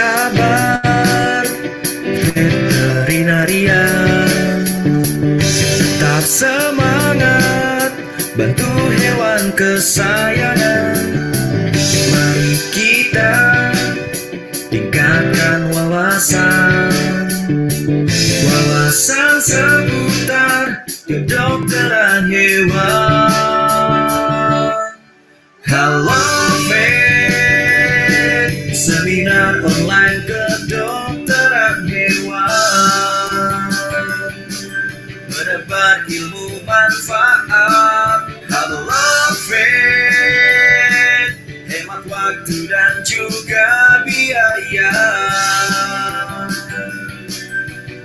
kabar veterinarian, Tetap semangat Bantu hewan kesayangan Mari kita Tingkatkan wawasan Wawasan seputar Kedokteran hewan kebiayaan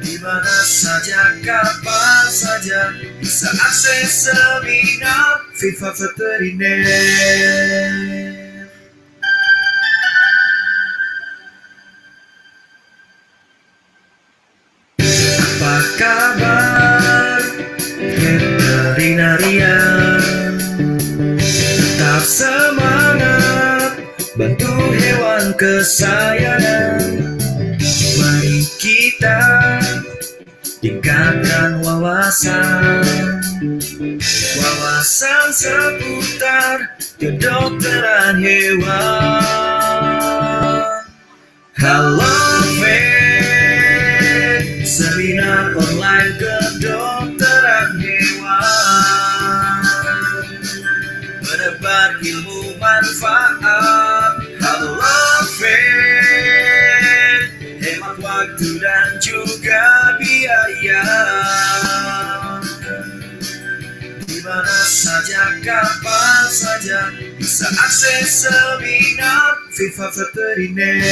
di mana saja kapan saja bisa akses seminar FIFA Veteriner kesayangan Mari kita tingkatkan wawasan Wawasan seputar kedokteran hewan Halo Vet, seminar online kedokteran hewan Menebar ilmu manfaat Halo efek hemat waktu dan juga biaya dimana saja kapan saja bisa akses seminar FIFA Veteriner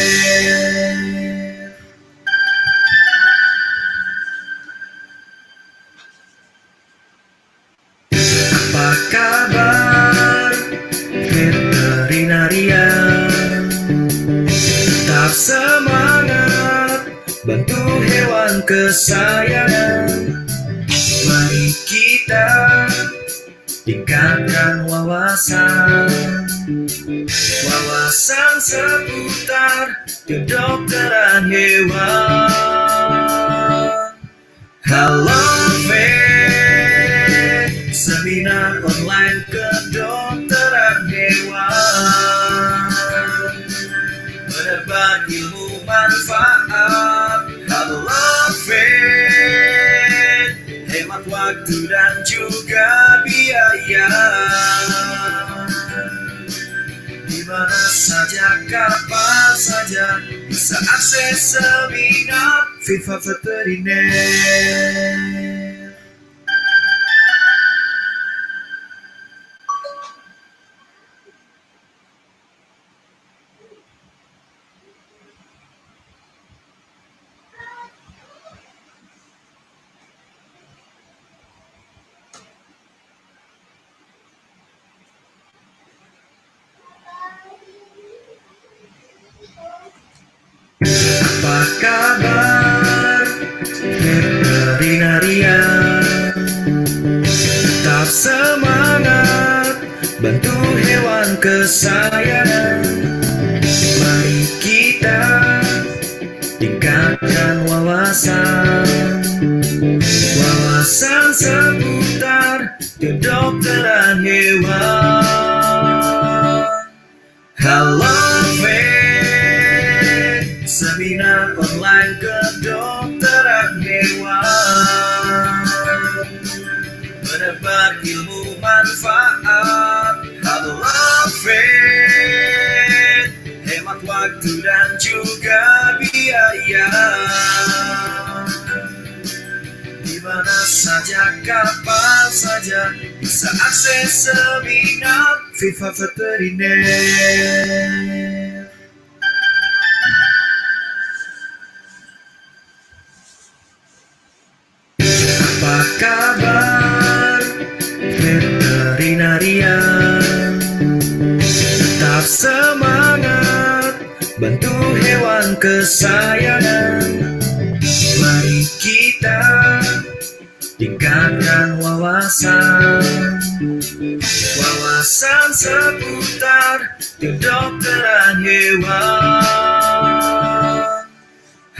kesayangan Mari kita tingkatkan wawasan Wawasan seputar kedokteran hewan Halo Vet, seminar online kedokteran hewan Menebar ilmu manfaat Hemat waktu dan juga biaya Dimana saja, kapan saja Bisa akses seminar FIFA Veteriner kesayangan Mari kita tingkatkan wawasan Wawasan seputar kedokteran hewan harga biaya Dimana saja, kapan saja Bisa akses seminar FIFA Veteriner kesayangan Mari kita tingkatkan wawasan Wawasan seputar kedokteran hewan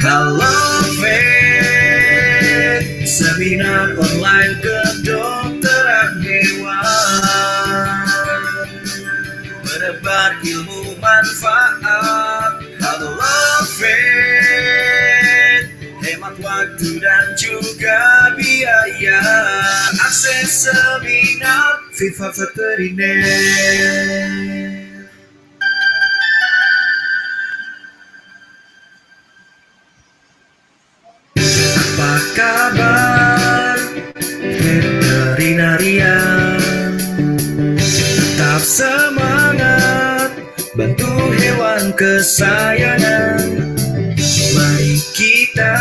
Halo Vet, seminar online kedokteran hewan Menebar ilmu manfaat Halo Hemat waktu dan juga biaya Akses seminar FIFA Veteriner Apa kabar Veterinarian? Tetap semangat Bantu hewan kesayangan kita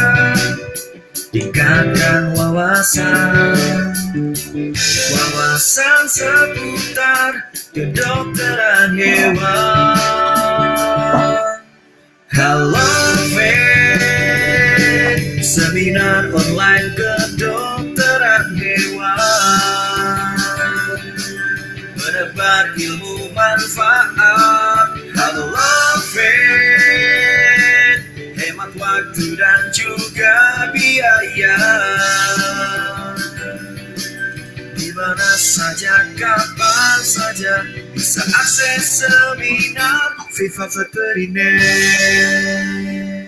Tingkatkan wawasan Wawasan seputar kedokteran hewan Halo Vet Seminar online kedokteran hewan Menebar ilmu manfaat Halo Vet dan juga biaya Dimana saja, kapan saja Bisa akses seminar Viva Veteriner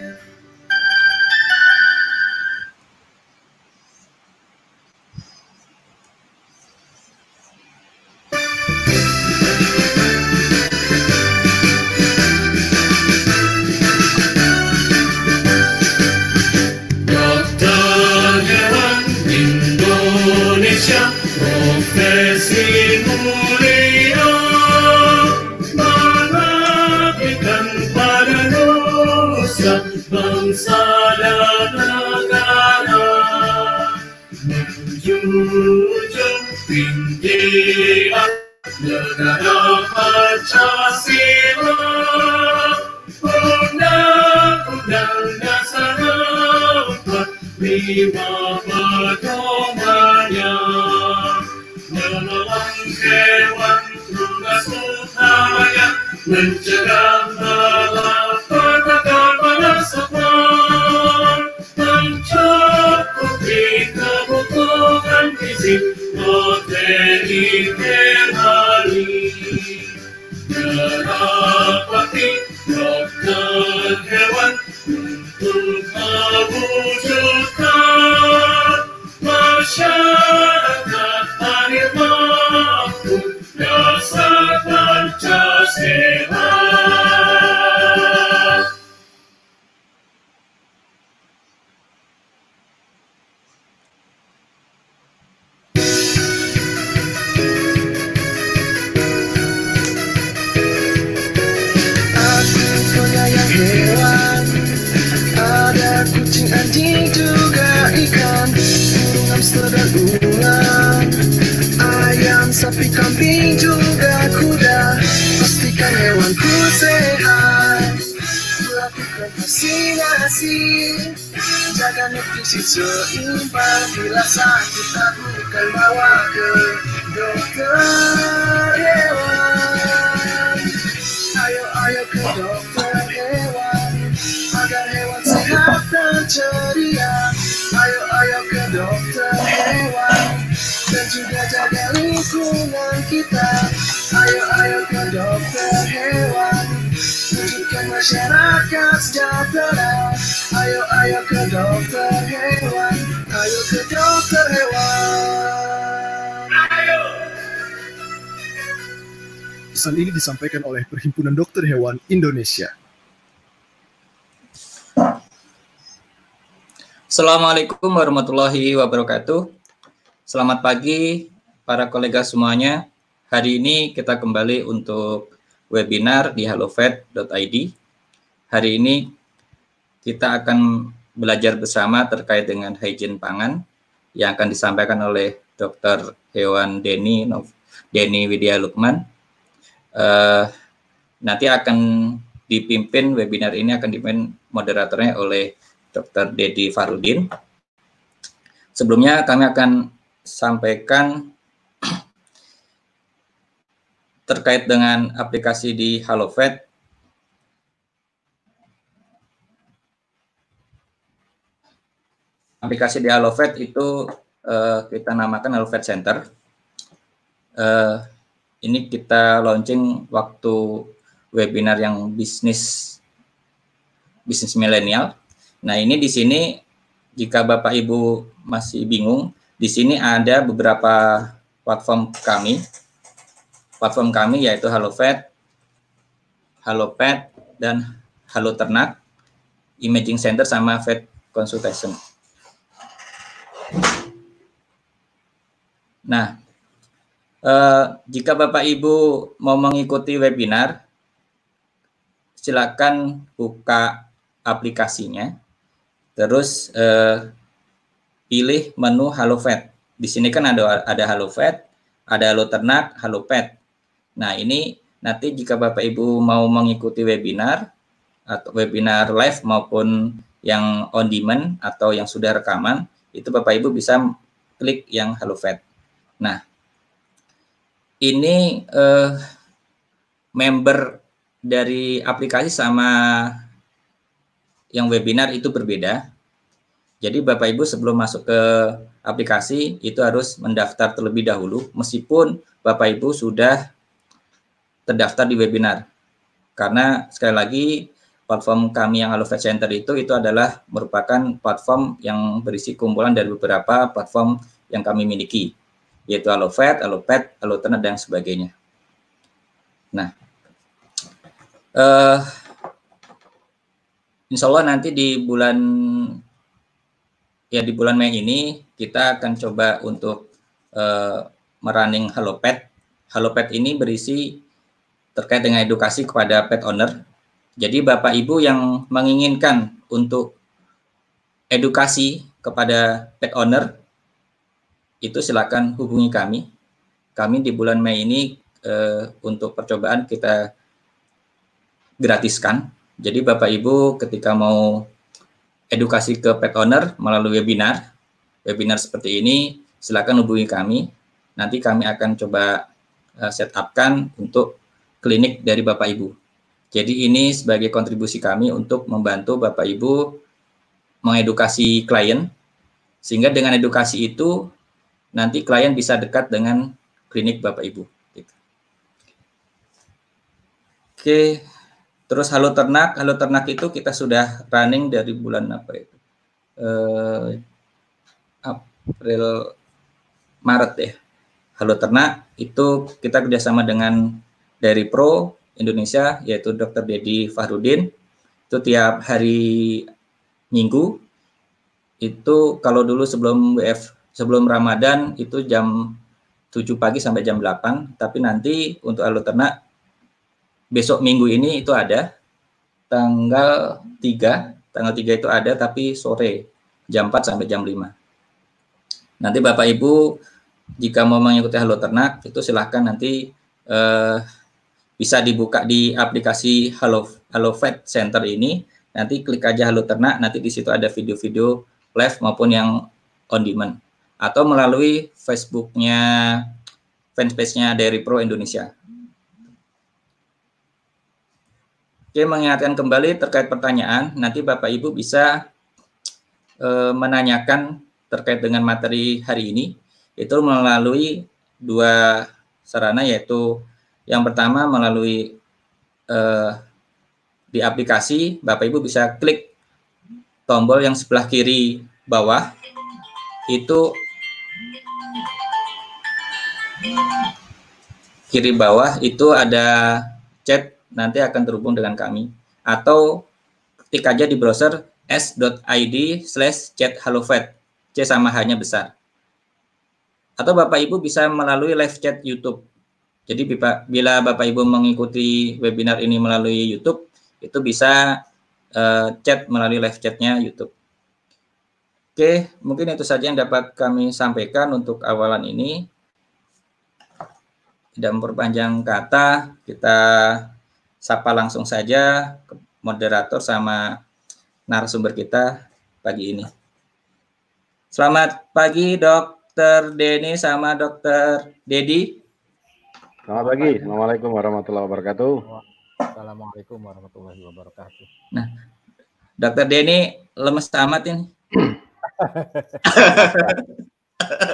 bangsa dan negara menuju ujung pimpinan negara Pancasila Undang-Undang Dasar empat lima pedomannya menolong hewan Tugas Utama mencegah Pesan ini disampaikan oleh Perhimpunan Dokter Hewan Indonesia. Assalamualaikum warahmatullahi wabarakatuh. Selamat pagi para kolega semuanya. Hari ini kita kembali untuk webinar di halovet.id. Hari ini kita akan belajar bersama terkait dengan hygiene pangan yang akan disampaikan oleh Dr. Hewan Deni Deni Widya Lukman uh, nanti akan dipimpin webinar ini akan dipimpin moderatornya oleh Dr. Dedi Farudin. Sebelumnya kami akan sampaikan terkait dengan aplikasi di HaloFed. Aplikasi di HaloFed itu uh, kita namakan HaloFed Center. Uh, ini kita launching waktu webinar yang bisnis bisnis milenial. Nah, ini di sini jika Bapak Ibu masih bingung, di sini ada beberapa platform kami. Platform kami yaitu Halo Halo Pet dan Halo Ternak, Imaging Center, sama Vet Consultation. Nah, Eh, jika Bapak Ibu mau mengikuti webinar, silakan buka aplikasinya, terus uh, pilih menu Halo Vet. Di sini kan ada ada Halo Vet, ada Halo Ternak, Halo Pet. Nah ini nanti jika Bapak Ibu mau mengikuti webinar atau webinar live maupun yang on demand atau yang sudah rekaman, itu Bapak Ibu bisa klik yang Halo Vet. Nah ini uh, member dari aplikasi sama yang webinar itu berbeda. Jadi Bapak Ibu sebelum masuk ke aplikasi itu harus mendaftar terlebih dahulu meskipun Bapak Ibu sudah terdaftar di webinar. Karena sekali lagi platform kami yang Alofet Center itu itu adalah merupakan platform yang berisi kumpulan dari beberapa platform yang kami miliki yaitu alofat, alopet, alotenat dan sebagainya. Nah, uh, eh, insya Allah nanti di bulan ya di bulan Mei ini kita akan coba untuk uh, eh, pet, halo pet ini berisi terkait dengan edukasi kepada pet owner. Jadi Bapak Ibu yang menginginkan untuk edukasi kepada pet owner itu silakan hubungi kami. Kami di bulan Mei ini eh, untuk percobaan kita gratiskan. Jadi Bapak Ibu ketika mau edukasi ke pet owner melalui webinar, webinar seperti ini silakan hubungi kami. Nanti kami akan coba eh, set upkan untuk klinik dari Bapak Ibu. Jadi ini sebagai kontribusi kami untuk membantu Bapak Ibu mengedukasi klien sehingga dengan edukasi itu nanti klien bisa dekat dengan klinik Bapak Ibu. Oke, terus halo ternak, halo ternak itu kita sudah running dari bulan apa itu? Eh, April, Maret ya. Halo ternak itu kita kerjasama dengan dari Pro Indonesia yaitu Dr. Dedi Fahrudin itu tiap hari Minggu itu kalau dulu sebelum WF sebelum Ramadan itu jam 7 pagi sampai jam 8, tapi nanti untuk alur ternak besok minggu ini itu ada tanggal 3, tanggal 3 itu ada tapi sore jam 4 sampai jam 5. Nanti Bapak Ibu jika mau mengikuti Halo Ternak itu silahkan nanti eh, bisa dibuka di aplikasi Halo Halo fed Center ini. Nanti klik aja Halo Ternak, nanti di situ ada video-video live maupun yang on demand atau melalui Facebooknya fanspace nya dari Pro Indonesia. Oke, mengingatkan kembali terkait pertanyaan, nanti Bapak Ibu bisa e, menanyakan terkait dengan materi hari ini, itu melalui dua sarana, yaitu yang pertama melalui e, di aplikasi, Bapak Ibu bisa klik tombol yang sebelah kiri bawah, itu kiri bawah itu ada chat nanti akan terhubung dengan kami atau ketik aja di browser s.id slash chat halofet C sama H-nya besar atau Bapak Ibu bisa melalui live chat YouTube jadi bila Bapak Ibu mengikuti webinar ini melalui YouTube itu bisa uh, chat melalui live chatnya YouTube Oke, mungkin itu saja yang dapat kami sampaikan untuk awalan ini tidak memperpanjang kata, kita sapa langsung saja moderator sama narasumber kita pagi ini. Selamat pagi Dokter Denny sama Dokter Dedi. Selamat pagi. Assalamualaikum warahmatullahi wabarakatuh. Assalamualaikum warahmatullahi wabarakatuh. Nah, Dokter Denny lemes amat ini.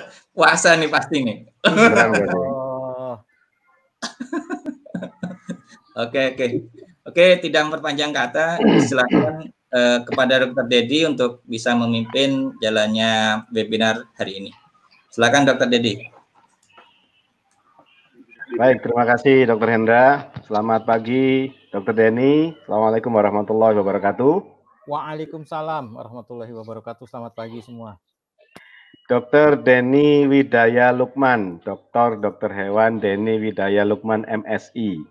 Puasa nih pasti nih. Oke oke oke tidak memperpanjang kata silakan eh, kepada Dr. Dedi untuk bisa memimpin jalannya webinar hari ini. Silakan Dr. Dedi. Baik terima kasih Dr. Hendra. Selamat pagi Dr. Denny. Assalamualaikum warahmatullahi wabarakatuh. Waalaikumsalam warahmatullahi wabarakatuh. Selamat pagi semua. Dr. Denny Widaya Lukman, Dr. Dr. Hewan Denny Widaya Lukman MSI.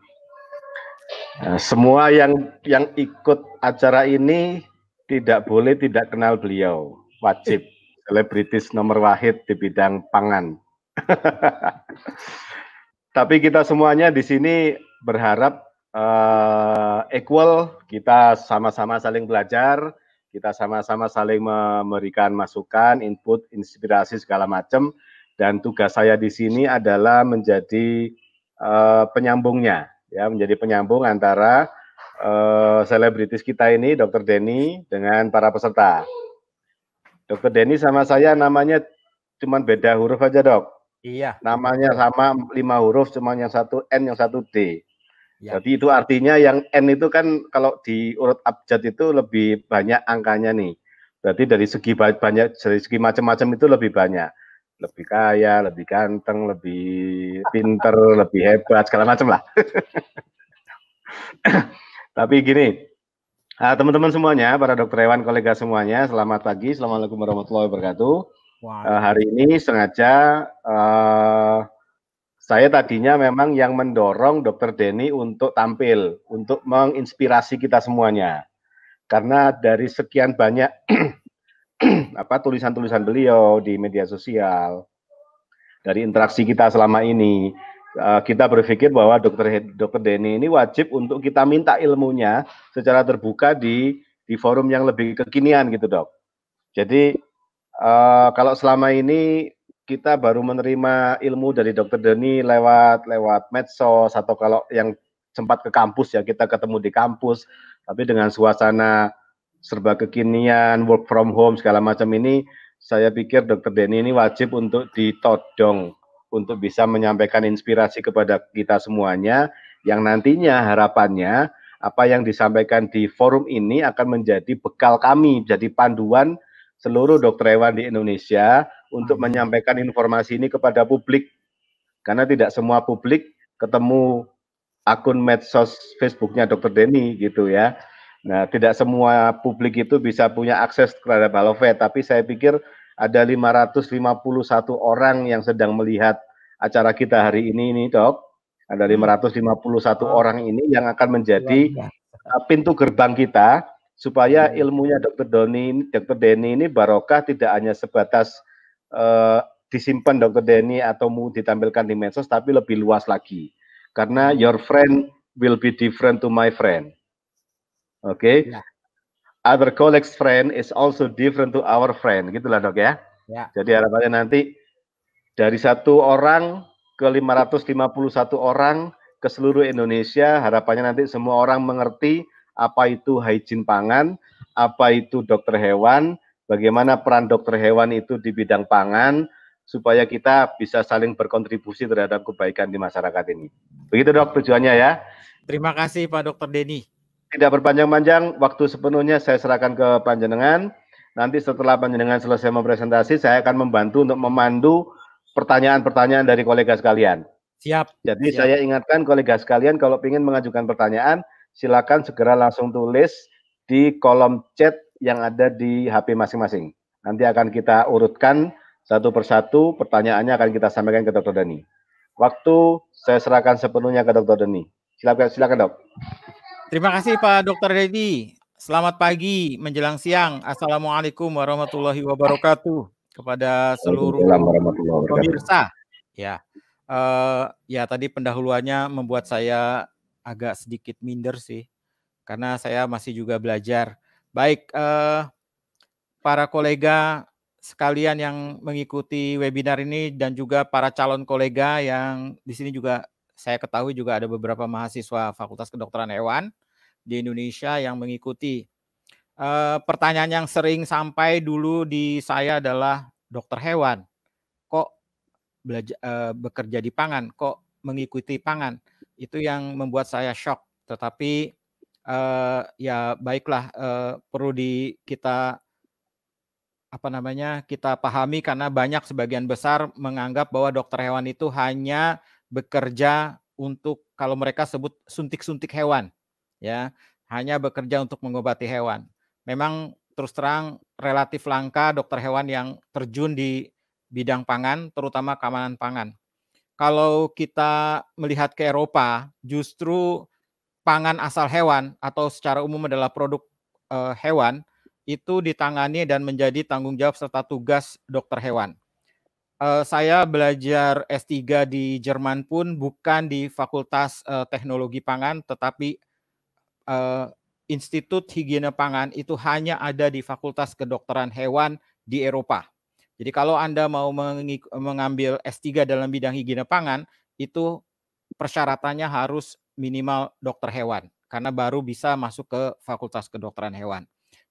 Eh, semua yang yang ikut acara ini tidak boleh tidak kenal beliau, wajib. Selebritis nomor wahid di bidang pangan. Tapi kita semuanya di sini berharap uh, equal, kita sama-sama saling belajar, kita sama-sama saling memberikan masukan, input, inspirasi segala macam. Dan tugas saya di sini adalah menjadi uh, penyambungnya, ya, menjadi penyambung antara eh, selebritis uh, kita ini, Dokter Denny, dengan para peserta. Dokter Denny sama saya namanya cuma beda huruf aja, dok. Iya. Namanya sama lima huruf, cuma yang satu N, yang satu D. Ya. Jadi itu artinya yang n itu kan kalau di urut abjad itu lebih banyak angkanya nih. Berarti dari segi banyak dari segi macam-macam itu lebih banyak. Lebih kaya, lebih ganteng, lebih pinter, lebih hebat, segala macam lah. Tapi gini, ah, teman-teman semuanya, para dokter hewan, kolega semuanya, selamat pagi, assalamualaikum warahmatullahi wabarakatuh. Wow. Uh, ah, hari ini sengaja uh, saya tadinya memang yang mendorong Dr. Denny untuk tampil, untuk menginspirasi kita semuanya. Karena dari sekian banyak apa tulisan-tulisan beliau di media sosial, dari interaksi kita selama ini, eh, kita berpikir bahwa Dr. Dr. Denny ini wajib untuk kita minta ilmunya secara terbuka di di forum yang lebih kekinian gitu, Dok. Jadi uh, kalau selama ini kita baru menerima ilmu dari Dokter Deni lewat lewat medsos atau kalau yang sempat ke kampus ya kita ketemu di kampus tapi dengan suasana serba kekinian work from home segala macam ini saya pikir Dokter Deni ini wajib untuk ditodong untuk bisa menyampaikan inspirasi kepada kita semuanya yang nantinya harapannya apa yang disampaikan di forum ini akan menjadi bekal kami jadi panduan seluruh dokter hewan di Indonesia untuk menyampaikan informasi ini kepada publik. Karena tidak semua publik ketemu akun medsos Facebooknya Dr. Denny gitu ya. Nah, tidak semua publik itu bisa punya akses terhadap Halovet, tapi saya pikir ada 551 orang yang sedang melihat acara kita hari ini ini, Dok. Ada 551 hmm. orang ini yang akan menjadi uh, pintu gerbang kita supaya hmm. ilmunya Dr. Doni, Dr. Denny ini barokah tidak hanya sebatas uh, disimpan Dr. Denny atau mau ditampilkan di medsos tapi lebih luas lagi. Karena hmm. your friend will be different to my friend. Oke. Okay? Ya. yeah. Other colleagues friend is also different to our friend. Gitulah Dok ya. yeah. Jadi harapannya nanti dari satu orang ke 551 orang ke seluruh Indonesia, harapannya nanti semua orang mengerti apa itu hygiene pangan, apa itu dokter hewan, bagaimana peran dokter hewan itu di bidang pangan supaya kita bisa saling berkontribusi terhadap kebaikan di masyarakat ini. Begitu dok tujuannya ya. Terima kasih Pak Dokter Denny. Tidak berpanjang-panjang, waktu sepenuhnya saya serahkan ke panjenengan. Nanti setelah panjenengan selesai mempresentasi, saya akan membantu untuk memandu pertanyaan-pertanyaan dari kolega sekalian. Siap. Jadi siap. saya ingatkan kolega sekalian kalau ingin mengajukan pertanyaan, silakan segera langsung tulis di kolom chat yang ada di HP masing-masing. Nanti akan kita urutkan satu persatu, pertanyaannya akan kita sampaikan ke Dr. Dani. Waktu saya serahkan sepenuhnya ke Dr. Dani. Silakan, silakan dok. Terima kasih Pak Dr. Dedi. Selamat pagi menjelang siang. Assalamualaikum warahmatullahi wabarakatuh kepada seluruh pemirsa. Ya, uh, ya tadi pendahuluannya membuat saya agak sedikit minder sih, karena saya masih juga belajar. Baik, eh, para kolega sekalian yang mengikuti webinar ini dan juga para calon kolega yang di sini juga saya ketahui juga ada beberapa mahasiswa Fakultas Kedokteran Hewan di Indonesia yang mengikuti. E, pertanyaan yang sering sampai dulu di saya adalah dokter hewan, kok belajar, e, eh, bekerja di pangan, kok mengikuti pangan? Itu yang membuat saya shock. Tetapi uh, ya baiklah uh, perlu di kita apa namanya kita pahami karena banyak sebagian besar menganggap bahwa dokter hewan itu hanya bekerja untuk kalau mereka sebut suntik-suntik hewan ya hanya bekerja untuk mengobati hewan. Memang terus terang relatif langka dokter hewan yang terjun di bidang pangan terutama keamanan pangan. Kalau kita melihat ke Eropa justru pangan asal hewan atau secara umum adalah produk uh, hewan itu ditangani dan menjadi tanggung jawab serta tugas dokter hewan. Uh, saya belajar S3 di Jerman pun bukan di Fakultas uh, Teknologi Pangan, tetapi uh, Institut Higiene Pangan itu hanya ada di Fakultas Kedokteran Hewan di Eropa. Jadi kalau Anda mau mengambil S3 dalam bidang higiene pangan, itu persyaratannya harus minimal dokter hewan karena baru bisa masuk ke fakultas kedokteran hewan.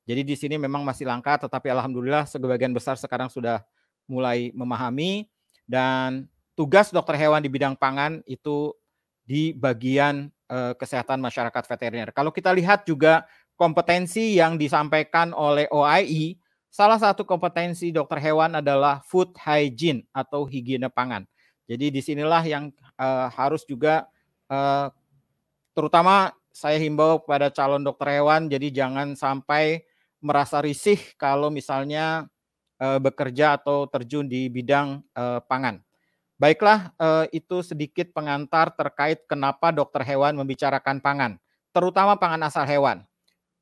Jadi di sini memang masih langka tetapi alhamdulillah sebagian besar sekarang sudah mulai memahami dan tugas dokter hewan di bidang pangan itu di bagian eh, kesehatan masyarakat veteriner. Kalau kita lihat juga kompetensi yang disampaikan oleh OII, salah satu kompetensi dokter hewan adalah food hygiene atau higiene pangan. Jadi disinilah yang eh, harus juga eh, terutama saya himbau kepada calon dokter hewan jadi jangan sampai merasa risih kalau misalnya uh, bekerja atau terjun di bidang uh, pangan. Baiklah, uh, itu sedikit pengantar terkait kenapa dokter hewan membicarakan pangan, terutama pangan asal hewan.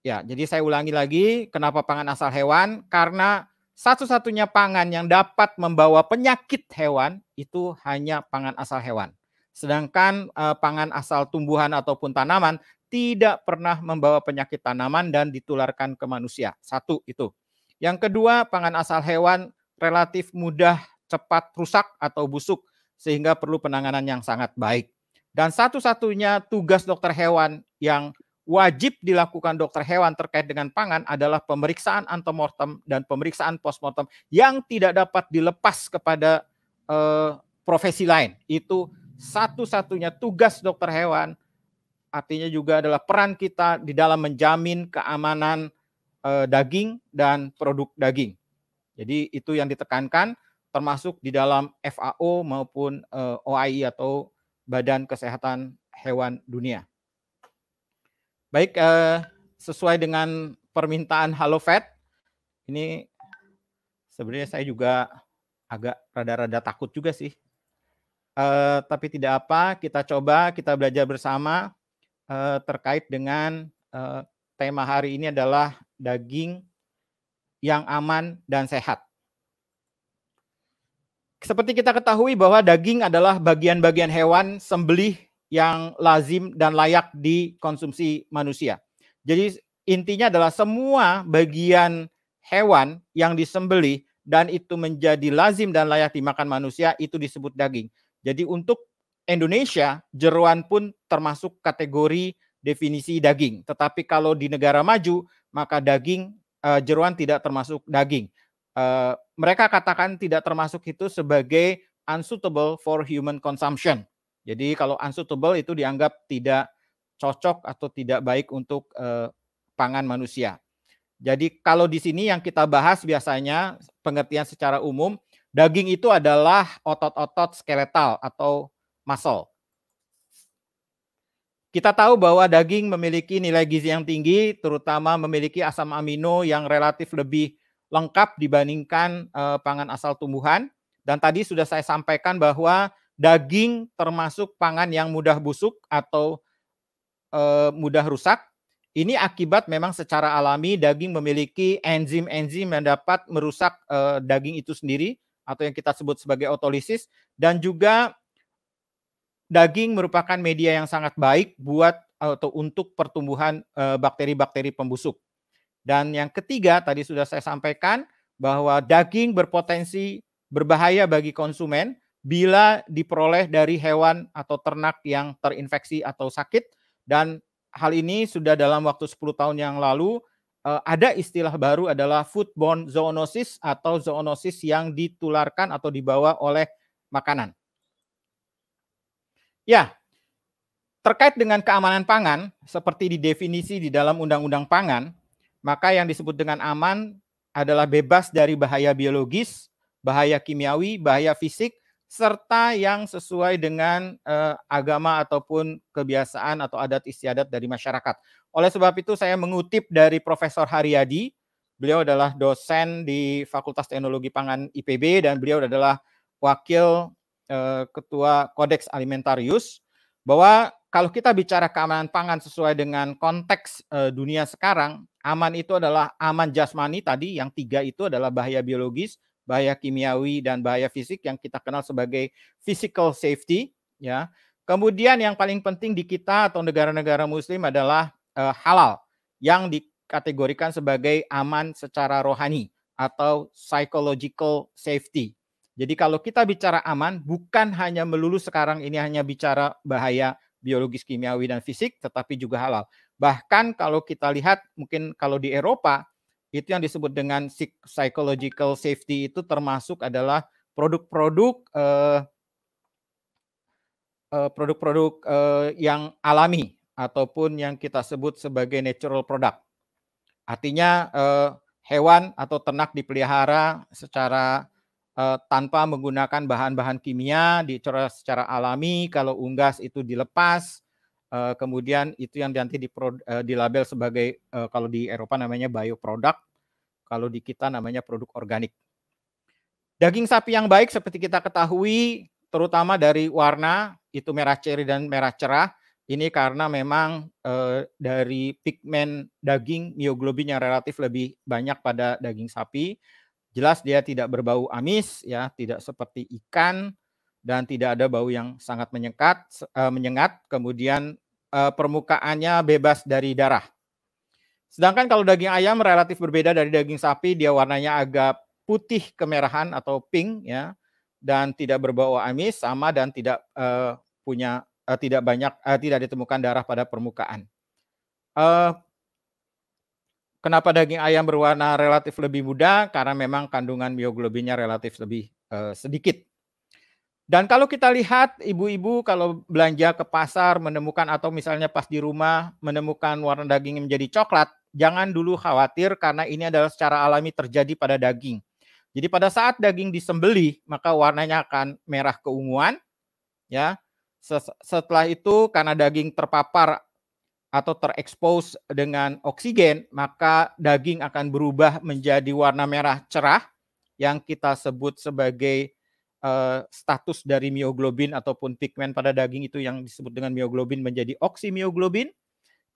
Ya, jadi saya ulangi lagi, kenapa pangan asal hewan? Karena satu-satunya pangan yang dapat membawa penyakit hewan itu hanya pangan asal hewan. Sedangkan uh, pangan asal tumbuhan ataupun tanaman tidak pernah membawa penyakit tanaman dan ditularkan ke manusia. Satu itu. Yang kedua, pangan asal hewan relatif mudah cepat rusak atau busuk sehingga perlu penanganan yang sangat baik. Dan satu-satunya tugas dokter hewan yang wajib dilakukan dokter hewan terkait dengan pangan adalah pemeriksaan antemortem dan pemeriksaan postmortem yang tidak dapat dilepas kepada eh, profesi lain. Itu satu-satunya tugas dokter hewan artinya juga adalah peran kita di dalam menjamin keamanan e, daging dan produk daging. Jadi itu yang ditekankan termasuk di dalam FAO maupun e, eh, OAI atau Badan Kesehatan Hewan Dunia. Baik e, sesuai dengan permintaan Halofet ini sebenarnya saya juga agak rada-rada takut juga sih Uh, tapi tidak apa, kita coba, kita belajar bersama uh, terkait dengan uh, tema hari ini adalah daging yang aman dan sehat. Seperti kita ketahui bahwa daging adalah bagian-bagian hewan sembelih yang lazim dan layak dikonsumsi manusia. Jadi intinya adalah semua bagian hewan yang disembelih dan itu menjadi lazim dan layak dimakan manusia itu disebut daging. Jadi untuk Indonesia, jeruan pun termasuk kategori definisi daging. Tetapi kalau di negara maju, maka daging uh, jeruan tidak termasuk daging. Uh, mereka katakan tidak termasuk itu sebagai unsuitable for human consumption. Jadi kalau unsuitable itu dianggap tidak cocok atau tidak baik untuk uh, pangan manusia. Jadi kalau di sini yang kita bahas biasanya pengertian secara umum Daging itu adalah otot-otot skeletal atau muscle. Kita tahu bahwa daging memiliki nilai gizi yang tinggi, terutama memiliki asam amino yang relatif lebih lengkap dibandingkan eh, pangan asal tumbuhan. Dan tadi sudah saya sampaikan bahwa daging termasuk pangan yang mudah busuk atau eh, mudah rusak. Ini akibat memang secara alami daging memiliki enzim-enzim yang dapat merusak eh, daging itu sendiri atau yang kita sebut sebagai otolisis dan juga daging merupakan media yang sangat baik buat atau untuk pertumbuhan eh, bakteri-bakteri pembusuk. Dan yang ketiga tadi sudah saya sampaikan bahwa daging berpotensi berbahaya bagi konsumen bila diperoleh dari hewan atau ternak yang terinfeksi atau sakit dan hal ini sudah dalam waktu 10 tahun yang lalu Eh, ada istilah baru adalah foodborne zoonosis atau zoonosis yang ditularkan atau dibawa oleh makanan. Ya, terkait dengan keamanan pangan seperti di definisi di dalam Undang-Undang Pangan, maka yang disebut dengan aman adalah bebas dari bahaya biologis, bahaya kimiawi, bahaya fisik, serta yang sesuai dengan eh, agama ataupun kebiasaan atau adat istiadat dari masyarakat. Oleh sebab itu saya mengutip dari Profesor Haryadi, beliau adalah dosen di Fakultas Teknologi Pangan IPB dan beliau adalah wakil eh, ketua Kodeks Alimentarius bahwa kalau kita bicara keamanan pangan sesuai dengan konteks eh, dunia sekarang, aman itu adalah aman jasmani tadi, yang tiga itu adalah bahaya biologis, bahaya kimiawi dan bahaya fisik yang kita kenal sebagai physical safety ya. Kemudian yang paling penting di kita atau negara-negara muslim adalah uh, halal yang dikategorikan sebagai aman secara rohani atau psychological safety. Jadi kalau kita bicara aman bukan hanya melulu sekarang ini hanya bicara bahaya biologis, kimiawi dan fisik tetapi juga halal. Bahkan kalau kita lihat mungkin kalau di Eropa itu yang disebut dengan psychological safety itu termasuk adalah produk-produk eh, eh, produk-produk eh, yang alami ataupun yang kita sebut sebagai natural product. Artinya hewan atau ternak dipelihara secara tanpa menggunakan bahan-bahan kimia, dicara secara alami. Kalau unggas itu dilepas, kemudian itu yang nanti di dilabel sebagai kalau di Eropa namanya bioproduct kalau di kita namanya produk organik. Daging sapi yang baik seperti kita ketahui terutama dari warna itu merah ceri dan merah cerah ini karena memang e, dari pigmen daging mioglobin yang relatif lebih banyak pada daging sapi. Jelas dia tidak berbau amis ya, tidak seperti ikan dan tidak ada bau yang sangat menyengat e, eh, menyengat. Kemudian e, permukaannya bebas dari darah. Sedangkan kalau daging ayam relatif berbeda dari daging sapi, dia warnanya agak putih kemerahan atau pink ya dan tidak berbau amis sama dan tidak uh, punya uh, tidak banyak uh, tidak ditemukan darah pada permukaan. Uh, kenapa daging ayam berwarna relatif lebih muda? Karena memang kandungan mioglobinnya relatif lebih uh, sedikit. Dan kalau kita lihat ibu-ibu kalau belanja ke pasar menemukan atau misalnya pas di rumah menemukan warna daging menjadi coklat, jangan dulu khawatir karena ini adalah secara alami terjadi pada daging. Jadi pada saat daging disembeli maka warnanya akan merah keunguan ya. Setelah itu karena daging terpapar atau terekspos dengan oksigen maka daging akan berubah menjadi warna merah cerah yang kita sebut sebagai uh, status dari mioglobin ataupun pigmen pada daging itu yang disebut dengan mioglobin menjadi oksimioglobin.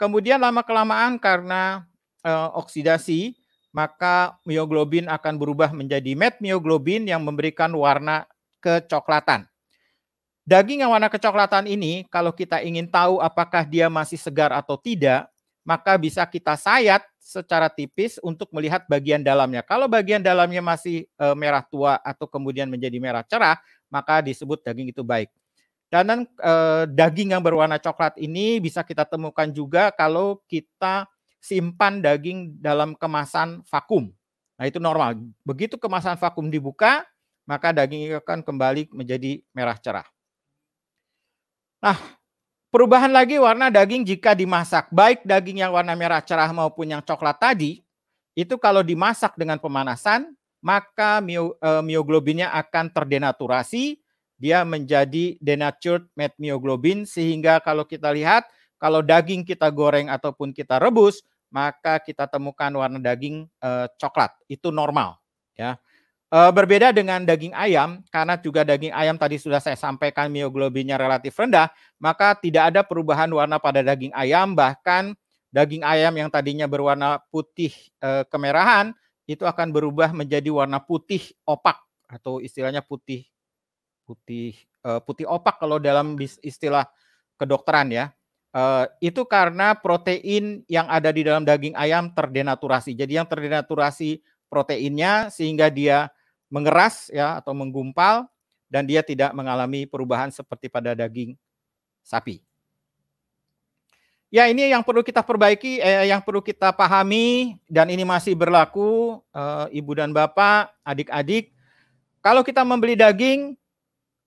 Kemudian lama kelamaan karena uh, oksidasi, maka mioglobin akan berubah menjadi metmioglobin yang memberikan warna kecoklatan. Daging yang warna kecoklatan ini kalau kita ingin tahu apakah dia masih segar atau tidak, maka bisa kita sayat secara tipis untuk melihat bagian dalamnya. Kalau bagian dalamnya masih e, merah tua atau kemudian menjadi merah cerah, maka disebut daging itu baik. Dan e, daging yang berwarna coklat ini bisa kita temukan juga kalau kita simpan daging dalam kemasan vakum. Nah, itu normal. Begitu kemasan vakum dibuka, maka daging akan kembali menjadi merah cerah. Nah, perubahan lagi warna daging jika dimasak. Baik daging yang warna merah cerah maupun yang coklat tadi, itu kalau dimasak dengan pemanasan, maka eh, mioglobinnya akan terdenaturasi, dia menjadi denatured met sehingga kalau kita lihat kalau daging kita goreng ataupun kita rebus, maka kita temukan warna daging eh, coklat. Itu normal, ya. Eh, berbeda dengan daging ayam, karena juga daging ayam tadi sudah saya sampaikan mioglobinnya relatif rendah, maka tidak ada perubahan warna pada daging ayam. Bahkan daging ayam yang tadinya berwarna putih eh, kemerahan itu akan berubah menjadi warna putih opak atau istilahnya putih putih putih opak kalau dalam istilah kedokteran ya Eh, itu karena protein yang ada di dalam daging ayam terdenaturasi. Jadi yang terdenaturasi proteinnya sehingga dia mengeras ya atau menggumpal dan dia tidak mengalami perubahan seperti pada daging sapi. Ya ini yang perlu kita perbaiki, eh, yang perlu kita pahami dan ini masih berlaku eh, ibu dan bapak, adik-adik. Kalau kita membeli daging,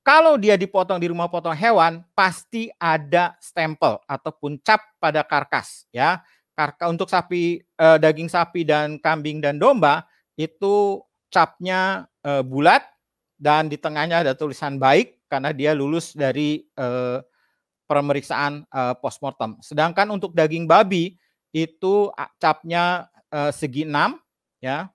kalau dia dipotong di rumah potong hewan, pasti ada stempel ataupun cap pada karkas ya. Karka untuk sapi eh, daging sapi dan kambing dan domba itu capnya eh, bulat dan di tengahnya ada tulisan baik karena dia lulus dari eh, pemeriksaan uh, postmortem. Sedangkan untuk daging babi itu capnya eh, segi enam, ya.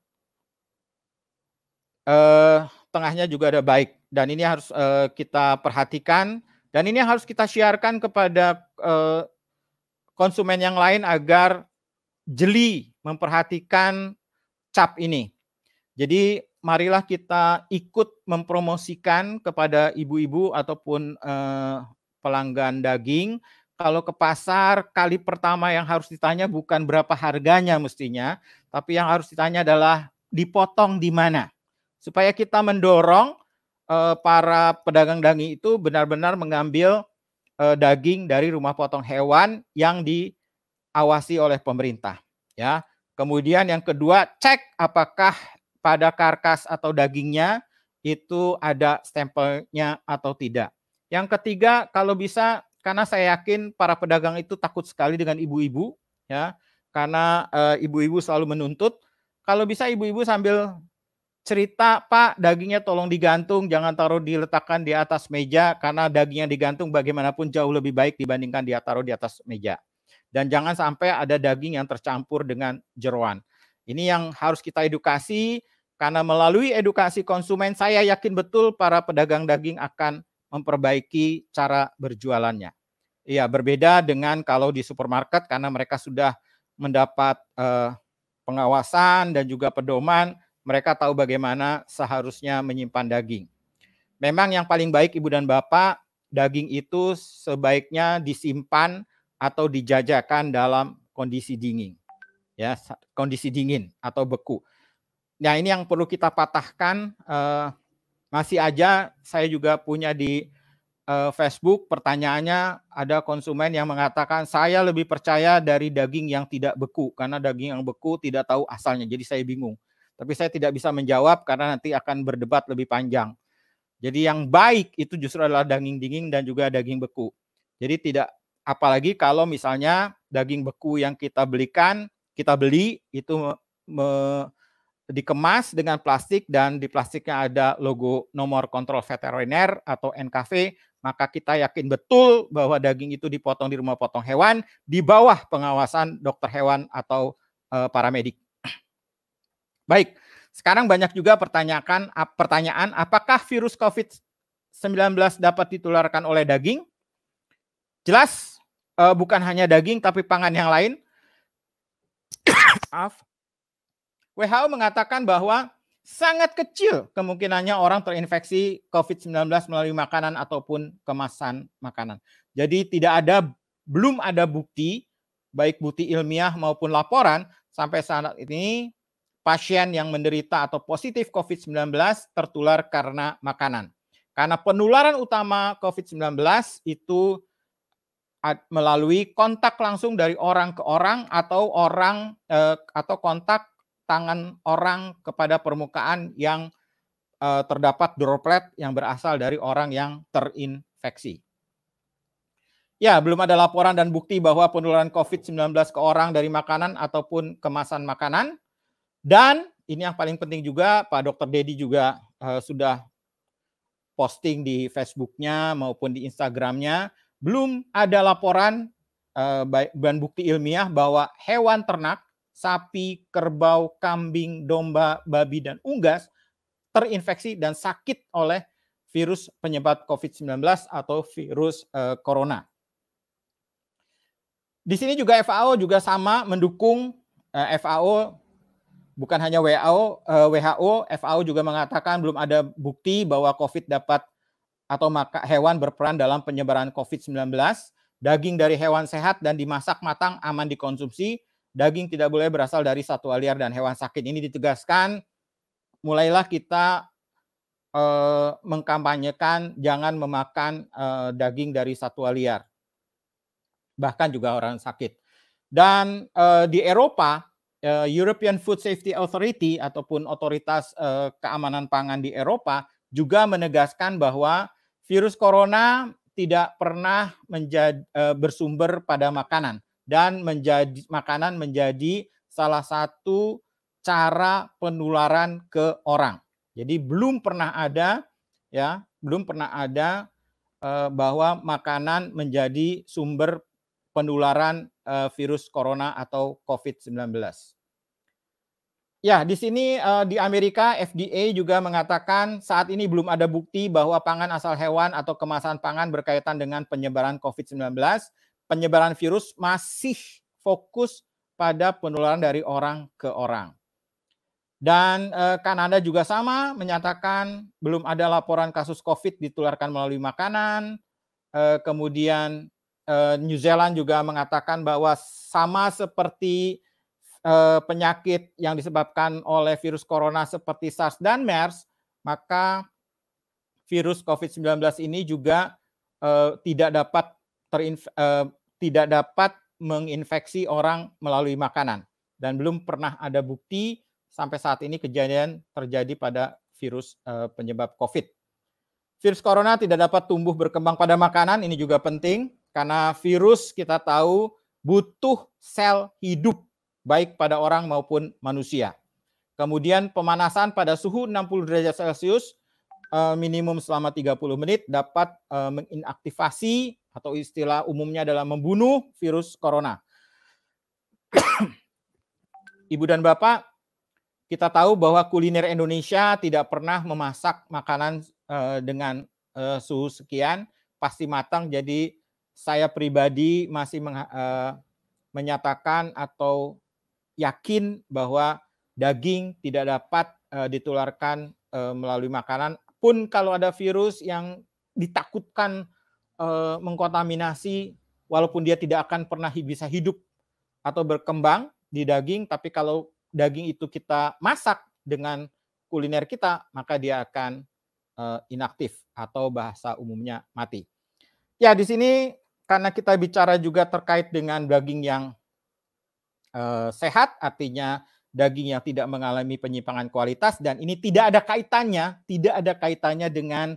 Eh, tengahnya juga ada baik dan ini harus uh, kita perhatikan dan ini harus kita siarkan kepada uh, konsumen yang lain agar jeli memperhatikan cap ini. Jadi marilah kita ikut mempromosikan kepada ibu-ibu ataupun uh, pelanggan daging kalau ke pasar kali pertama yang harus ditanya bukan berapa harganya mestinya, tapi yang harus ditanya adalah dipotong di mana. Supaya kita mendorong uh, para pedagang daging itu benar-benar mengambil uh, daging dari rumah potong hewan yang diawasi oleh pemerintah, ya. Kemudian yang kedua, cek apakah pada karkas atau dagingnya itu ada stempelnya atau tidak. Yang ketiga, kalau bisa karena saya yakin para pedagang itu takut sekali dengan ibu-ibu, ya. Karena ibu eh, ibu-ibu selalu menuntut, kalau bisa ibu-ibu sambil cerita Pak dagingnya tolong digantung jangan taruh diletakkan di atas meja karena daging yang digantung bagaimanapun jauh lebih baik dibandingkan dia taruh di atas meja dan jangan sampai ada daging yang tercampur dengan jeruan ini yang harus kita edukasi karena melalui edukasi konsumen saya yakin betul para pedagang daging akan memperbaiki cara berjualannya iya berbeda dengan kalau di supermarket karena mereka sudah mendapat eh, pengawasan dan juga pedoman mereka tahu bagaimana seharusnya menyimpan daging. Memang yang paling baik ibu dan bapak, daging itu sebaiknya disimpan atau dijajakan dalam kondisi dingin. Ya, kondisi dingin atau beku. Nah, ini yang perlu kita patahkan eh, masih aja saya juga punya di uh, Facebook pertanyaannya ada konsumen yang mengatakan saya lebih percaya dari daging yang tidak beku karena daging yang beku tidak tahu asalnya jadi saya bingung tapi saya tidak bisa menjawab karena nanti akan berdebat lebih panjang. Jadi yang baik itu justru adalah daging dingin dan juga daging beku. Jadi tidak apalagi kalau misalnya daging beku yang kita belikan, kita beli itu me, me, dikemas dengan plastik dan di plastiknya ada logo nomor kontrol veteriner atau NKV, maka kita yakin betul bahwa daging itu dipotong di rumah potong hewan di bawah pengawasan dokter hewan atau e, eh, paramedik. Baik, sekarang banyak juga pertanyaan pertanyaan apakah virus COVID-19 dapat ditularkan oleh daging? Jelas uh, bukan hanya daging tapi pangan yang lain. Maaf. WHO mengatakan bahwa sangat kecil kemungkinannya orang terinfeksi COVID-19 melalui makanan ataupun kemasan makanan. Jadi tidak ada belum ada bukti baik bukti ilmiah maupun laporan sampai saat ini pasien yang menderita atau positif COVID-19 tertular karena makanan. Karena penularan utama COVID-19 itu melalui kontak langsung dari orang ke orang atau orang eh, atau kontak tangan orang kepada permukaan yang eh, terdapat droplet yang berasal dari orang yang terinfeksi. Ya, belum ada laporan dan bukti bahwa penularan COVID-19 ke orang dari makanan ataupun kemasan makanan. Dan ini yang paling penting juga Pak Dr. Dedi juga uh, sudah posting di Facebooknya maupun di Instagramnya belum ada laporan uh, bahan bukti ilmiah bahwa hewan ternak sapi, kerbau, kambing, domba, babi dan unggas terinfeksi dan sakit oleh virus penyebab COVID-19 atau virus uh, corona. Di sini juga FAO juga sama mendukung FAO bukan hanya WHO, eh, WHO, FAO juga mengatakan belum ada bukti bahwa COVID dapat atau maka hewan berperan dalam penyebaran COVID-19. Daging dari hewan sehat dan dimasak matang aman dikonsumsi. Daging tidak boleh berasal dari satwa liar dan hewan sakit. Ini ditegaskan. Mulailah kita eh, mengkampanyekan jangan memakan eh, daging dari satwa liar, bahkan juga orang sakit. Dan eh, di Eropa Eh, European Food Safety Authority ataupun otoritas uh, keamanan pangan di Eropa juga menegaskan bahwa virus corona tidak pernah menjadi uh, eh, bersumber pada makanan dan menjadi makanan menjadi salah satu cara penularan ke orang. Jadi belum pernah ada ya, belum pernah ada uh, bahwa makanan menjadi sumber penularan Eh, virus corona atau COVID-19. Ya, di sini eh, di Amerika FDA juga mengatakan saat ini belum ada bukti bahwa pangan asal hewan atau kemasan pangan berkaitan dengan penyebaran COVID-19. Penyebaran virus masih fokus pada penularan dari orang ke orang. Dan eh, Kanada juga sama menyatakan belum ada laporan kasus COVID ditularkan melalui makanan. kemudian Eh, New Zealand juga mengatakan bahwa sama seperti eh, penyakit yang disebabkan oleh virus corona seperti SARS dan MERS, maka virus COVID-19 ini juga eh, tidak dapat terinf- tidak dapat menginfeksi orang melalui makanan dan belum pernah ada bukti sampai saat ini kejadian terjadi pada virus penyebab COVID. Virus corona tidak dapat tumbuh berkembang pada makanan, ini juga penting karena virus kita tahu butuh sel hidup baik pada orang maupun manusia. Kemudian pemanasan pada suhu 60 derajat Celcius eh, minimum selama 30 menit dapat eh, menginaktivasi atau istilah umumnya adalah membunuh virus corona. Ibu dan Bapak, kita tahu bahwa kuliner Indonesia tidak pernah memasak makanan eh, dengan suhu sekian, pasti matang jadi saya pribadi masih meng, uh, eh, menyatakan atau yakin bahwa daging tidak dapat uh, ditularkan uh, melalui makanan pun kalau ada virus yang ditakutkan uh, mengkontaminasi walaupun dia tidak akan pernah bisa hidup atau berkembang di daging tapi kalau daging itu kita masak dengan kuliner kita maka dia akan uh, inaktif atau bahasa umumnya mati. Ya di sini karena kita bicara juga terkait dengan daging yang uh, sehat, artinya daging yang tidak mengalami penyimpangan kualitas dan ini tidak ada kaitannya, tidak ada kaitannya dengan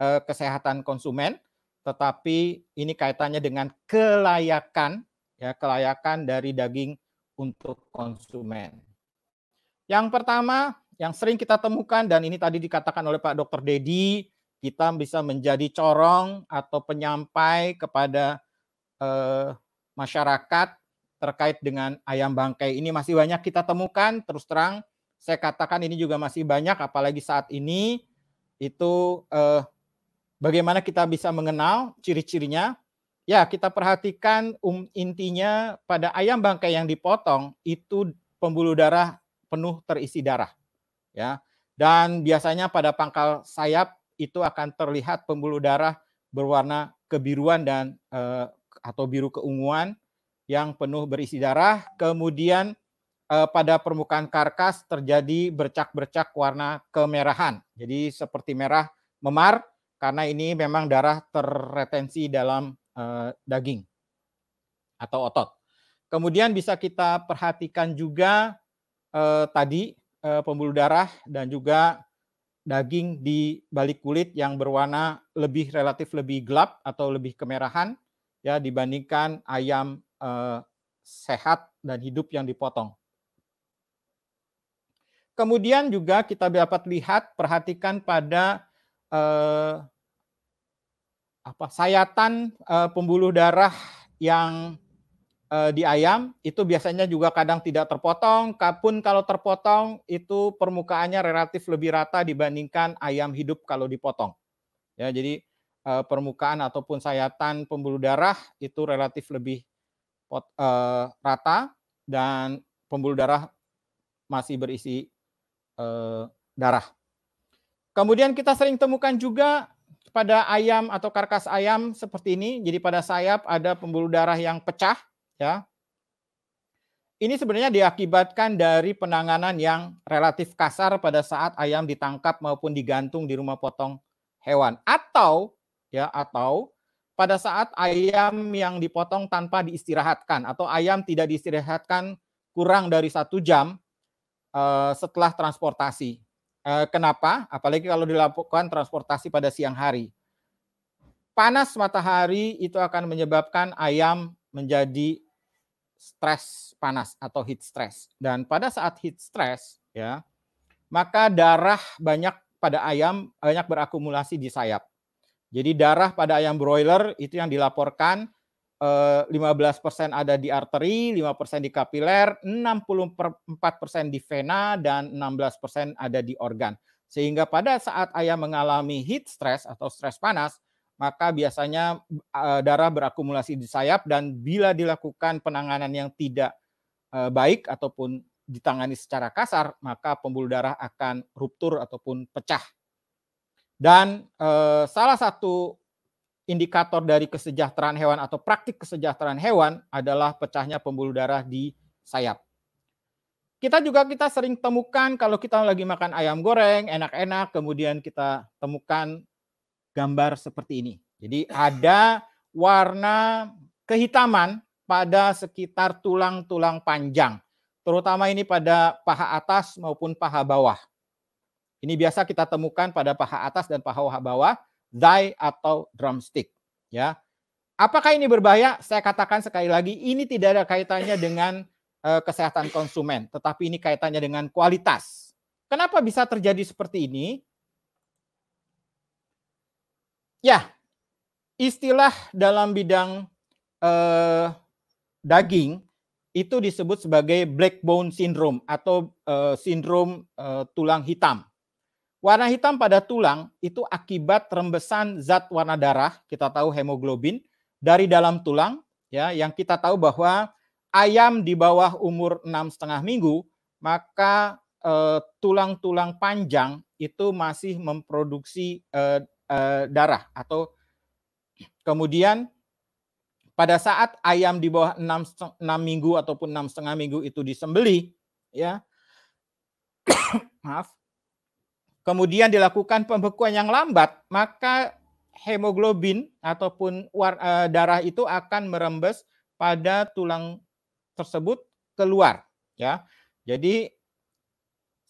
uh, kesehatan konsumen, tetapi ini kaitannya dengan kelayakan ya kelayakan dari daging untuk konsumen. Yang pertama yang sering kita temukan dan ini tadi dikatakan oleh Pak Dr. Dedi kita bisa menjadi corong atau penyampai kepada eh, masyarakat terkait dengan ayam bangkai ini masih banyak kita temukan terus terang saya katakan ini juga masih banyak apalagi saat ini itu eh, bagaimana kita bisa mengenal ciri-cirinya ya kita perhatikan um, intinya pada ayam bangkai yang dipotong itu pembuluh darah penuh terisi darah ya dan biasanya pada pangkal sayap itu akan terlihat pembuluh darah berwarna kebiruan dan eh, atau biru keunguan yang penuh berisi darah. Kemudian eh, pada permukaan karkas terjadi bercak-bercak warna kemerahan. Jadi seperti merah memar karena ini memang darah terretensi dalam eh, daging atau otot. Kemudian bisa kita perhatikan juga eh, tadi eh, pembuluh darah dan juga daging di balik kulit yang berwarna lebih relatif lebih gelap atau lebih kemerahan ya dibandingkan ayam eh, sehat dan hidup yang dipotong. Kemudian juga kita dapat lihat perhatikan pada eh, apa sayatan eh, pembuluh darah yang Eh, di ayam itu biasanya juga kadang tidak terpotong, Kapun kalau terpotong itu permukaannya relatif lebih rata dibandingkan ayam hidup kalau dipotong. Ya, jadi uh, permukaan ataupun sayatan pembuluh darah itu relatif lebih pot, uh, rata dan pembuluh darah masih berisi uh, darah. Kemudian kita sering temukan juga pada ayam atau karkas ayam seperti ini. Jadi pada sayap ada pembuluh darah yang pecah ya. Ini sebenarnya diakibatkan dari penanganan yang relatif kasar pada saat ayam ditangkap maupun digantung di rumah potong hewan atau ya atau pada saat ayam yang dipotong tanpa diistirahatkan atau ayam tidak diistirahatkan kurang dari satu jam uh, setelah transportasi. Uh, kenapa? Apalagi kalau dilakukan transportasi pada siang hari. Panas matahari itu akan menyebabkan ayam menjadi stres panas atau heat stress. Dan pada saat heat stress ya, maka darah banyak pada ayam banyak berakumulasi di sayap. Jadi darah pada ayam broiler itu yang dilaporkan 15% eh, ada di arteri, 5% di kapiler, 64% di vena dan 16% ada di organ. Sehingga pada saat ayam mengalami heat stress atau stres panas, maka biasanya eh, darah berakumulasi di sayap dan bila dilakukan penanganan yang tidak eh, baik ataupun ditangani secara kasar, maka pembuluh darah akan ruptur ataupun pecah. Dan eh, salah satu indikator dari kesejahteraan hewan atau praktik kesejahteraan hewan adalah pecahnya pembuluh darah di sayap. Kita juga kita sering temukan kalau kita lagi makan ayam goreng enak-enak, kemudian kita temukan gambar seperti ini. Jadi ada warna kehitaman pada sekitar tulang-tulang panjang, terutama ini pada paha atas maupun paha bawah. Ini biasa kita temukan pada paha atas dan paha bawah, thigh atau drumstick. Ya, apakah ini berbahaya? Saya katakan sekali lagi, ini tidak ada kaitannya dengan uh, kesehatan konsumen, tetapi ini kaitannya dengan kualitas. Kenapa bisa terjadi seperti ini? Ya, istilah dalam bidang eh, daging itu disebut sebagai black bone syndrome atau eh, sindrom eh, tulang hitam. Warna hitam pada tulang itu akibat rembesan zat warna darah, kita tahu hemoglobin dari dalam tulang ya yang kita tahu bahwa ayam di bawah umur enam setengah minggu maka eh, tulang-tulang eh, panjang itu masih memproduksi eh, uh, darah atau kemudian pada saat ayam di bawah 6, 6 minggu ataupun enam setengah minggu itu disembeli ya maaf kemudian dilakukan pembekuan yang lambat maka hemoglobin ataupun war, uh, darah itu akan merembes pada tulang tersebut keluar ya jadi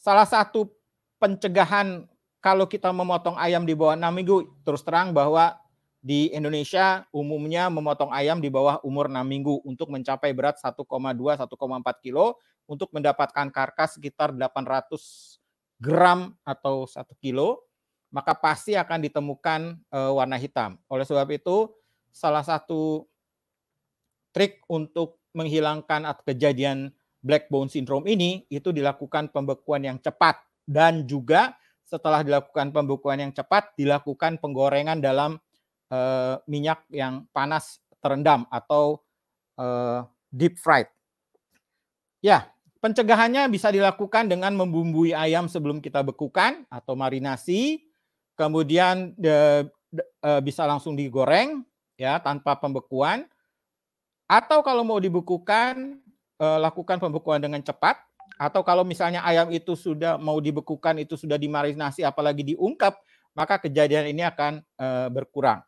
salah satu pencegahan kalau kita memotong ayam di bawah 6 minggu, terus terang bahwa di Indonesia umumnya memotong ayam di bawah umur 6 minggu untuk mencapai berat 1,2-1,4 kilo untuk mendapatkan karkas sekitar 800 gram atau 1 kilo, maka pasti akan ditemukan e, warna hitam. Oleh sebab itu, salah satu trik untuk menghilangkan atau kejadian black bone syndrome ini itu dilakukan pembekuan yang cepat dan juga setelah dilakukan pembekuan yang cepat, dilakukan penggorengan dalam uh, minyak yang panas terendam atau uh, deep fried. Ya, pencegahannya bisa dilakukan dengan membumbui ayam sebelum kita bekukan atau marinasi, kemudian de, de, eh, bisa langsung digoreng ya tanpa pembekuan. Atau kalau mau dibekukan, lakukan pembekuan dengan cepat atau kalau misalnya ayam itu sudah mau dibekukan, itu sudah dimarinasi, apalagi diungkap, maka kejadian ini akan e, berkurang.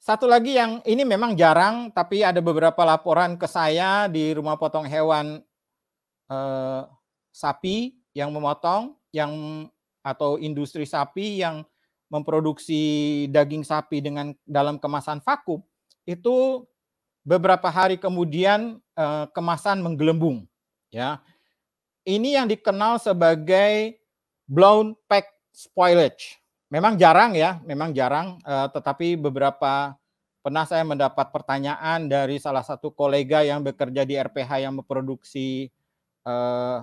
Satu lagi yang ini memang jarang, tapi ada beberapa laporan ke saya di rumah potong hewan e, sapi yang memotong, yang atau industri sapi yang memproduksi daging sapi dengan dalam kemasan vakum itu beberapa hari kemudian Eh, kemasan menggelembung ya. Ini yang dikenal sebagai blown pack spoilage. Memang jarang ya, memang jarang eh, tetapi beberapa pernah saya mendapat pertanyaan dari salah satu kolega yang bekerja di RPH yang memproduksi eh,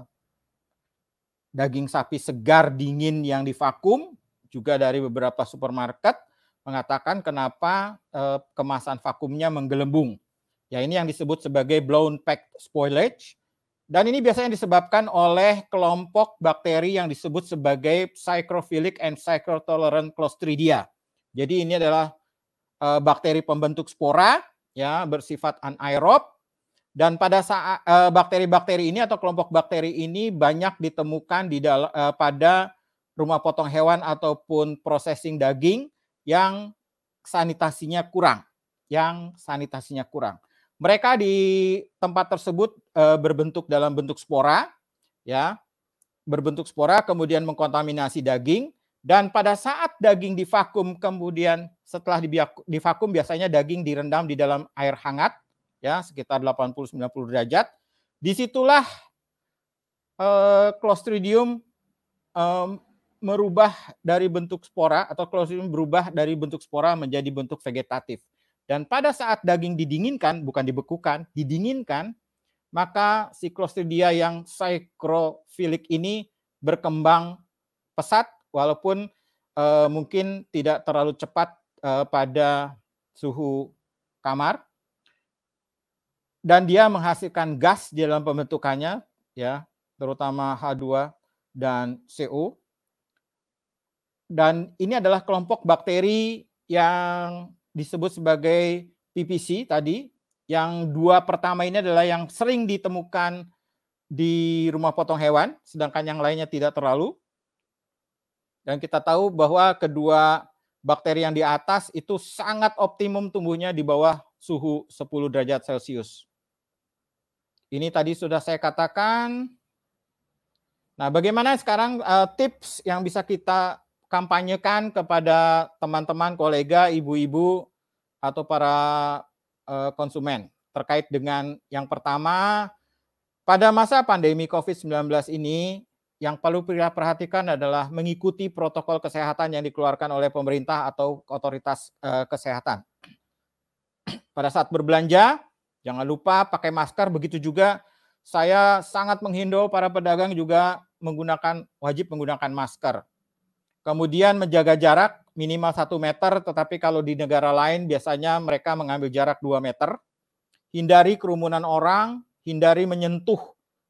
daging sapi segar dingin yang divakum juga dari beberapa supermarket mengatakan kenapa eh, kemasan vakumnya menggelembung. Ya ini yang disebut sebagai blown pack spoilage. Dan ini biasanya disebabkan oleh kelompok bakteri yang disebut sebagai psychrophilic and psychrotolerant Clostridia. Jadi ini adalah uh, bakteri pembentuk spora ya bersifat anaerob dan pada saat eh, bakteri-bakteri ini atau kelompok bakteri ini banyak ditemukan di dalam eh, pada rumah potong hewan ataupun processing daging yang sanitasinya kurang, yang sanitasinya kurang. Mereka di tempat tersebut e, berbentuk dalam bentuk spora, ya, berbentuk spora, kemudian mengkontaminasi daging. Dan pada saat daging divakum, kemudian setelah divakum biasanya daging direndam di dalam air hangat, ya sekitar 80-90 derajat. Disitulah eh, Clostridium merubah dari bentuk spora atau Clostridium berubah dari bentuk spora menjadi bentuk vegetatif. Dan pada saat daging didinginkan, bukan dibekukan, didinginkan, maka Clostridia yang psychrophilic ini berkembang pesat walaupun eh, mungkin tidak terlalu cepat eh, pada suhu kamar dan dia menghasilkan gas di dalam pembentukannya ya terutama H2 dan CO dan ini adalah kelompok bakteri yang disebut sebagai PPC tadi. Yang dua pertama ini adalah yang sering ditemukan di rumah potong hewan, sedangkan yang lainnya tidak terlalu. Dan kita tahu bahwa kedua bakteri yang di atas itu sangat optimum tumbuhnya di bawah suhu 10 derajat Celcius. Ini tadi sudah saya katakan. Nah, bagaimana sekarang eh, tips yang bisa kita kampanyekan kepada teman-teman kolega, ibu-ibu atau para eh, konsumen terkait dengan yang pertama pada masa pandemi Covid-19 ini yang perlu kita perhatikan adalah mengikuti protokol kesehatan yang dikeluarkan oleh pemerintah atau otoritas eh, kesehatan. Pada saat berbelanja, jangan lupa pakai masker. Begitu juga saya sangat menghindau para pedagang juga menggunakan wajib menggunakan masker Kemudian menjaga jarak minimal 1 meter, tetapi kalau di negara lain biasanya mereka mengambil jarak 2 meter. Hindari kerumunan orang, hindari menyentuh.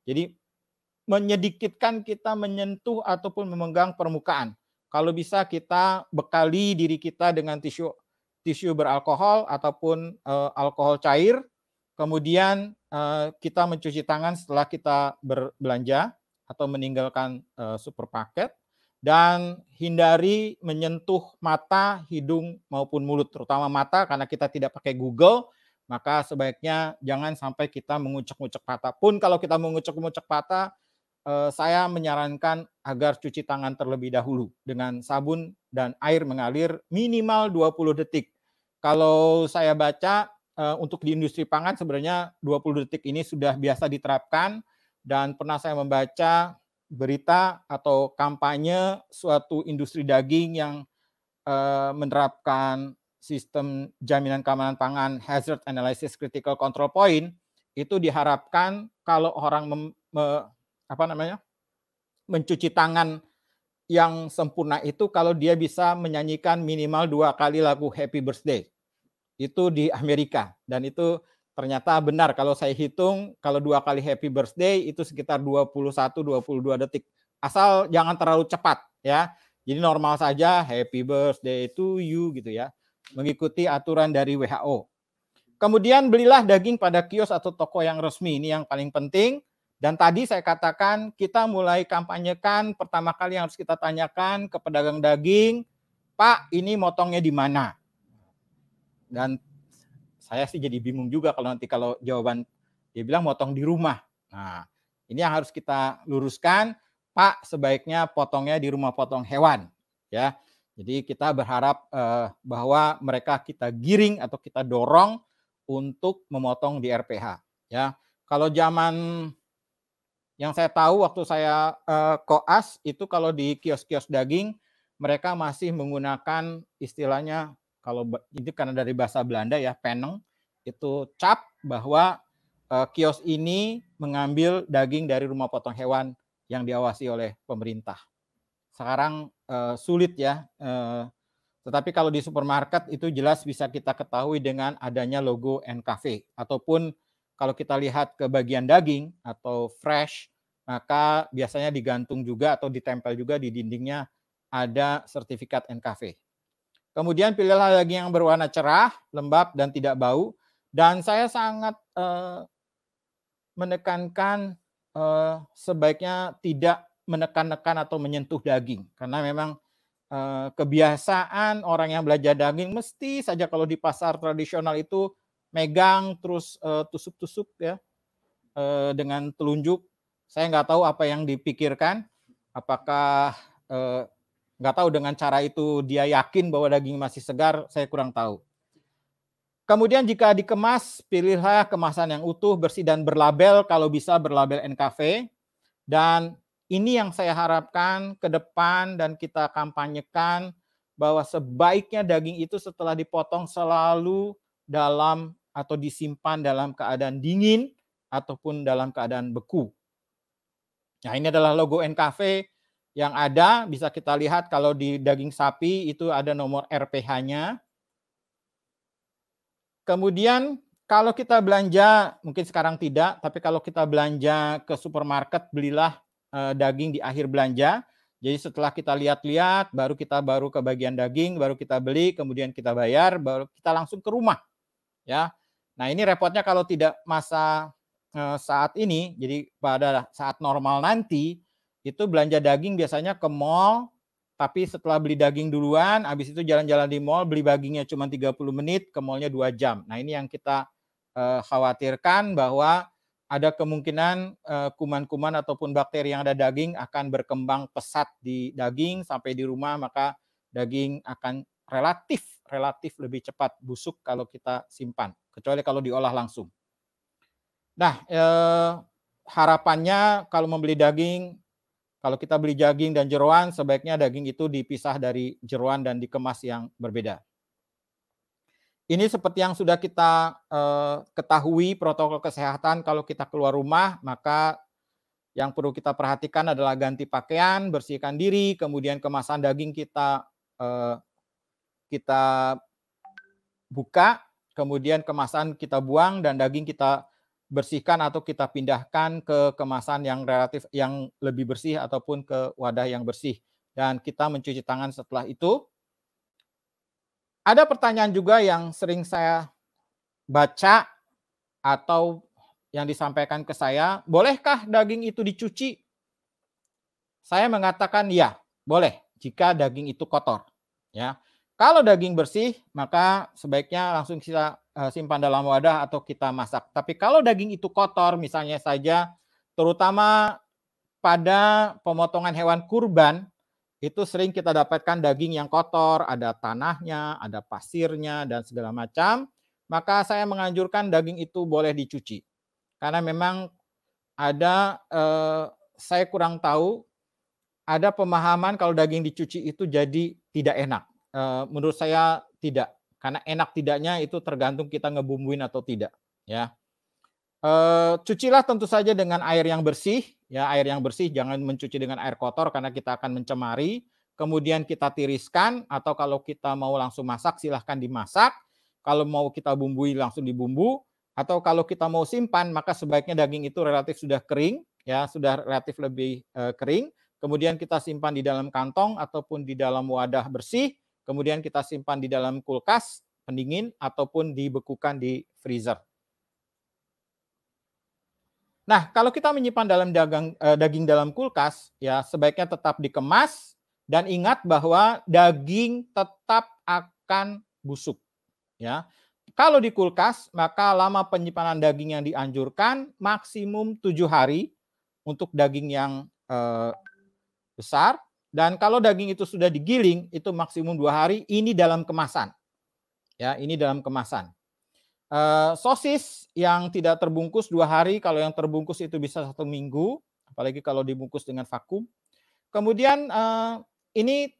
Jadi menyedikitkan kita menyentuh ataupun memegang permukaan. Kalau bisa kita bekali diri kita dengan tisu tisu beralkohol ataupun e, alkohol cair. Kemudian e, kita mencuci tangan setelah kita berbelanja atau meninggalkan e, supermarket dan hindari menyentuh mata, hidung maupun mulut, terutama mata karena kita tidak pakai Google, maka sebaiknya jangan sampai kita mengucek-ucek mata. Pun kalau kita mengucek-ucek mata, eh, saya menyarankan agar cuci tangan terlebih dahulu dengan sabun dan air mengalir minimal 20 detik. Kalau saya baca eh, untuk di industri pangan sebenarnya 20 detik ini sudah biasa diterapkan dan pernah saya membaca berita atau kampanye suatu industri daging yang uh, menerapkan sistem jaminan keamanan pangan hazard analysis critical control point itu diharapkan kalau orang mem, me, apa namanya mencuci tangan yang sempurna itu kalau dia bisa menyanyikan minimal dua kali lagu Happy Birthday itu di Amerika dan itu Ternyata benar kalau saya hitung kalau dua kali happy birthday itu sekitar 21 22 detik. Asal jangan terlalu cepat ya. Jadi normal saja happy birthday to you gitu ya. Mengikuti aturan dari WHO. Kemudian belilah daging pada kios atau toko yang resmi. Ini yang paling penting. Dan tadi saya katakan kita mulai kampanyekan pertama kali yang harus kita tanyakan ke pedagang daging, Pak ini motongnya di mana? Dan saya sih jadi bingung juga kalau nanti kalau jawaban dia bilang motong di rumah. Nah, ini yang harus kita luruskan, Pak, sebaiknya potongnya di rumah potong hewan, ya. Jadi kita berharap eh, bahwa mereka kita giring atau kita dorong untuk memotong di RPH, ya. Kalau zaman yang saya tahu waktu saya eh, koas itu kalau di kios-kios daging mereka masih menggunakan istilahnya kalau itu karena dari bahasa Belanda ya peneng itu cap bahwa uh, kios ini mengambil daging dari rumah potong hewan yang diawasi oleh pemerintah. Sekarang uh, sulit ya, uh, tetapi kalau di supermarket itu jelas bisa kita ketahui dengan adanya logo NKV ataupun kalau kita lihat ke bagian daging atau fresh maka biasanya digantung juga atau ditempel juga di dindingnya ada sertifikat NKV. Kemudian pilihlah daging yang berwarna cerah, lembab dan tidak bau. Dan saya sangat eh, menekankan eh, sebaiknya tidak menekan-nekan atau menyentuh daging karena memang eh, kebiasaan orang yang belajar daging mesti saja kalau di pasar tradisional itu megang terus eh, tusuk-tusuk ya eh, dengan telunjuk. Saya nggak tahu apa yang dipikirkan, apakah eh, Nggak tahu dengan cara itu dia yakin bahwa daging masih segar, saya kurang tahu. Kemudian jika dikemas, pilihlah kemasan yang utuh, bersih dan berlabel, kalau bisa berlabel NKV. Dan ini yang saya harapkan ke depan dan kita kampanyekan bahwa sebaiknya daging itu setelah dipotong selalu dalam atau disimpan dalam keadaan dingin ataupun dalam keadaan beku. Nah, ini adalah logo NKV yang ada bisa kita lihat kalau di daging sapi itu ada nomor RPH-nya. Kemudian kalau kita belanja, mungkin sekarang tidak, tapi kalau kita belanja ke supermarket, belilah e, daging di akhir belanja. Jadi setelah kita lihat-lihat, baru kita baru ke bagian daging, baru kita beli, kemudian kita bayar, baru kita langsung ke rumah. Ya. Nah, ini repotnya kalau tidak masa e, saat ini, jadi pada saat normal nanti itu belanja daging biasanya ke mall, tapi setelah beli daging duluan, habis itu jalan-jalan di mall, beli dagingnya cuma 30 menit, ke mallnya 2 jam. Nah ini yang kita eh, khawatirkan bahwa ada kemungkinan eh, kuman-kuman ataupun bakteri yang ada daging akan berkembang pesat di daging sampai di rumah, maka daging akan relatif relatif lebih cepat busuk kalau kita simpan, kecuali kalau diolah langsung. Nah, eh, harapannya kalau membeli daging kalau kita beli daging dan jeruan, sebaiknya daging itu dipisah dari jeruan dan dikemas yang berbeda. Ini seperti yang sudah kita eh, ketahui protokol kesehatan kalau kita keluar rumah, maka yang perlu kita perhatikan adalah ganti pakaian, bersihkan diri, kemudian kemasan daging kita eh, kita buka, kemudian kemasan kita buang dan daging kita bersihkan atau kita pindahkan ke kemasan yang relatif yang lebih bersih ataupun ke wadah yang bersih dan kita mencuci tangan setelah itu. Ada pertanyaan juga yang sering saya baca atau yang disampaikan ke saya, bolehkah daging itu dicuci? Saya mengatakan ya, boleh jika daging itu kotor, ya. Kalau daging bersih, maka sebaiknya langsung kita eh, simpan dalam wadah atau kita masak. Tapi kalau daging itu kotor, misalnya saja, terutama pada pemotongan hewan kurban, itu sering kita dapatkan daging yang kotor, ada tanahnya, ada pasirnya, dan segala macam. Maka saya menganjurkan daging itu boleh dicuci. Karena memang ada, eh, saya kurang tahu, ada pemahaman kalau daging dicuci itu jadi tidak enak. Eh, menurut saya tidak karena enak tidaknya itu tergantung kita ngebumbuin atau tidak ya e, cucilah tentu saja dengan air yang bersih ya air yang bersih jangan mencuci dengan air kotor karena kita akan mencemari kemudian kita tiriskan atau kalau kita mau langsung masak silahkan dimasak kalau mau kita bumbui langsung dibumbu atau kalau kita mau simpan maka sebaiknya daging itu relatif sudah kering ya sudah relatif lebih eh, kering kemudian kita simpan di dalam kantong ataupun di dalam wadah bersih kemudian kita simpan di dalam kulkas pendingin ataupun dibekukan di freezer. Nah, kalau kita menyimpan dalam dagang, eh, daging dalam kulkas, ya sebaiknya tetap dikemas dan ingat bahwa daging tetap akan busuk. Ya, kalau di kulkas maka lama penyimpanan daging yang dianjurkan maksimum tujuh hari untuk daging yang eh, besar dan kalau daging itu sudah digiling, itu maksimum dua hari. Ini dalam kemasan, ya. Ini dalam kemasan. E, sosis yang tidak terbungkus dua hari, kalau yang terbungkus itu bisa satu minggu, apalagi kalau dibungkus dengan vakum. Kemudian e, ini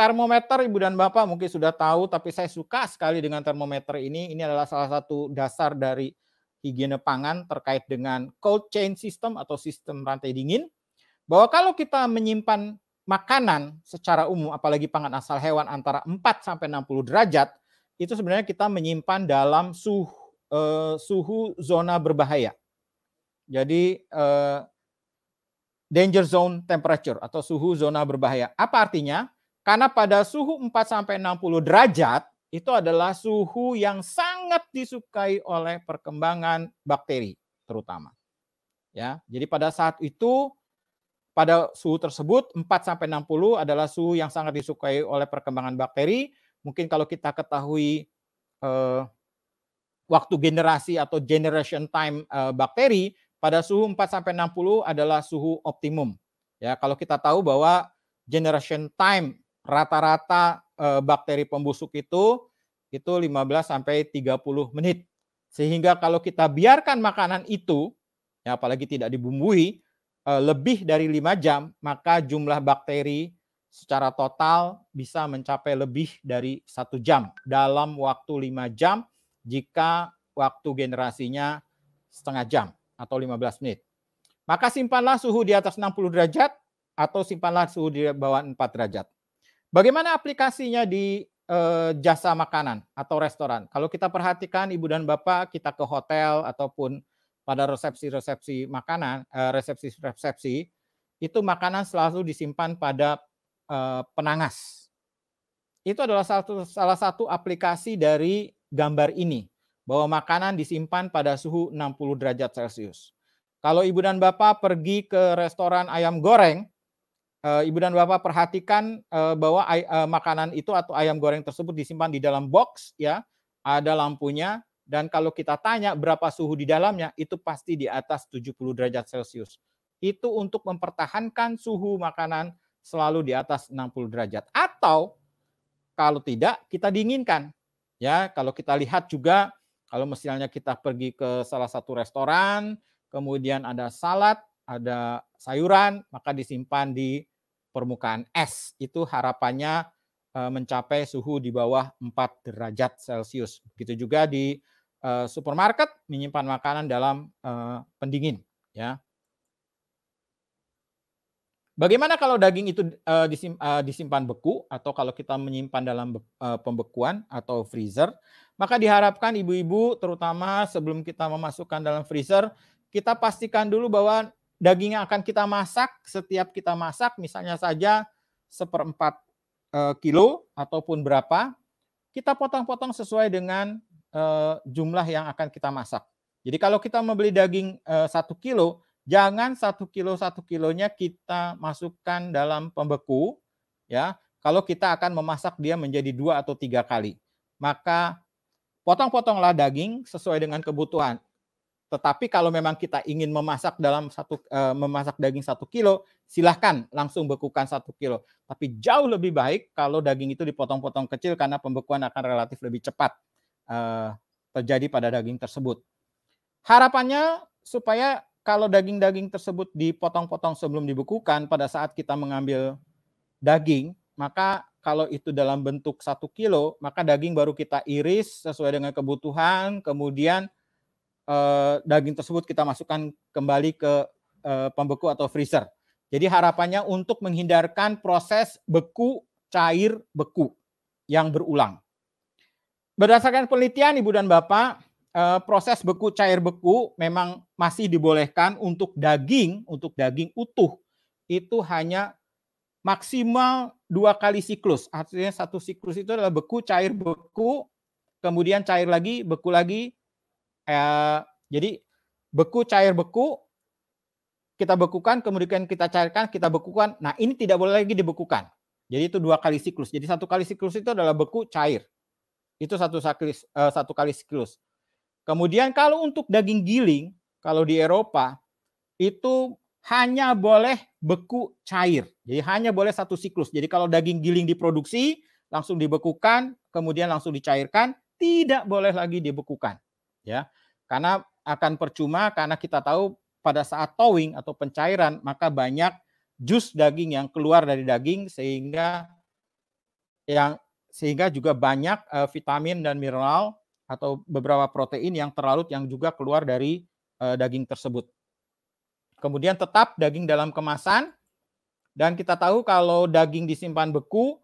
termometer ibu dan bapak mungkin sudah tahu, tapi saya suka sekali dengan termometer ini. Ini adalah salah satu dasar dari higiene pangan terkait dengan cold chain system atau sistem rantai dingin. Bahwa kalau kita menyimpan makanan secara umum apalagi pangan asal hewan antara 4 sampai 60 derajat itu sebenarnya kita menyimpan dalam suhu eh, suhu zona berbahaya. Jadi eh, danger zone temperature atau suhu zona berbahaya. Apa artinya? Karena pada suhu 4 sampai 60 derajat itu adalah suhu yang sangat disukai oleh perkembangan bakteri terutama. Ya, jadi pada saat itu pada suhu tersebut 4 sampai 60 adalah suhu yang sangat disukai oleh perkembangan bakteri. Mungkin kalau kita ketahui eh, waktu generasi atau generation time eh, bakteri pada suhu 4 sampai 60 adalah suhu optimum. Ya, kalau kita tahu bahwa generation time rata-rata eh, bakteri pembusuk itu itu 15 sampai 30 menit. Sehingga kalau kita biarkan makanan itu ya apalagi tidak dibumbui Eh, lebih dari 5 jam, maka jumlah bakteri secara total bisa mencapai lebih dari satu jam dalam waktu 5 jam jika waktu generasinya setengah jam atau 15 menit. Maka simpanlah suhu di atas 60 derajat atau simpanlah suhu di bawah 4 derajat. Bagaimana aplikasinya di eh, jasa makanan atau restoran? Kalau kita perhatikan ibu dan bapak kita ke hotel ataupun pada resepsi-resepsi makanan, eh, resepsi-resepsi itu makanan selalu disimpan pada eh, penangas. Itu adalah satu, salah satu aplikasi dari gambar ini bahwa makanan disimpan pada suhu 60 derajat Celcius. Kalau ibu dan bapak pergi ke restoran ayam goreng, eh, ibu dan bapak perhatikan bahwa makanan itu atau ayam goreng tersebut disimpan di dalam box ya, ada lampunya, dan kalau kita tanya berapa suhu di dalamnya, itu pasti di atas 70 derajat Celcius. Itu untuk mempertahankan suhu makanan selalu di atas 60 derajat. Atau kalau tidak, kita dinginkan. Ya, kalau kita lihat juga, kalau misalnya kita pergi ke salah satu restoran, kemudian ada salad, ada sayuran, maka disimpan di permukaan es. Itu harapannya eh, mencapai suhu di bawah 4 derajat Celcius. Begitu juga di Eh, supermarket menyimpan makanan dalam eh, pendingin ya Bagaimana kalau daging itu eh, disimpan beku atau kalau kita menyimpan dalam pembekuan atau freezer, maka diharapkan ibu-ibu terutama sebelum kita memasukkan dalam freezer, kita pastikan dulu bahwa daging yang akan kita masak setiap kita masak misalnya saja seperempat kilo ataupun berapa, kita potong-potong sesuai dengan Eh, jumlah yang akan kita masak. Jadi kalau kita membeli daging eh, satu kilo, jangan satu kilo satu kilonya kita masukkan dalam pembeku, ya. Kalau kita akan memasak dia menjadi dua atau tiga kali, maka potong-potonglah daging sesuai dengan kebutuhan. Tetapi kalau memang kita ingin memasak dalam satu eh, memasak daging satu kilo, silahkan langsung bekukan satu kilo. Tapi jauh lebih baik kalau daging itu dipotong-potong kecil karena pembekuan akan relatif lebih cepat uh, terjadi pada daging tersebut. Harapannya supaya kalau daging-daging tersebut dipotong-potong sebelum dibekukan pada saat kita mengambil daging, maka kalau itu dalam bentuk satu kilo, maka daging baru kita iris sesuai dengan kebutuhan, kemudian eh, daging tersebut kita masukkan kembali ke eh, pembeku atau freezer. Jadi harapannya untuk menghindarkan proses beku, cair, beku yang berulang. Berdasarkan penelitian Ibu dan Bapak, eh, proses beku cair beku memang masih dibolehkan untuk daging, untuk daging utuh itu hanya maksimal dua kali siklus. Artinya satu siklus itu adalah beku, cair, beku, kemudian cair lagi, beku lagi. Eh, jadi beku, cair, beku, kita bekukan, kemudian kita cairkan, kita bekukan. Nah ini tidak boleh lagi dibekukan. Jadi itu dua kali siklus. Jadi satu kali siklus itu adalah beku, cair. Itu satu, saklis, uh, eh, satu kali siklus. Kemudian kalau untuk daging giling, kalau di Eropa, itu hanya boleh beku cair. Jadi hanya boleh satu siklus. Jadi kalau daging giling diproduksi, langsung dibekukan, kemudian langsung dicairkan, tidak boleh lagi dibekukan. Ya. Karena akan percuma karena kita tahu pada saat towing atau pencairan maka banyak jus daging yang keluar dari daging sehingga yang sehingga juga banyak uh, vitamin dan mineral atau beberapa protein yang terlalu yang juga keluar dari uh, daging tersebut. Kemudian tetap daging dalam kemasan dan kita tahu kalau daging disimpan beku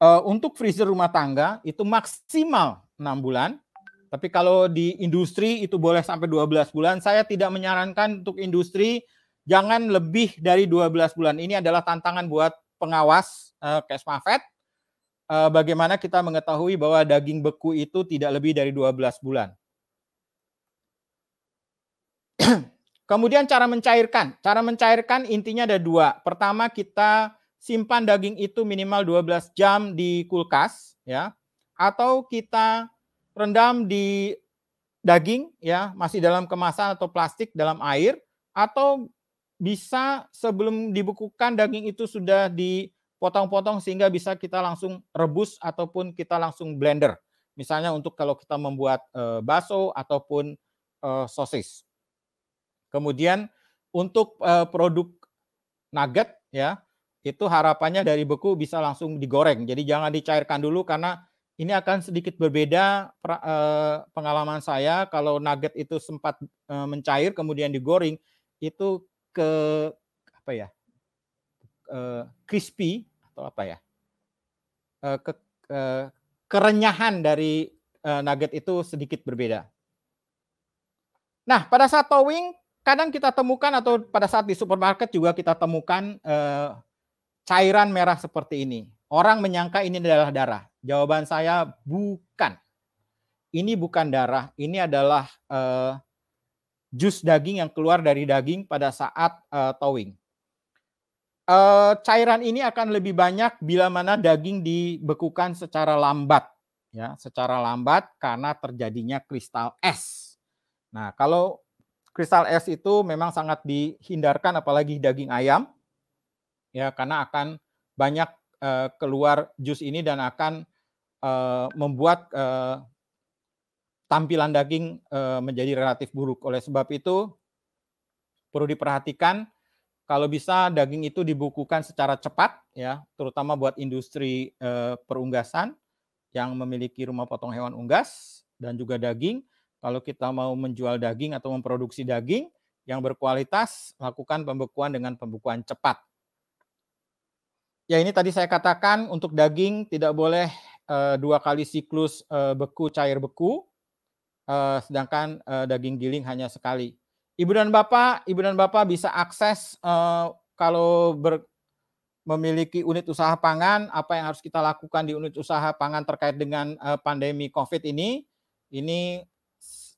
uh, untuk freezer rumah tangga itu maksimal 6 bulan. Tapi kalau di industri itu boleh sampai 12 bulan. Saya tidak menyarankan untuk industri jangan lebih dari 12 bulan. Ini adalah tantangan buat pengawas uh, Kesmafet uh, bagaimana kita mengetahui bahwa daging beku itu tidak lebih dari 12 bulan. Kemudian cara mencairkan. Cara mencairkan intinya ada dua. Pertama kita simpan daging itu minimal 12 jam di kulkas ya atau kita rendam di daging ya masih dalam kemasan atau plastik dalam air atau bisa sebelum dibekukan daging itu sudah di potong-potong sehingga bisa kita langsung rebus ataupun kita langsung blender. Misalnya untuk kalau kita membuat e, bakso ataupun e, sosis. Kemudian untuk e, produk nugget ya, itu harapannya dari beku bisa langsung digoreng. Jadi jangan dicairkan dulu karena ini akan sedikit berbeda pra, e, pengalaman saya kalau nugget itu sempat e, mencair kemudian digoreng itu ke apa ya? E, crispy atau apa ya uh, ke, eh, kerenyahan dari uh, nugget itu sedikit berbeda. Nah, pada saat towing kadang kita temukan atau pada saat di supermarket juga kita temukan uh, cairan merah seperti ini. Orang menyangka ini adalah darah. Jawaban saya bukan. Ini bukan darah, ini adalah uh, jus daging yang keluar dari daging pada saat uh, towing uh, cairan ini akan lebih banyak bila mana daging dibekukan secara lambat ya, secara lambat karena terjadinya kristal es. Nah, kalau kristal es itu memang sangat dihindarkan apalagi daging ayam ya karena akan banyak uh, keluar jus ini dan akan uh, membuat uh, tampilan daging menjadi relatif buruk. Oleh sebab itu perlu diperhatikan kalau bisa daging itu dibukukan secara cepat ya, terutama buat industri eh, perunggasan yang memiliki rumah potong hewan unggas dan juga daging. Kalau kita mau menjual daging atau memproduksi daging yang berkualitas, lakukan pembekuan dengan pembekuan cepat. Ya ini tadi saya katakan untuk daging tidak boleh eh, dua kali siklus eh, beku cair beku, eh, sedangkan eh, daging giling hanya sekali. Ibu dan Bapak, Ibu dan Bapak bisa akses uh, kalau ber, memiliki unit usaha pangan, apa yang harus kita lakukan di unit usaha pangan terkait dengan uh, pandemi COVID ini. Ini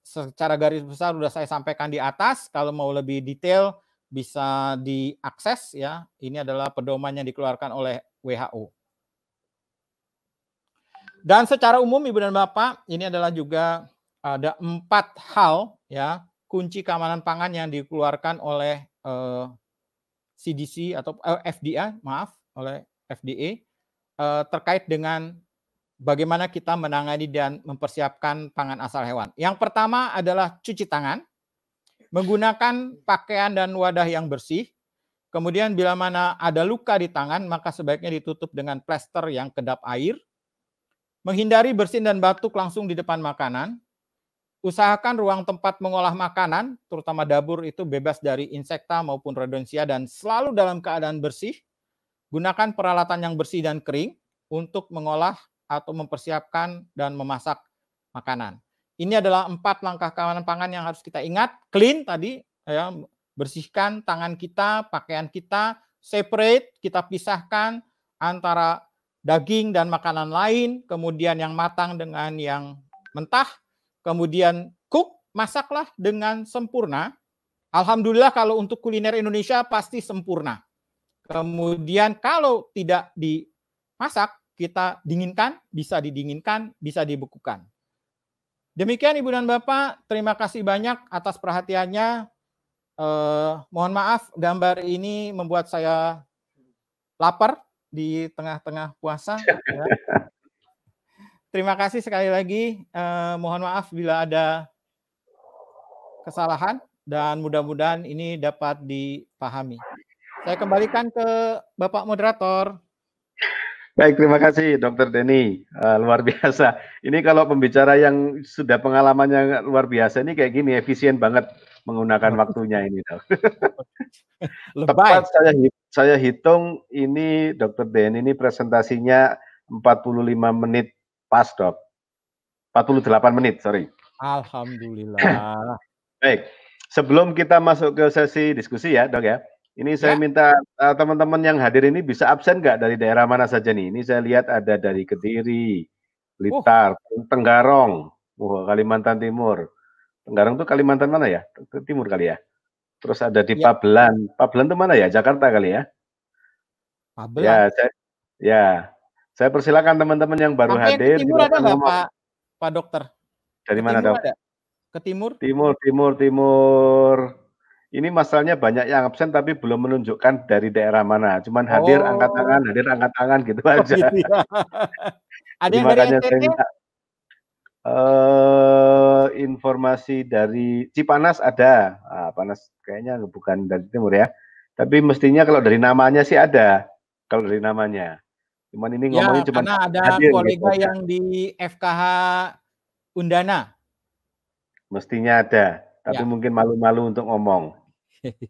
secara garis besar sudah saya sampaikan di atas. Kalau mau lebih detail bisa diakses ya. Ini adalah pedoman yang dikeluarkan oleh WHO. Dan secara umum Ibu dan Bapak, ini adalah juga ada empat hal ya kunci keamanan pangan yang dikeluarkan oleh eh, CDC atau eh, FDA, maaf, oleh FDA eh, terkait dengan bagaimana kita menangani dan mempersiapkan pangan asal hewan. Yang pertama adalah cuci tangan, menggunakan pakaian dan wadah yang bersih. Kemudian bila mana ada luka di tangan, maka sebaiknya ditutup dengan plester yang kedap air. Menghindari bersin dan batuk langsung di depan makanan. Usahakan ruang tempat mengolah makanan, terutama dapur itu bebas dari insekta maupun redonsia dan selalu dalam keadaan bersih. Gunakan peralatan yang bersih dan kering untuk mengolah atau mempersiapkan dan memasak makanan. Ini adalah empat langkah keamanan pangan yang harus kita ingat. Clean tadi, ya, bersihkan tangan kita, pakaian kita, separate, kita pisahkan antara daging dan makanan lain, kemudian yang matang dengan yang mentah, Kemudian cook, masaklah dengan sempurna. Alhamdulillah kalau untuk kuliner Indonesia pasti sempurna. Kemudian kalau tidak dimasak, kita dinginkan, bisa didinginkan, bisa dibekukan. Demikian Ibu dan Bapak, terima kasih banyak atas perhatiannya. Eh, mohon maaf gambar ini membuat saya lapar di tengah-tengah puasa. Ya. Terima kasih sekali lagi. Eh, mohon maaf bila ada kesalahan dan mudah-mudahan ini dapat dipahami. Saya kembalikan ke Bapak moderator. Baik, terima kasih Dokter Denny. Uh, luar biasa. Ini kalau pembicara yang sudah pengalamannya luar biasa ini kayak gini efisien banget menggunakan waktunya ini, Tepat saya saya hitung ini Dokter Denny ini presentasinya 45 menit Pas dok. 48 menit, sorry. Alhamdulillah. Baik, sebelum kita masuk ke sesi diskusi ya dok ya. Ini saya ya. minta teman eh, teman-teman yang hadir ini bisa absen nggak dari daerah mana saja nih? Ini saya lihat ada dari Kediri, Blitar, oh. Tenggarong, oh, Kalimantan Timur. Tenggarong tuh Kalimantan mana ya? Timur kali ya. Terus ada di ya. Pabelan. Pabelan tuh mana ya? Jakarta kali ya? Pabelan. Ya, saya, ya. Saya persilakan teman-teman yang baru Sampai hadir. Ke timur ada nggak Pak, Pak Dokter? Dari mana dok? Ke timur? Timur, timur, timur. Ini masalahnya banyak yang absen tapi belum menunjukkan dari daerah mana. Cuman hadir oh. angkat tangan, hadir angkat tangan gitu oh, aja. Gitu ya. ada yang dari NTT? Minta, uh, informasi dari Cipanas ada. Ah, Panas kayaknya bukan dari timur ya. Tapi mestinya kalau dari namanya sih ada. Kalau dari namanya. Cuman ini ya, ngomongnya ya, cuman karena ada hadir, kolega gitu. Kan. yang di FKH Undana. Mestinya ada, tapi ya. mungkin malu-malu untuk ngomong.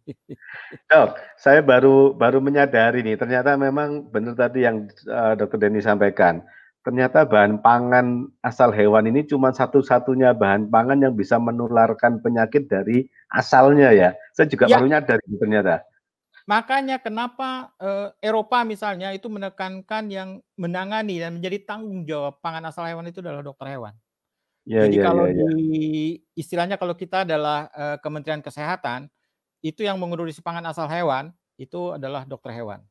Dok, saya baru baru menyadari nih, ternyata memang benar tadi yang uh, Dokter Denny sampaikan. Ternyata bahan pangan asal hewan ini cuma satu-satunya bahan pangan yang bisa menularkan penyakit dari asalnya ya. Saya juga ya. baru nyadar ternyata. Makanya kenapa uh, Eropa misalnya itu menekankan yang menangani dan menjadi tanggung jawab pangan asal hewan itu adalah dokter hewan. Yeah, Jadi yeah, ya, kalau yeah, yeah. di istilahnya kalau kita adalah uh, Kementerian Kesehatan itu yang mengurusi pangan asal hewan itu adalah dokter hewan.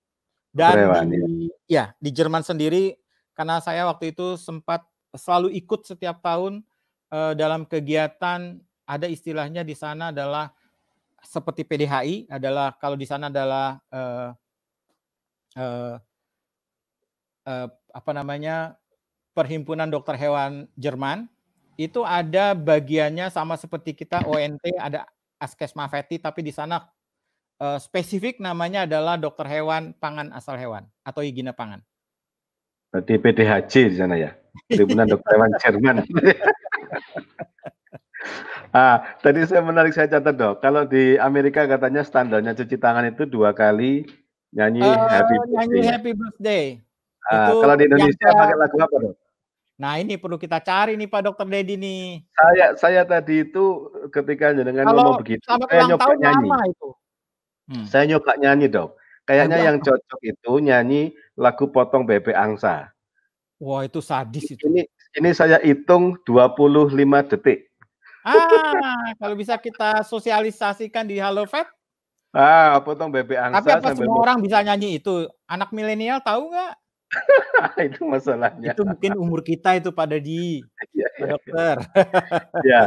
Dan dokter hewan, di, ya. ya di Jerman sendiri karena saya waktu itu sempat selalu ikut setiap tahun uh, dalam kegiatan ada istilahnya di sana adalah seperti PDHI adalah kalau di sana adalah uh, uh, uh, apa namanya Perhimpunan Dokter Hewan Jerman itu ada bagiannya sama seperti kita ONT ada Askesma Mafeti tapi di sana uh, spesifik namanya adalah Dokter Hewan Pangan Asal Hewan atau Higina Pangan. Berarti PDHC di sana ya. Perhimpunan Dokter Hewan Jerman. Ah, tadi saya menarik saya catat dok. Kalau di Amerika katanya standarnya cuci tangan itu dua kali nyanyi uh, Happy Birthday. Nyanyi Happy Birthday. Ah, itu kalau di Indonesia yang... pakai lagu apa dok? Nah ini perlu kita cari nih Pak Dokter Dedi nih. Saya saya tadi itu ketika dengan Kalau ngomong begitu, saya nyoba nyanyi. Itu. Hmm. Saya nyoba nyanyi dok. Kayaknya yang cocok itu nyanyi lagu potong bebek angsa. Wah itu sadis itu. Ini ini saya hitung 25 detik. Ah, kalau bisa kita sosialisasikan di Halo Fat. Ah, potong bebek angsa. Tapi apa semua orang bisa nyanyi itu? Anak milenial tahu nggak? itu masalahnya. Itu mungkin umur kita itu pada di ya, ya, iya. dokter. ya.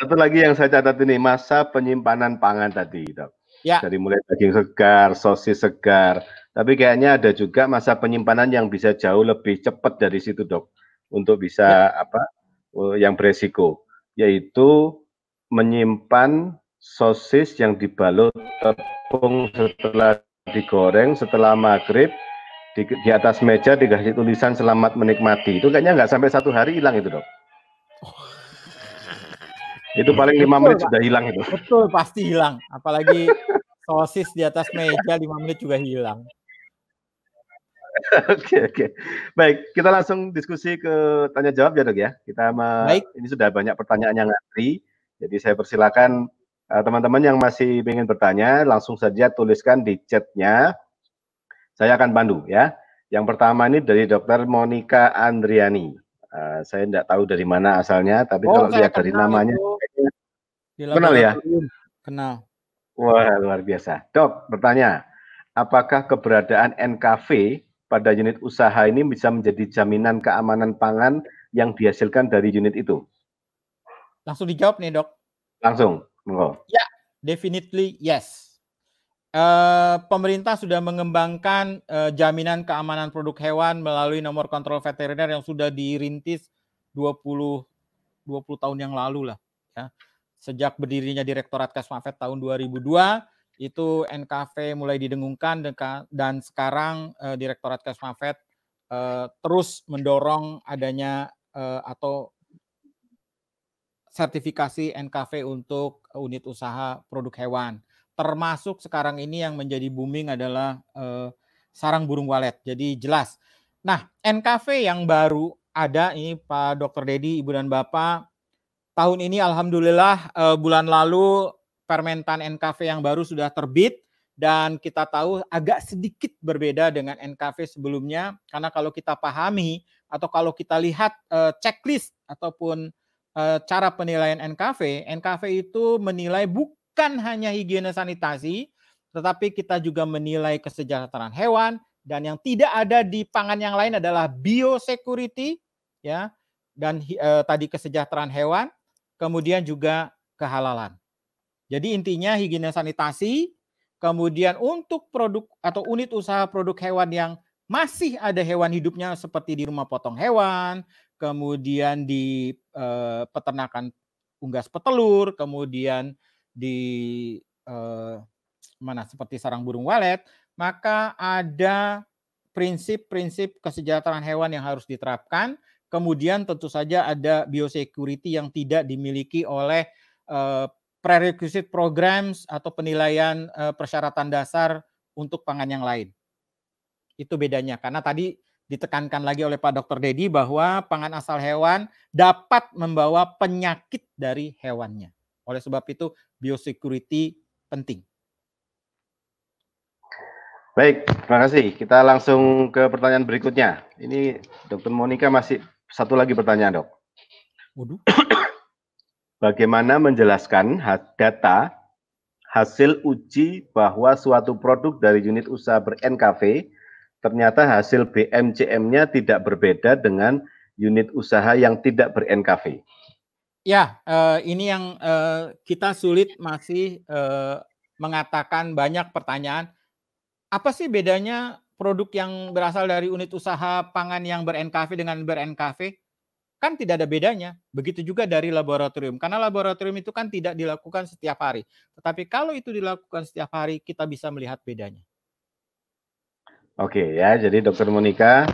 Satu lagi yang saya catat ini masa penyimpanan pangan tadi, dok. Ya. Dari mulai daging segar, sosis segar. Tapi kayaknya ada juga masa penyimpanan yang bisa jauh lebih cepat dari situ, dok. Untuk bisa ya. apa? Eh, yang beresiko yaitu menyimpan sosis yang dibalut tepung setelah digoreng setelah maghrib di, di atas meja dikasih tulisan selamat menikmati itu kayaknya nggak sampai satu hari hilang itu dok oh. itu paling lima menit sudah hilang itu betul pasti hilang apalagi sosis di atas meja lima menit juga hilang Oke oke. Baik, kita langsung diskusi ke tanya jawab ya dok ya. Kita Baik. ini sudah banyak pertanyaan yang ngantri. Jadi saya persilakan eh, teman-teman uh, yang masih ingin bertanya langsung saja tuliskan di chatnya. Saya akan bantu ya. Yang pertama ini dari Dokter Monica Andriani. Uh, saya tidak tahu dari mana asalnya, tapi oh, kalau lihat dari namanya, itu. kenal ya? Kenal. Wah luar biasa. Dok bertanya, apakah keberadaan NKV pada unit usaha ini bisa menjadi jaminan keamanan pangan yang dihasilkan dari unit itu? Langsung dijawab nih dok. Langsung, monggo. Ya, definitely yes. Uh, pemerintah sudah mengembangkan uh, jaminan keamanan produk hewan melalui nomor kontrol veteriner yang sudah dirintis 20 20 tahun yang lalu lah ya. Sejak berdirinya Direktorat Kasmafet tahun 2002 itu NKV mulai didengungkan dan sekarang uh, Direktorat Kesmafet uh, terus mendorong adanya uh, atau sertifikasi NKV untuk unit usaha produk hewan. Termasuk sekarang ini yang menjadi booming adalah uh, sarang burung walet. Jadi jelas. Nah, NKV yang baru ada ini Pak Dr. Dedi, Ibu dan Bapak. Tahun ini alhamdulillah uh, bulan lalu Permentan NKV yang baru sudah terbit dan kita tahu agak sedikit berbeda dengan NKV sebelumnya karena kalau kita pahami atau kalau kita lihat uh, checklist ataupun uh, cara penilaian NKV, NKV itu menilai bukan hanya higiene sanitasi tetapi kita juga menilai kesejahteraan hewan dan yang tidak ada di pangan yang lain adalah biosecurity ya dan uh, tadi kesejahteraan hewan kemudian juga kehalalan jadi intinya higiene sanitasi, kemudian untuk produk atau unit usaha produk hewan yang masih ada hewan hidupnya seperti di rumah potong hewan, kemudian di eh, peternakan unggas petelur, kemudian di eh, mana seperti sarang burung walet, maka ada prinsip-prinsip kesejahteraan hewan yang harus diterapkan. Kemudian tentu saja ada biosecurity yang tidak dimiliki oleh eh, prerequisite programs atau penilaian uh, persyaratan dasar untuk pangan yang lain. Itu bedanya karena tadi ditekankan lagi oleh Pak Dr. Dedi bahwa pangan asal hewan dapat membawa penyakit dari hewannya. Oleh sebab itu biosecurity penting. Baik, terima kasih. Kita langsung ke pertanyaan berikutnya. Ini Dr. Monica masih satu lagi pertanyaan, Dok. Waduh bagaimana menjelaskan data hasil uji bahwa suatu produk dari unit usaha ber-NKV ternyata hasil BMCM-nya tidak berbeda dengan unit usaha yang tidak ber-NKV. Ya, eh, ini yang eh, kita sulit masih eh, mengatakan banyak pertanyaan. Apa sih bedanya produk yang berasal dari unit usaha pangan yang ber-NKV dengan ber-NKV? kan tidak ada bedanya. Begitu juga dari laboratorium, karena laboratorium itu kan tidak dilakukan setiap hari. Tetapi kalau itu dilakukan setiap hari, kita bisa melihat bedanya. Oke ya, jadi dokter Monika,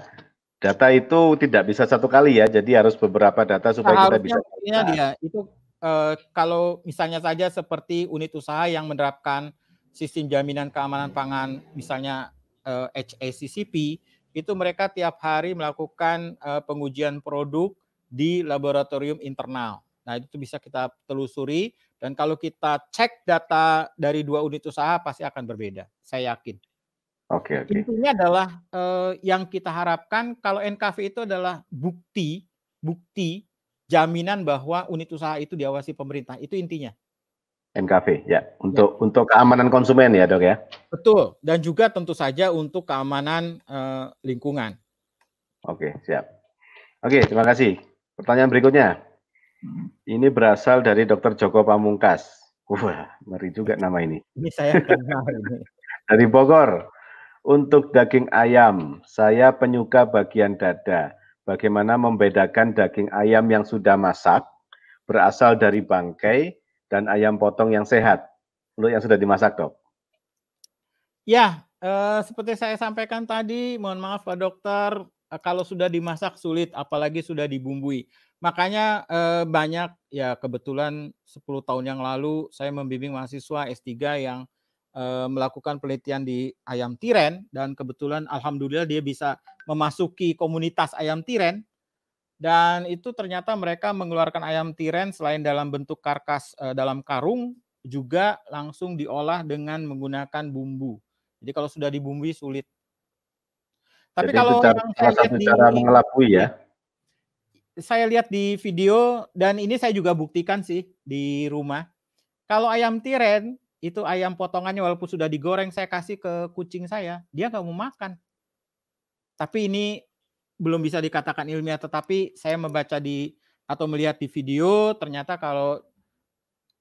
data itu tidak bisa satu kali ya, jadi harus beberapa data supaya Seharusnya kita bisa. Iya, dia itu e, kalau misalnya saja seperti unit usaha yang menerapkan sistem jaminan keamanan pangan, misalnya e, eh, HACCP, itu mereka tiap hari melakukan uh, pengujian produk di laboratorium internal. Nah, itu bisa kita telusuri dan kalau kita cek data dari dua unit usaha pasti akan berbeda, saya yakin. Oke, okay, Okay. Intinya adalah eh, yang kita harapkan kalau NKV itu adalah bukti, bukti jaminan bahwa unit usaha itu diawasi pemerintah. Itu intinya. NKV ya. ya, untuk ya. untuk keamanan konsumen ya, Dok ya. Betul, dan juga tentu saja untuk keamanan eh, lingkungan. Oke, siap. Oke, terima kasih. Pertanyaan berikutnya. Hmm. Ini berasal dari Dr. Joko Pamungkas. Wah, ngeri juga nama ini. Ini saya kenal dari Bogor. Untuk daging ayam, saya penyuka bagian dada. Bagaimana membedakan daging ayam yang sudah masak, berasal dari bangkai, dan ayam potong yang sehat? Untuk yang sudah dimasak, dok. Ya, eh, seperti saya sampaikan tadi, mohon maaf Pak Dokter, Eh, kalau sudah dimasak sulit apalagi sudah dibumbui. Makanya eh, banyak ya kebetulan 10 tahun yang lalu saya membimbing mahasiswa S3 yang eh, melakukan penelitian di ayam tiren dan kebetulan alhamdulillah dia bisa memasuki komunitas ayam tiren dan itu ternyata mereka mengeluarkan ayam tiren selain dalam bentuk karkas eh, dalam karung juga langsung diolah dengan menggunakan bumbu. Jadi kalau sudah dibumbui sulit tapi Jadi kalau cara, salah satu cara di, mengelabui ya. Saya lihat di video dan ini saya juga buktikan sih di rumah. Kalau ayam tiren itu ayam potongannya walaupun sudah digoreng saya kasih ke kucing saya, dia nggak mau makan. Tapi ini belum bisa dikatakan ilmiah, tetapi saya membaca di atau melihat di video ternyata kalau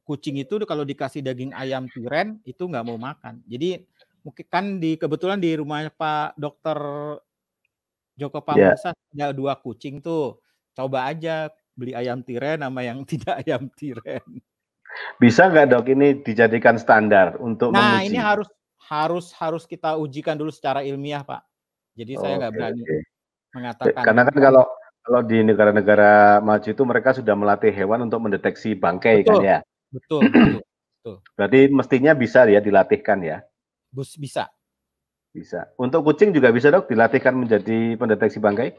kucing itu kalau dikasih daging ayam tiren itu nggak mau makan. Jadi mungkin kan di kebetulan di rumahnya Pak Dokter Joko iya. Pamungkas yeah. ada dua kucing tuh. Coba aja beli ayam tiren sama yang tidak ayam tiren. Bisa nggak dok ini dijadikan standar untuk Nah memuji? ini harus harus harus kita ujikan dulu secara ilmiah pak. Jadi saya nggak okay, berani okay. Eh, mengatakan. Karena kan kalau kalau di negara-negara maju itu mereka sudah melatih hewan untuk mendeteksi bangkai kan betul, kan ya. Betul, betul, betul. Berarti mestinya bisa ya dilatihkan ya. Bus bisa. Bisa. Untuk kucing juga bisa dok dilatihkan menjadi pendeteksi bangkai?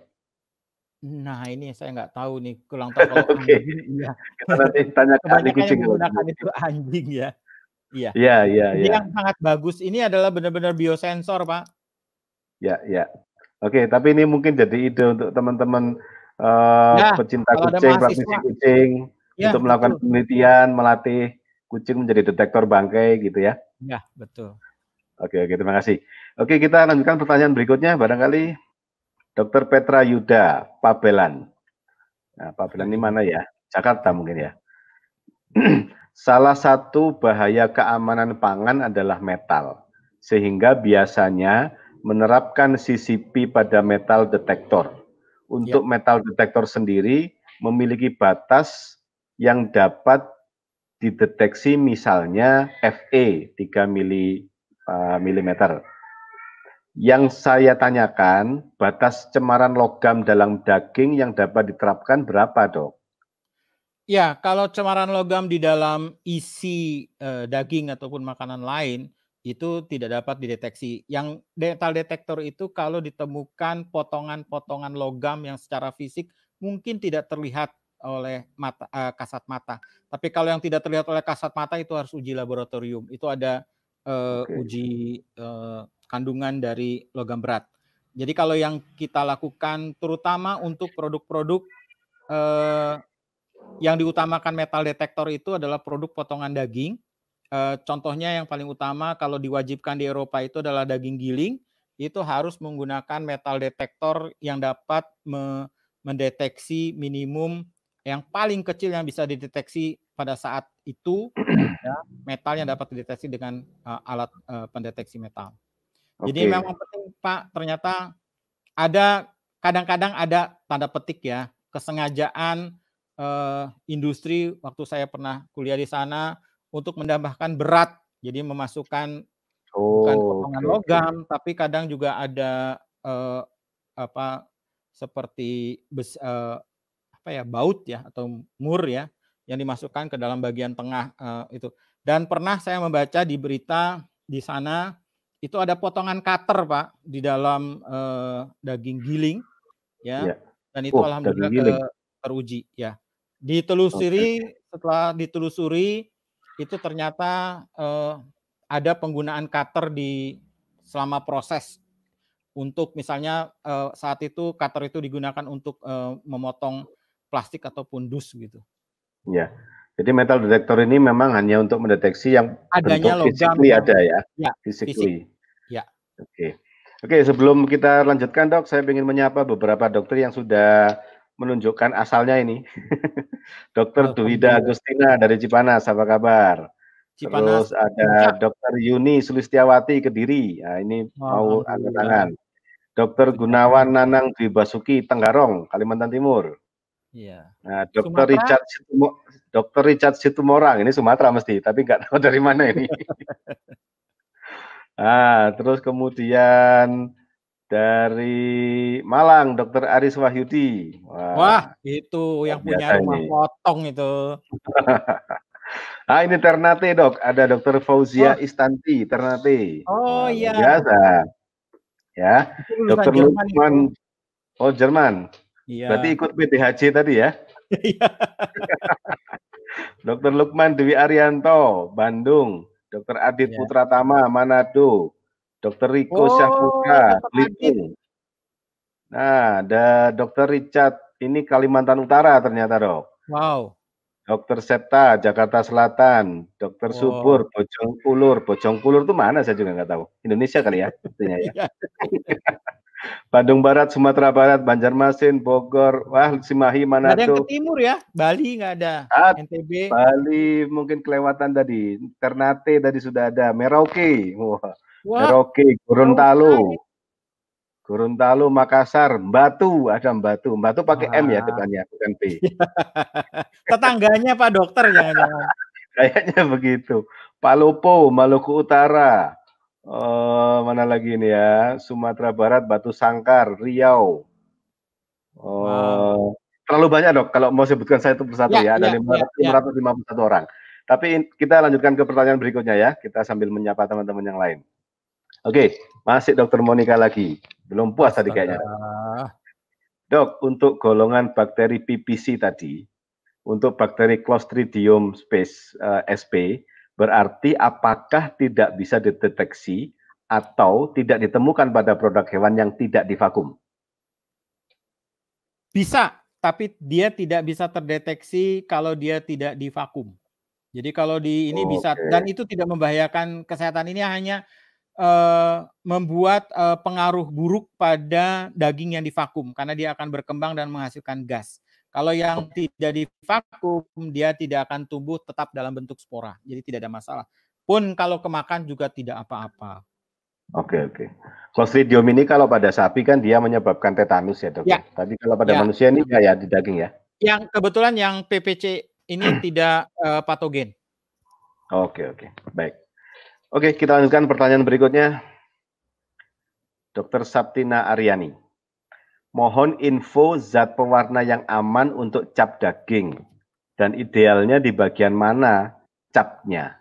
Nah ini saya nggak tahu nih kurang tahu Oke. ya. Kita nanti tanya ke ahli kucing. Menggunakan itu anjing ya. Iya. Iya iya. Ini ya. yang sangat bagus. Ini adalah benar-benar biosensor pak. Ya ya. Oke, okay, tapi ini mungkin jadi ide untuk teman-teman uh, nah, pecinta kucing, praktisi kucing ya, untuk melakukan betul. penelitian, melatih kucing menjadi detektor bangkai gitu ya. Ya, betul. Oke, oke, terima kasih. Oke, kita lanjutkan pertanyaan berikutnya. Barangkali Dr. Petra Yuda, Pabelan. Nah, Pabelan ini mana ya? Jakarta mungkin ya. Salah satu bahaya keamanan pangan adalah metal, sehingga biasanya menerapkan CCP pada metal detektor. Untuk ya. metal detektor sendiri memiliki batas yang dapat dideteksi misalnya FE 3 mili mm. Yang saya tanyakan, batas cemaran logam dalam daging yang dapat diterapkan berapa, dok? Ya, kalau cemaran logam di dalam isi eh, daging ataupun makanan lain itu tidak dapat dideteksi. Yang metal detektor itu kalau ditemukan potongan-potongan logam yang secara fisik mungkin tidak terlihat oleh mata eh, kasat mata. Tapi kalau yang tidak terlihat oleh kasat mata itu harus uji laboratorium. Itu ada Eh, okay. uji uh, kandungan dari logam berat. Jadi kalau yang kita lakukan terutama untuk produk-produk eh, yang diutamakan metal detektor itu adalah produk potongan daging. Eh, contohnya yang paling utama kalau diwajibkan di Eropa itu adalah daging giling, itu harus menggunakan metal detektor yang dapat me mendeteksi minimum yang paling kecil yang bisa dideteksi pada saat itu ya, metal yang dapat dideteksi dengan uh, alat uh, pendeteksi metal. Okay. Jadi memang penting Pak, ternyata ada kadang-kadang ada tanda petik ya kesengajaan uh, industri waktu saya pernah kuliah di sana untuk menambahkan berat, jadi memasukkan oh, bukan potongan okay. logam, tapi kadang juga ada uh, apa seperti bes, uh, apa ya baut ya atau mur ya yang dimasukkan ke dalam bagian tengah uh, itu. Dan pernah saya membaca di berita di sana itu ada potongan cutter pak di dalam uh, daging giling ya. Yeah. Dan itu oh, alhamdulillah ke, teruji ya. Ditelusuri okay. setelah ditelusuri itu ternyata uh, ada penggunaan cutter di selama proses untuk misalnya saat itu cutter itu digunakan untuk memotong plastik ataupun dus gitu. Ya. Jadi metal detector ini memang hanya untuk mendeteksi yang adanya bentuk logam ada ya. Ya, Fisik. Ya. Oke. Oke, sebelum kita lanjutkan, Dok, saya ingin menyapa beberapa dokter yang sudah menunjukkan asalnya ini. dokter oh, Duwida Agustina dari Cipanas, apa kabar? Cipanas. Terus ada Dokter Yuni Sulistiawati Kediri. Nah, ini mau angkat tangan. Dokter Gunawan Nanang Dwi Basuki Tenggarong, Kalimantan Timur. Iya. Nah, Dokter Richard Situmorang, Dokter Richard Situmorang ini Sumatera mesti, tapi nggak tahu dari mana ini. nah, terus kemudian dari Malang, Dokter Aris Wahyudi. Wah, Wah itu yang punya rumah ini. potong itu. ah, ini Ternate, Dok. Ada Dokter Fauzia oh. Istanti, Ternate. Oh, iya. Biasa. Ya. Dokter Lukman. Oh, Jerman. Iya. Berarti ikut PTHC tadi ya? Iya. Dokter Lukman Dewi Arianto, Bandung. Dokter Adit ya. Putratama, Manado. Dokter Riko oh, Syahputra, Belitung. Nah, ada Dokter Richard, ini Kalimantan Utara ternyata dok. Wow. Dokter Septa, Jakarta Selatan. Dokter Wow. Subur, Bojongkulur. Bojongkulur itu mana saya juga nggak tahu. Indonesia kali ya. Tentunya, ya. Iya. Bandung Barat, Sumatera Barat, Banjarmasin, Bogor, wah Simahi, mana Ada yang ke timur ya, Bali nggak ada. At, ah, NTB. Bali mungkin kelewatan tadi, Ternate tadi sudah ada, Merauke, wah, wah. Merauke, Gorontalo, Gorontalo, Makassar, Batu, ada Batu, Batu pakai ah. M ya ah. depannya, bukan P. Tetangganya Pak Dokter ya? Kayaknya begitu. Palopo, Maluku Utara, Oh, mana lagi ini ya? Sumatera Barat, Batu Sangkar, Riau. Oh, wow. Eh, terlalu banyak dok. Kalau mau sebutkan saya itu persatu ya, ya. ada ya, 551 ya. ya. orang. Tapi kita lanjutkan ke pertanyaan berikutnya ya. Kita sambil menyapa teman-teman yang lain. Oke, masih Dokter Monica lagi. Belum puas tadi kayaknya. Dok, untuk golongan bakteri PPC tadi, untuk bakteri Clostridium space uh, eh, SP, Berarti apakah tidak bisa dideteksi atau tidak ditemukan pada produk hewan yang tidak divakum? Bisa, tapi dia tidak bisa terdeteksi kalau dia tidak divakum. Jadi kalau di ini oh, bisa okay. dan itu tidak membahayakan kesehatan ini hanya uh, membuat uh, pengaruh buruk pada daging yang divakum karena dia akan berkembang dan menghasilkan gas. Kalau yang tidak di vakum, dia tidak akan tumbuh tetap dalam bentuk spora. Jadi tidak ada masalah. Pun kalau kemakan juga tidak apa-apa. Oke, oke. Clostridium ini kalau pada sapi kan dia menyebabkan tetanus ya, Dok. Ya. Tadi kalau pada ya. manusia ini ya di daging ya. Yang kebetulan yang PPC ini tidak uh, patogen. Oke, oke. Baik. Oke, kita lanjutkan pertanyaan berikutnya. Dokter Saptina Aryani. Mohon info zat pewarna yang aman untuk cap daging dan idealnya di bagian mana capnya?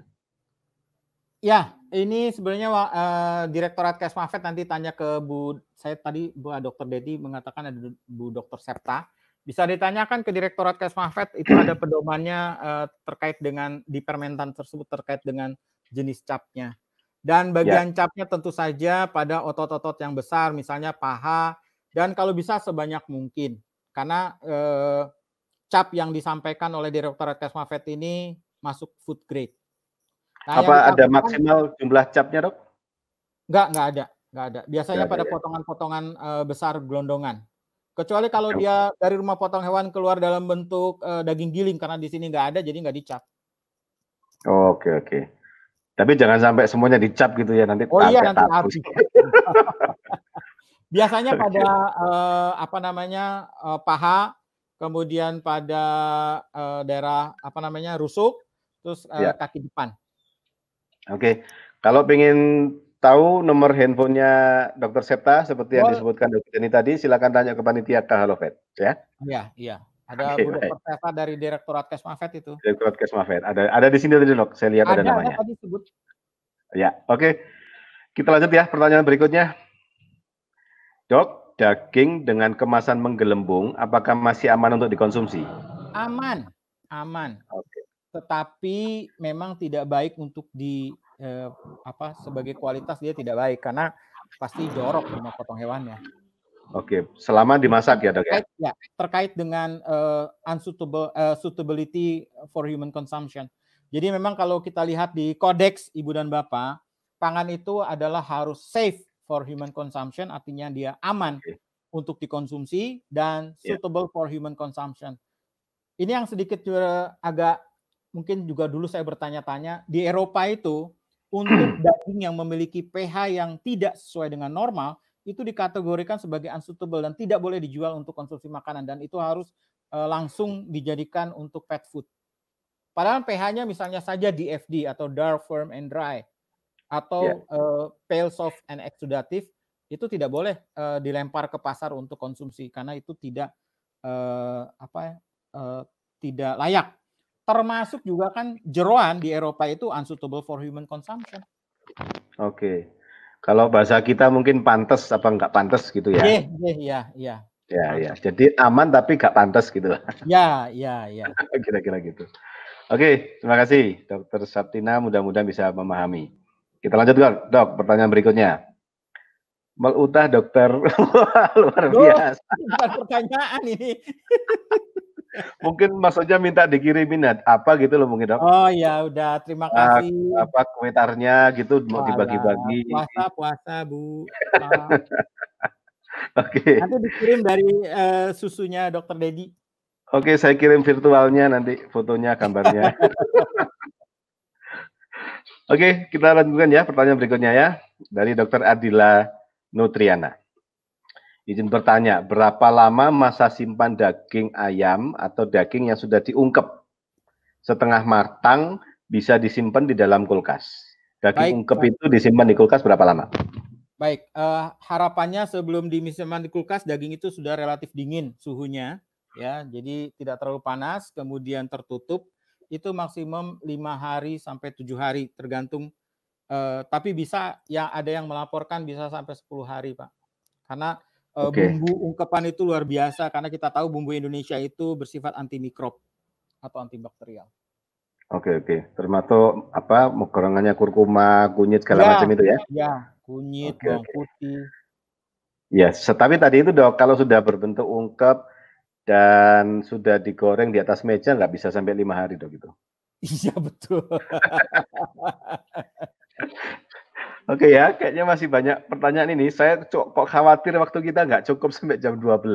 Ya, ini sebenarnya uh, Direktorat Kesmafet nanti tanya ke Bu saya tadi Bu Dokter Dedi mengatakan ada Bu Dokter Septa. Bisa ditanyakan ke Direktorat Kesmafet itu ada pedomannya uh, terkait dengan di permentan tersebut terkait dengan jenis capnya. Dan bagian ya. capnya tentu saja pada otot-otot yang besar misalnya paha, dan kalau bisa sebanyak mungkin karena eh, cap yang disampaikan oleh Direktorat Kesma Fed ini masuk food grade. Nah, Apa ada maksimal jumlah capnya, Dok? Enggak, enggak ada, enggak ada. Biasanya enggak pada ya? potongan-potongan ya. eh, besar gelondongan. Kecuali kalau dia dari rumah potong hewan keluar dalam bentuk eh, daging giling karena di sini enggak ada jadi enggak dicap. Oh, oke okay, oke. Okay. Tapi jangan sampai semuanya dicap gitu ya nanti. Oh iya nanti habis. Biasanya pada uh, apa namanya uh, paha, kemudian pada uh, daerah apa namanya rusuk, terus uh, ya. kaki depan. Oke, kalau ingin tahu nomor handphonenya Dokter Septa seperti oh. yang disebutkan Dokter ini tadi, silakan tanya ke panitia Kahalovet, ya. Iya, iya. Ada okay, Bu Dokter Septa dari Direktorat Kesmafet itu. Direktorat Kesmafet. Ada ada di sini tadi dok. Saya lihat ada, ada namanya. Ada tadi sebut. Ya, oke. Okay. Kita lanjut ya pertanyaan berikutnya. Dok, daging dengan kemasan menggelembung apakah masih aman untuk dikonsumsi? Aman, aman. Oke. Tetapi memang tidak baik untuk di eh, apa sebagai kualitas dia tidak baik karena pasti jorok sama potong hewannya. Oke, selama dimasak ya dok ya. Terkait, ya, terkait dengan uh, unsuitable uh, suitability for human consumption. Jadi memang kalau kita lihat di kodeks ibu dan bapak, pangan itu adalah harus safe for human consumption artinya dia aman okay. untuk dikonsumsi dan iya. suitable yeah. for human consumption. Ini yang sedikit juga agak mungkin juga dulu saya bertanya-tanya di Eropa itu untuk daging yang memiliki pH yang tidak sesuai dengan normal itu dikategorikan sebagai unsuitable dan tidak boleh dijual untuk konsumsi makanan dan itu harus uh, langsung dijadikan untuk pet food. Padahal pH-nya misalnya saja DFD atau dark, firm, and dry atau yeah. Iya. uh, pail soft and exudative itu tidak boleh uh, dilempar ke pasar untuk konsumsi karena itu tidak uh, apa uh, tidak layak. Termasuk juga kan jeroan di Eropa itu unsuitable for human consumption. Oke. Okay. Kalau bahasa kita mungkin pantas apa nggak pantas gitu ya? Iya, iya, iya, Iya, iya. ya, ya. Jadi aman tapi nggak pantas gitu lah. Ya, ya, ya. Kira-kira gitu. Oke, okay, terima kasih Dokter Saptina. Mudah-mudahan bisa memahami. Kita lanjut dok, dok pertanyaan berikutnya. Melutah dokter luar biasa. Oh, pertanyaan ini. mungkin maksudnya minta dikirimin apa gitu loh mungkin dok. Oh ya udah terima ah, kasih. apa komentarnya gitu mau dibagi-bagi. Puasa puasa bu. Oke. okay. Nanti dikirim dari uh, susunya dokter Dedi. Oke okay, saya kirim virtualnya nanti fotonya gambarnya. Oke, kita lanjutkan ya pertanyaan berikutnya ya dari Dr. Adila Nutriana. Izin bertanya, berapa lama masa simpan daging ayam atau daging yang sudah diungkep setengah matang bisa disimpan di dalam kulkas? Daging ungkep itu disimpan di kulkas berapa lama? Baik, uh, harapannya sebelum disimpan di kulkas daging itu sudah relatif dingin suhunya ya, jadi tidak terlalu panas, kemudian tertutup itu maksimum lima hari sampai tujuh hari tergantung uh, tapi bisa yang ada yang melaporkan bisa sampai sepuluh hari pak karena uh, eh, okay. bumbu ungkepan itu luar biasa karena kita tahu bumbu Indonesia itu bersifat antimikrob atau antibakterial. Oke okay, oke, okay. termasuk apa gorengannya kurkuma, kunyit segala ya, macam itu ya? Ya, kunyit, okay, bawang okay. putih. Ya, yes. tetapi tadi itu dok kalau sudah berbentuk ungkep dan sudah digoreng di atas meja nggak bisa sampai lima hari dok gitu. Iya betul. Oke okay ya, kayaknya masih banyak pertanyaan ini. Saya kok khawatir waktu kita nggak cukup sampai jam 12.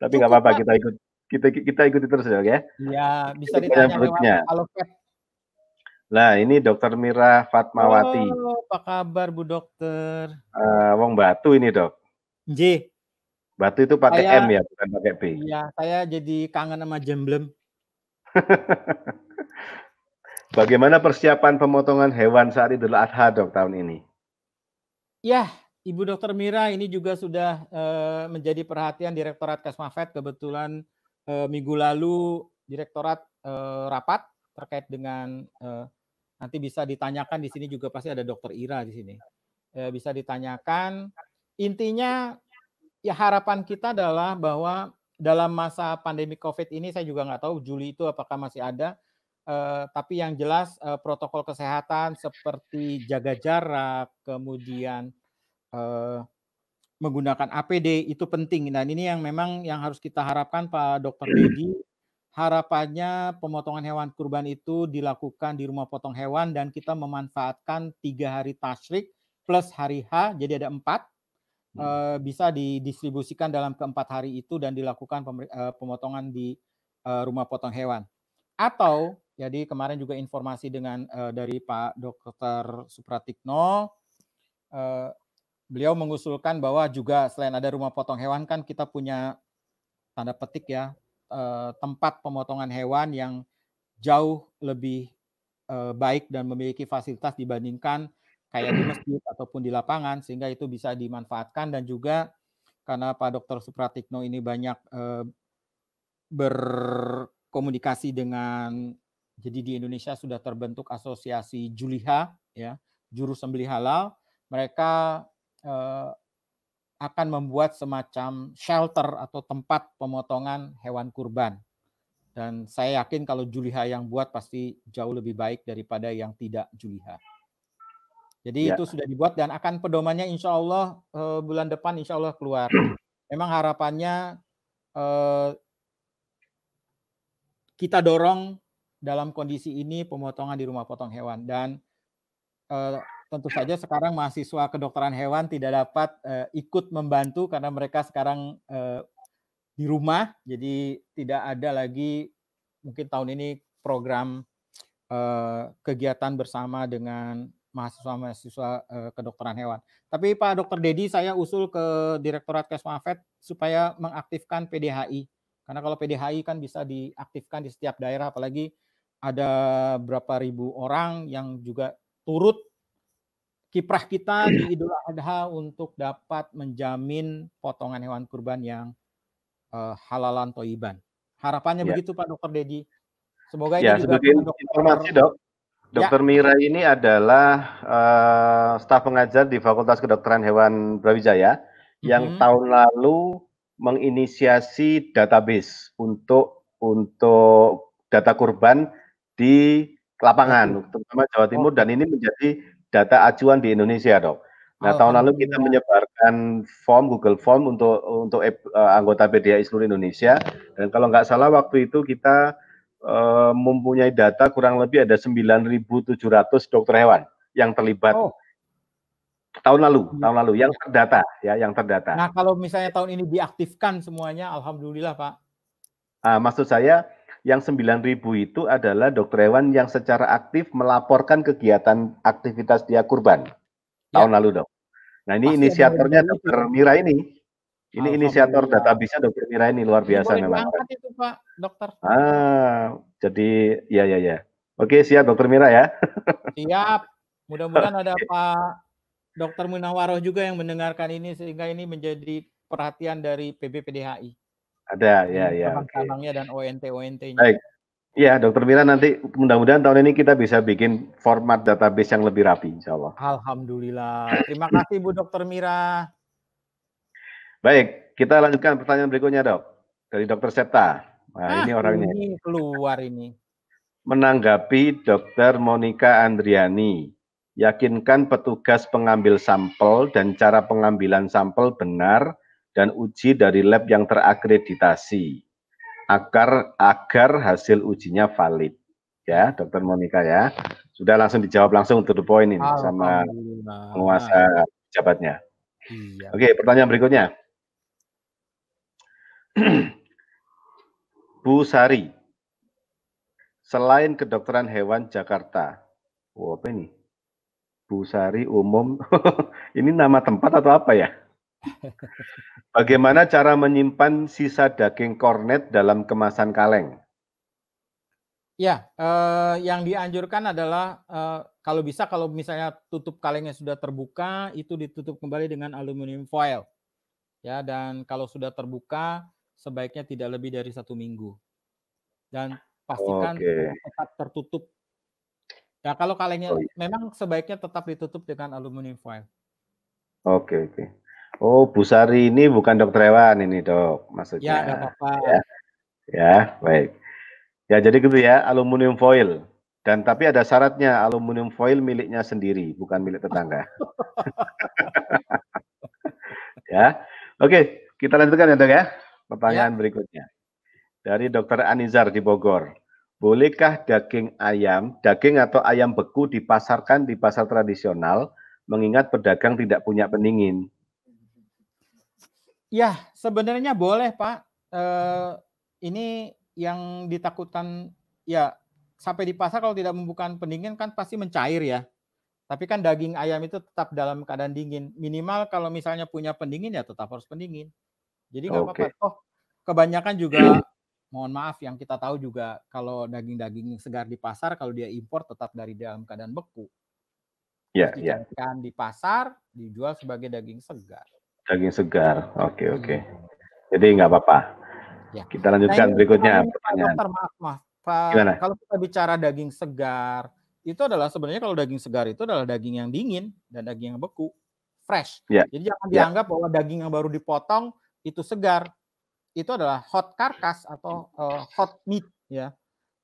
Tapi nggak apa-apa, kita ikut kita kita ikuti terus ya, ya. Iya, bisa ditanya berikutnya. Nah, ini Dokter Mira Fatmawati. Oh, apa kabar Bu Dokter? Uh, Wong Batu ini dok. J. Batu itu pakai saya, M ya, bukan pakai P. Iya, saya jadi kangen sama jemblem. Bagaimana persiapan pemotongan hewan saat Idul Adha dok tahun ini? Ya, Ibu Dokter Mira ini juga sudah uh, menjadi perhatian Direktorat Kesmafet kebetulan uh, minggu lalu Direktorat uh, rapat terkait dengan nanti bisa ditanyakan di sini juga pasti ada Dokter Ira di sini bisa ditanyakan intinya ya harapan kita adalah bahwa dalam masa pandemi COVID ini saya juga nggak tahu Juli itu apakah masih ada. Eh, tapi yang jelas eh, protokol kesehatan seperti jaga jarak, kemudian eh, menggunakan APD itu penting. Dan ini yang memang yang harus kita harapkan Pak Dokter Dedi. Harapannya pemotongan hewan kurban itu dilakukan di rumah potong hewan dan kita memanfaatkan tiga hari tasrik plus hari H, jadi ada empat Hmm. Eh, bisa didistribusikan dalam keempat hari itu dan dilakukan eh, pemotongan di eh, rumah potong hewan. Atau jadi kemarin juga informasi dengan dari Pak Dokter Supratikno, beliau mengusulkan bahwa juga selain ada rumah potong hewan kan kita punya tanda petik ya tempat pemotongan hewan yang jauh lebih baik dan memiliki fasilitas dibandingkan kayak di masjid ataupun di lapangan sehingga itu bisa dimanfaatkan dan juga karena Pak Dr. Supratikno ini banyak eh, berkomunikasi dengan jadi di Indonesia sudah terbentuk asosiasi Juliha ya juru sembelih halal mereka eh, akan membuat semacam shelter atau tempat pemotongan hewan kurban dan saya yakin kalau Juliha yang buat pasti jauh lebih baik daripada yang tidak Juliha. Jadi ya. itu sudah dibuat dan akan pedomannya insya Allah uh, bulan depan insya Allah keluar. Memang harapannya uh, kita dorong dalam kondisi ini pemotongan di rumah potong hewan dan uh, tentu saja sekarang mahasiswa kedokteran hewan tidak dapat uh, ikut membantu karena mereka sekarang uh, di rumah jadi tidak ada lagi mungkin tahun ini program uh, kegiatan bersama dengan mahasiswa-mahasiswa uh, kedokteran hewan. Tapi Pak Dokter Dedi saya usul ke Direktorat Kesmafet supaya mengaktifkan PDHI. Karena kalau PDHI kan bisa diaktifkan di setiap daerah apalagi ada berapa ribu orang yang juga turut kiprah kita di Idul Adha untuk dapat menjamin potongan hewan kurban yang uh, halalan toiban. Harapannya ya. begitu Pak Dokter Dedi. Semoga ini ya, juga sebagai informasi dok, Ya. Dokter ya. Mira ini adalah uh, staf pengajar di Fakultas Kedokteran Hewan Brawijaya yang mm -hmm. tahun lalu menginisiasi database untuk untuk data kurban di lapangan, mhm. terutama Jawa Timur, oh. dan ini menjadi data acuan di Indonesia, dok. Nah, oh, tahun lalu kita menyebarkan form Google Form untuk untuk uh, anggota PDI seluruh Indonesia, dan kalau nggak salah waktu itu kita Eh, mempunyai data kurang lebih ada 9.700 dokter hewan yang terlibat oh. tahun lalu, hmm. tahun lalu yang terdata ya, yang terdata. Nah, kalau misalnya tahun ini diaktifkan semuanya, alhamdulillah, Pak. Uh, maksud saya yang 9.000 itu adalah dokter hewan yang secara aktif melaporkan kegiatan aktivitas dia kurban ya. tahun lalu Dok. Nah ini Pasti inisiatornya dokter Mira ini. Ini inisiator database-nya Dokter Mira ini luar biasa Boleh memang. itu Pak Dokter. Ah, jadi ya ya ya. Oke siap Dokter Mira ya. Siap. Mudah-mudahan ada Pak Dokter Munawaroh juga yang mendengarkan ini sehingga ini menjadi perhatian dari PB PDHI. Ada ya ya. Cabangnya okay. dan ONT ONT-nya. Baik. Ya, Dokter Mira nanti mudah-mudahan tahun ini kita bisa bikin format database yang lebih rapi, Insya Allah. Alhamdulillah. Terima kasih Bu Dokter Mira. Baik, kita lanjutkan pertanyaan berikutnya, Dok. Dari Dokter Septa. Nah, ah, ini orangnya. Ini keluar ini. Menanggapi Dokter Monica Andriani, yakinkan petugas pengambil sampel dan cara pengambilan sampel benar dan uji dari lab yang terakreditasi agar agar hasil ujinya valid ya dokter Monica ya sudah langsung dijawab langsung to the point ini sama penguasa jabatnya iya. oke pertanyaan berikutnya Bu Sari, selain kedokteran hewan Jakarta, oh, apa ini? Bu Sari umum, ini nama tempat atau apa ya? Bagaimana cara menyimpan sisa daging kornet dalam kemasan kaleng? Ya, eh, yang dianjurkan adalah eh, kalau bisa kalau misalnya tutup kalengnya sudah terbuka, itu ditutup kembali dengan aluminium foil. Ya, dan kalau sudah terbuka, sebaiknya tidak lebih dari satu minggu. Dan ya. pastikan okay. tetap tertutup. Ya kalau kalengnya oh, iya. memang sebaiknya tetap ditutup dengan aluminium foil. Oke okay, oke. Okay. Oh Bu Sari ini bukan dokter hewan ini dok maksudnya. Ya nggak apa-apa. Ya. ya baik. Ya jadi gitu ya aluminium foil dan tapi ada syaratnya aluminium foil miliknya sendiri bukan milik tetangga. ya oke kita lanjutkan ya dok ya. Pertanyaan ya. berikutnya. Dari Dokter Anizar di Bogor. Bolehkah daging ayam, daging atau ayam beku dipasarkan di pasar tradisional mengingat pedagang tidak punya pendingin? Ya, sebenarnya boleh, Pak. Eh, ini yang ditakutkan ya sampai di pasar kalau tidak membuka pendingin kan pasti mencair ya. Tapi kan daging ayam itu tetap dalam keadaan dingin. Minimal kalau misalnya punya pendingin ya tetap harus pendingin. Jadi nggak okay. apa-apa. Oh, kebanyakan juga mohon maaf yang kita tahu juga kalau daging-daging segar di pasar kalau dia impor tetap dari dalam keadaan beku. Iya, yeah, iya. Yeah. di pasar dijual sebagai daging segar. Daging segar. Oke, okay, hmm. oke. Okay. Jadi nggak apa-apa. Ya. Kita lanjutkan nah, berikutnya. Pertanyaan. Dokter, maaf, maaf. Kalau kita bicara daging segar, itu adalah sebenarnya kalau daging segar itu adalah daging yang dingin dan daging yang beku, fresh. Ya. Jadi jangan ya. dianggap bahwa daging yang baru dipotong itu segar, itu adalah hot carcass atau uh, hot meat ya.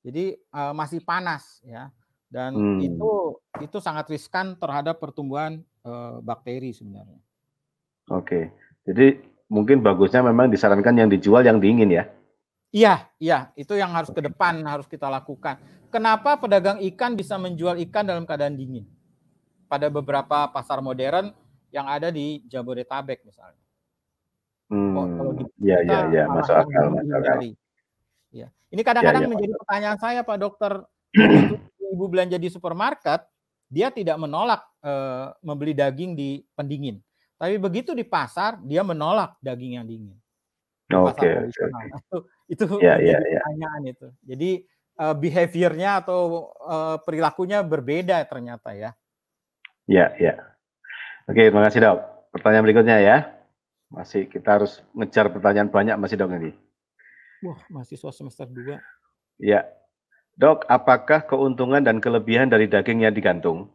Jadi uh, masih panas ya. Dan hmm. itu itu sangat riskan terhadap pertumbuhan uh, bakteri sebenarnya. Oke. Jadi mungkin bagusnya memang disarankan yang dijual yang dingin ya. Iya, iya, itu yang harus ke depan harus kita lakukan. Kenapa pedagang ikan bisa menjual ikan dalam keadaan dingin? Pada beberapa pasar modern yang ada di Jabodetabek misalnya. Hmm, gitu iya, iya, iya, kalau kita ya, masuk akal, masuk akal. Ya. Ini iya, iya, kadang-kadang ya, ya, menjadi pertanyaan saya, Pak Dokter. Ibu belanja di supermarket, dia tidak menolak e, membeli daging di pendingin. Tapi begitu di pasar, dia menolak daging yang dingin. Oke. Okay, okay. Nah, itu, itu ya, ya, ya. pertanyaan itu. Jadi e, behaviornya atau e, perilakunya berbeda ternyata ya. Ya, ya. Oke, terima kasih dok. Pertanyaan berikutnya ya. Masih kita harus ngejar pertanyaan banyak masih dong ini. Wah, mahasiswa semester 2. Ya. Dok, apakah keuntungan dan kelebihan dari daging yang digantung?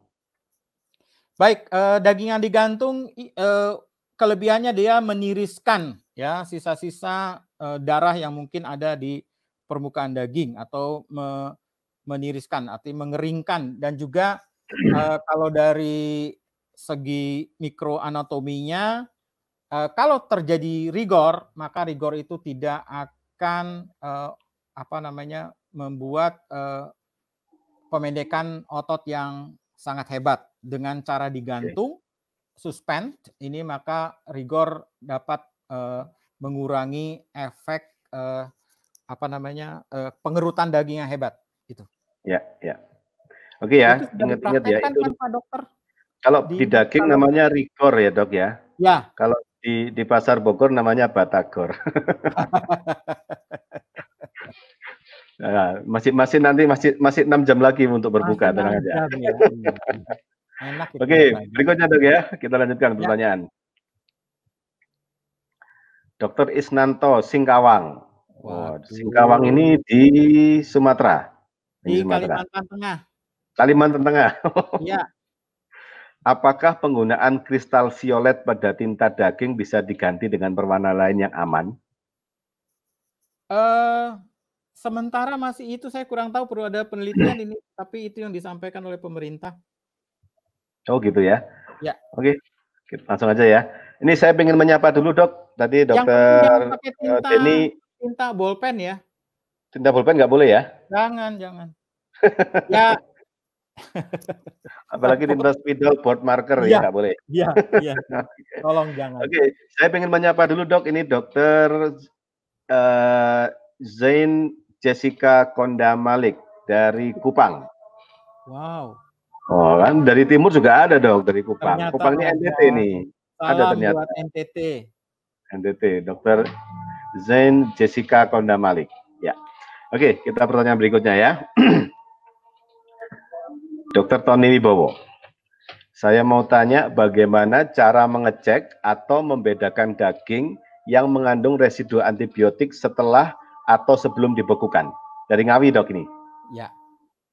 Baik, eh, daging yang digantung eh, kelebihannya dia meniriskan ya sisa-sisa eh, darah yang mungkin ada di permukaan daging atau me, meniriskan, artinya mengeringkan dan juga eh, kalau dari segi mikroanatominya Eh, kalau terjadi rigor maka rigor itu tidak akan uh, apa namanya membuat uh, pemendekan otot yang sangat hebat dengan cara digantung suspend ini maka rigor dapat uh, mengurangi efek uh, apa namanya uh, pengerutan daging yang hebat itu ya ya oke ya ingat-ingat ya itu kan, Dokter? kalau di, di daging kalau, namanya rigor ya dok ya ya kalau di di pasar Bogor namanya batagor. nah, masih masih nanti masih masih enam jam lagi untuk berbuka tenang aja. Ya. Hmm. Oke, okay, berikutnya dok ya, kita lanjutkan ya. pertanyaan. dokter Isnanto Singkawang. Waduh. Singkawang ini di Sumatera. Di, di Sumatera. Kalimantan Tengah. Kalimantan Tengah. Iya. apakah penggunaan kristal violet pada tinta daging bisa diganti dengan perwarna lain yang aman? Uh, sementara masih itu saya kurang tahu perlu ada penelitian ini, tapi itu yang disampaikan oleh pemerintah. Oh gitu ya? Ya. Oke, okay. Gitu, langsung aja ya. Ini saya ingin menyapa dulu dok. Tadi dokter ini eh, Tinta bolpen ya? Tinta bolpen nggak boleh ya? Jangan, jangan. ya Apalagi di hospital board marker ya, ya boleh. Iya, iya. Tolong jangan. Oke, okay. saya ingin menyapa dulu dok. Ini dokter uh, Zain Jessica Konda Malik dari Kupang. Wow. Oh kan dari timur juga ada dok dari Kupang. Ternyata Kupang ini NTT nih. Ada ternyata. Buat NTT. NTT, dokter Zain Jessica Konda Malik. Ya. Oke, okay, kita pertanyaan berikutnya ya. Dokter Tony Wibowo, saya mau tanya bagaimana cara mengecek atau membedakan daging yang mengandung residu antibiotik setelah atau sebelum dibekukan? Dari Ngawi dok ini. Ya.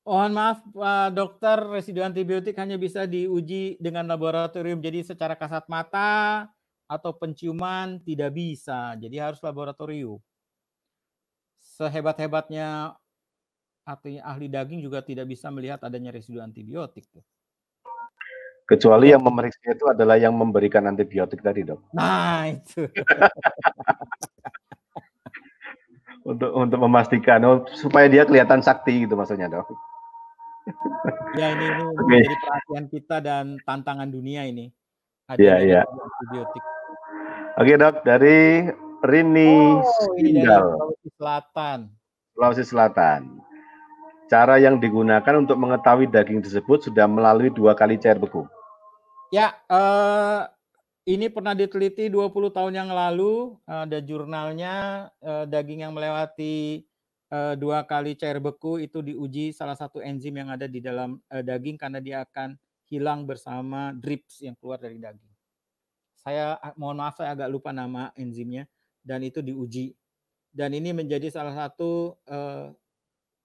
Mohon maaf eh, dokter, residu antibiotik hanya bisa diuji dengan laboratorium. Jadi secara kasat mata atau penciuman tidak bisa. Jadi harus laboratorium. Sehebat-hebatnya artinya ahli daging juga tidak bisa melihat adanya residu antibiotik tuh. Kecuali yang memeriksa itu adalah yang memberikan antibiotik tadi, Dok. Nah, itu. untuk untuk memastikan oh, supaya dia kelihatan sakti gitu maksudnya, Dok. ya, ini, ini okay. menjadi perhatian kita dan tantangan dunia ini. Iya, Ada yeah, iya. antibiotik. Oke, Dok, dari Rini oh, Sindal. Ini dari Sulawesi Selatan. Sulawesi Selatan. Cara yang digunakan untuk mengetahui daging tersebut sudah melalui dua kali cair beku. Ya, uh, ini pernah diteliti 20 tahun yang lalu. Eh, ada jurnalnya uh, daging yang melewati uh, dua kali cair beku itu diuji salah satu enzim yang ada di dalam uh, daging karena dia akan hilang bersama drips yang keluar dari daging. Saya ah, mohon maaf saya agak lupa nama enzimnya dan itu diuji dan ini menjadi salah satu uh,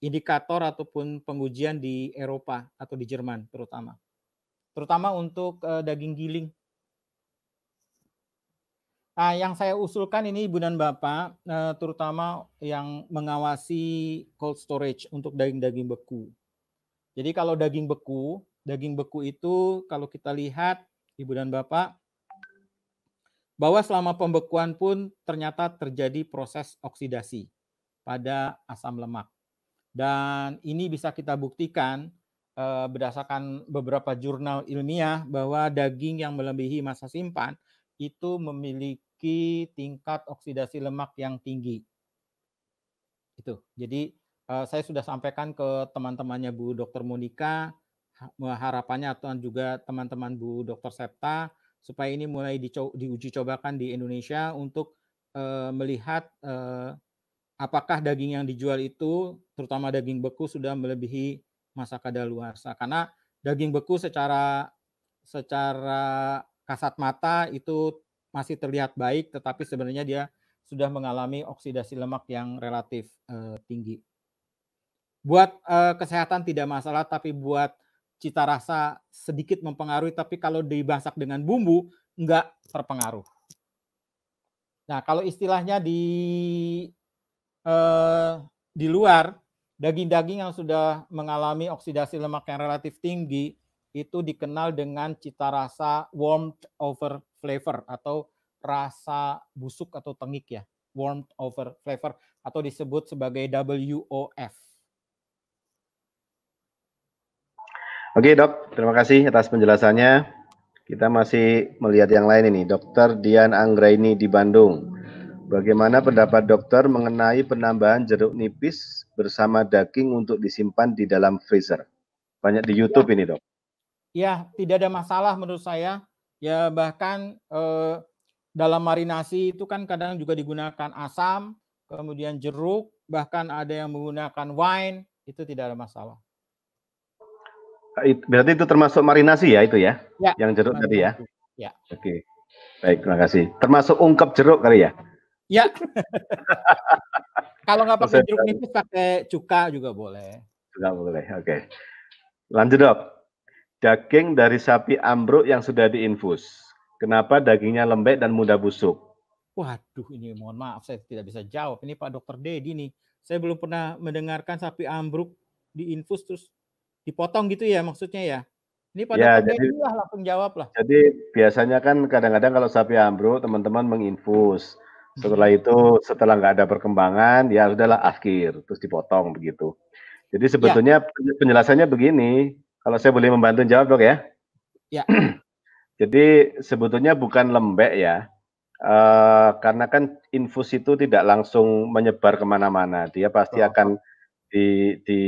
indikator ataupun pengujian di Eropa atau di Jerman terutama. Terutama untuk uh, daging giling. Nah, yang saya usulkan ini Ibu dan Bapak, uh, terutama yang mengawasi cold storage untuk daging-daging beku. Jadi kalau daging beku, daging beku itu kalau kita lihat Ibu dan Bapak, bahwa selama pembekuan pun ternyata terjadi proses oksidasi pada asam lemak. Dan ini bisa kita buktikan eh, berdasarkan beberapa jurnal ilmiah bahwa daging yang melebihi masa simpan itu memiliki tingkat oksidasi lemak yang tinggi. Itu. Jadi eh, saya sudah sampaikan ke teman-temannya Bu Dr. Monika harapannya atau juga teman-teman Bu Dr. Septa supaya ini mulai diuji cobakan di Indonesia untuk eh, melihat apakah daging yang dijual itu terutama daging beku sudah melebihi masa kadaluarsa karena daging beku secara secara kasat mata itu masih terlihat baik tetapi sebenarnya dia sudah mengalami oksidasi lemak yang relatif eh, tinggi. Buat eh, kesehatan tidak masalah tapi buat cita rasa sedikit mempengaruhi tapi kalau dibasak dengan bumbu nggak terpengaruh. Nah, kalau istilahnya di Eh, di luar daging-daging yang sudah mengalami oksidasi lemak yang relatif tinggi itu dikenal dengan cita rasa warmed over flavor atau rasa busuk atau tengik ya warmed over flavor atau disebut sebagai WOF. Oke dok, terima kasih atas penjelasannya. Kita masih melihat yang lain ini, Dokter Dian Anggraini di Bandung. Bagaimana pendapat dokter mengenai penambahan jeruk nipis bersama daging untuk disimpan di dalam freezer? Banyak di YouTube ya. ini, Dok. Ya, tidak ada masalah menurut saya. Ya, bahkan eh, dalam marinasi itu kan kadang juga digunakan asam, kemudian jeruk, bahkan ada yang menggunakan wine, itu tidak ada masalah. Berarti itu termasuk marinasi ya itu ya? Ya. Yang jeruk tadi ya? Ya. Oke. Baik, terima kasih. Termasuk ungkep jeruk kali ya? Ya. Kalau nggak pakai jeruk kan nipis pakai cuka juga boleh. Juga boleh. Oke. Okay. Lanjut, Dok. Daging dari sapi ambruk yang sudah diinfus. Kenapa dagingnya lembek dan mudah busuk? Waduh, ini mohon maaf saya tidak bisa jawab. Ini Pak Dokter Dedi nih. Saya belum pernah mendengarkan sapi ambruk diinfus terus dipotong gitu ya maksudnya ya. Ini pada ya, Dedi lah langsung jawab lah. Jadi biasanya kan kadang-kadang kalau sapi ambruk teman-teman menginfus. Setelah itu, setelah nggak ada perkembangan, ya sudahlah akhir, terus dipotong begitu. Jadi sebetulnya ya. penjelasannya begini, kalau saya boleh membantu jawab dok ya. Ya. Jadi sebetulnya bukan lembek ya, e, karena kan infus itu tidak langsung menyebar kemana-mana. Dia pasti oh. akan di, di,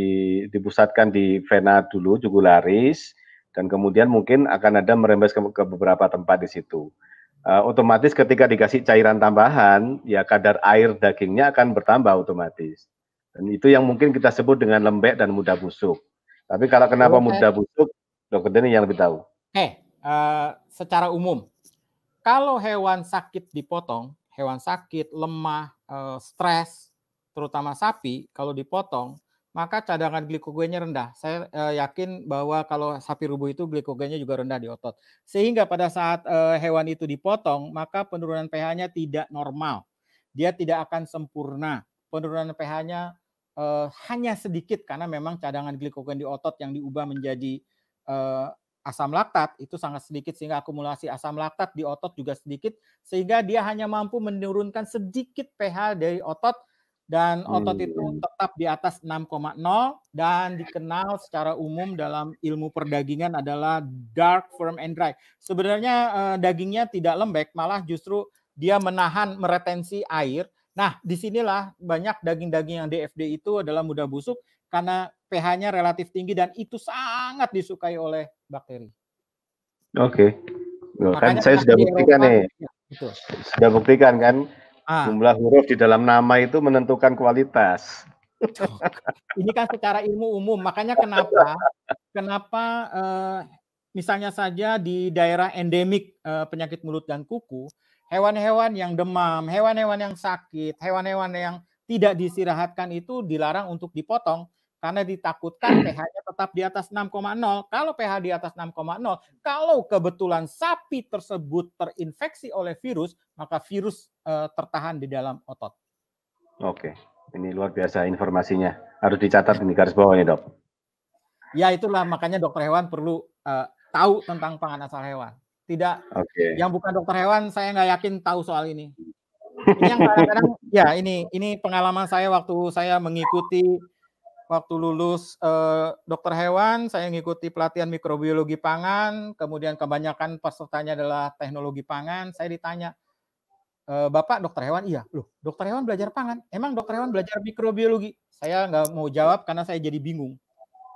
dipusatkan di vena dulu jugularis, dan kemudian mungkin akan ada merembes ke, ke beberapa tempat di situ uh, otomatis ketika dikasih cairan tambahan, ya kadar air dagingnya akan bertambah otomatis. Dan itu yang mungkin kita sebut dengan lembek dan mudah busuk. Tapi kalau kenapa mudah busuk, dokter Denny yang lebih tahu. Eh, uh, secara umum, kalau hewan sakit dipotong, hewan sakit, lemah, uh, stres, terutama sapi, kalau dipotong, maka cadangan glikogennya rendah. Saya e, yakin bahwa kalau sapi rubuh itu glikogennya juga rendah di otot. Sehingga pada saat e, hewan itu dipotong, maka penurunan pH-nya tidak normal. Dia tidak akan sempurna. Penurunan pH-nya e, hanya sedikit karena memang cadangan glikogen di otot yang diubah menjadi e, asam laktat itu sangat sedikit sehingga akumulasi asam laktat di otot juga sedikit sehingga dia hanya mampu menurunkan sedikit pH dari otot dan hmm. otot itu tetap di atas 6,0 dan dikenal secara umum dalam ilmu perdagingan adalah dark, firm and dry. Sebenarnya eh, dagingnya tidak lembek, malah justru dia menahan meretensi air. Nah, disinilah banyak daging-daging yang DFD itu adalah mudah busuk karena pH-nya relatif tinggi dan itu sangat disukai oleh bakteri. Oke. Okay. kan saya sudah buktikan nih. Ya, Sudah buktikan kan Ah. Jumlah huruf di dalam nama itu menentukan kualitas. Ini kan secara ilmu umum, makanya kenapa kenapa eh, misalnya saja di daerah endemik eh, penyakit mulut dan kuku, hewan-hewan yang demam, hewan-hewan yang sakit, hewan-hewan yang tidak disirahatkan itu dilarang untuk dipotong karena ditakutkan pH-nya tetap di atas 6,0. Kalau pH di atas 6,0, kalau kebetulan sapi tersebut terinfeksi oleh virus, maka virus eh, tertahan di dalam otot. Oke, ini luar biasa informasinya. Harus dicatat di garis bawah ini Dok. Ya, itulah makanya dokter hewan perlu eh, tahu tentang pangan asal hewan. Tidak okay. yang bukan dokter hewan saya nggak yakin tahu soal ini. Ini yang kadang-kadang ya ini ini pengalaman saya waktu saya mengikuti waktu lulus eh, dokter hewan, saya mengikuti pelatihan mikrobiologi pangan, kemudian kebanyakan pesertanya adalah teknologi pangan. Saya ditanya, e, Bapak dokter hewan? Iya, loh dokter hewan belajar pangan. Emang dokter hewan belajar mikrobiologi? Saya nggak mau jawab karena saya jadi bingung.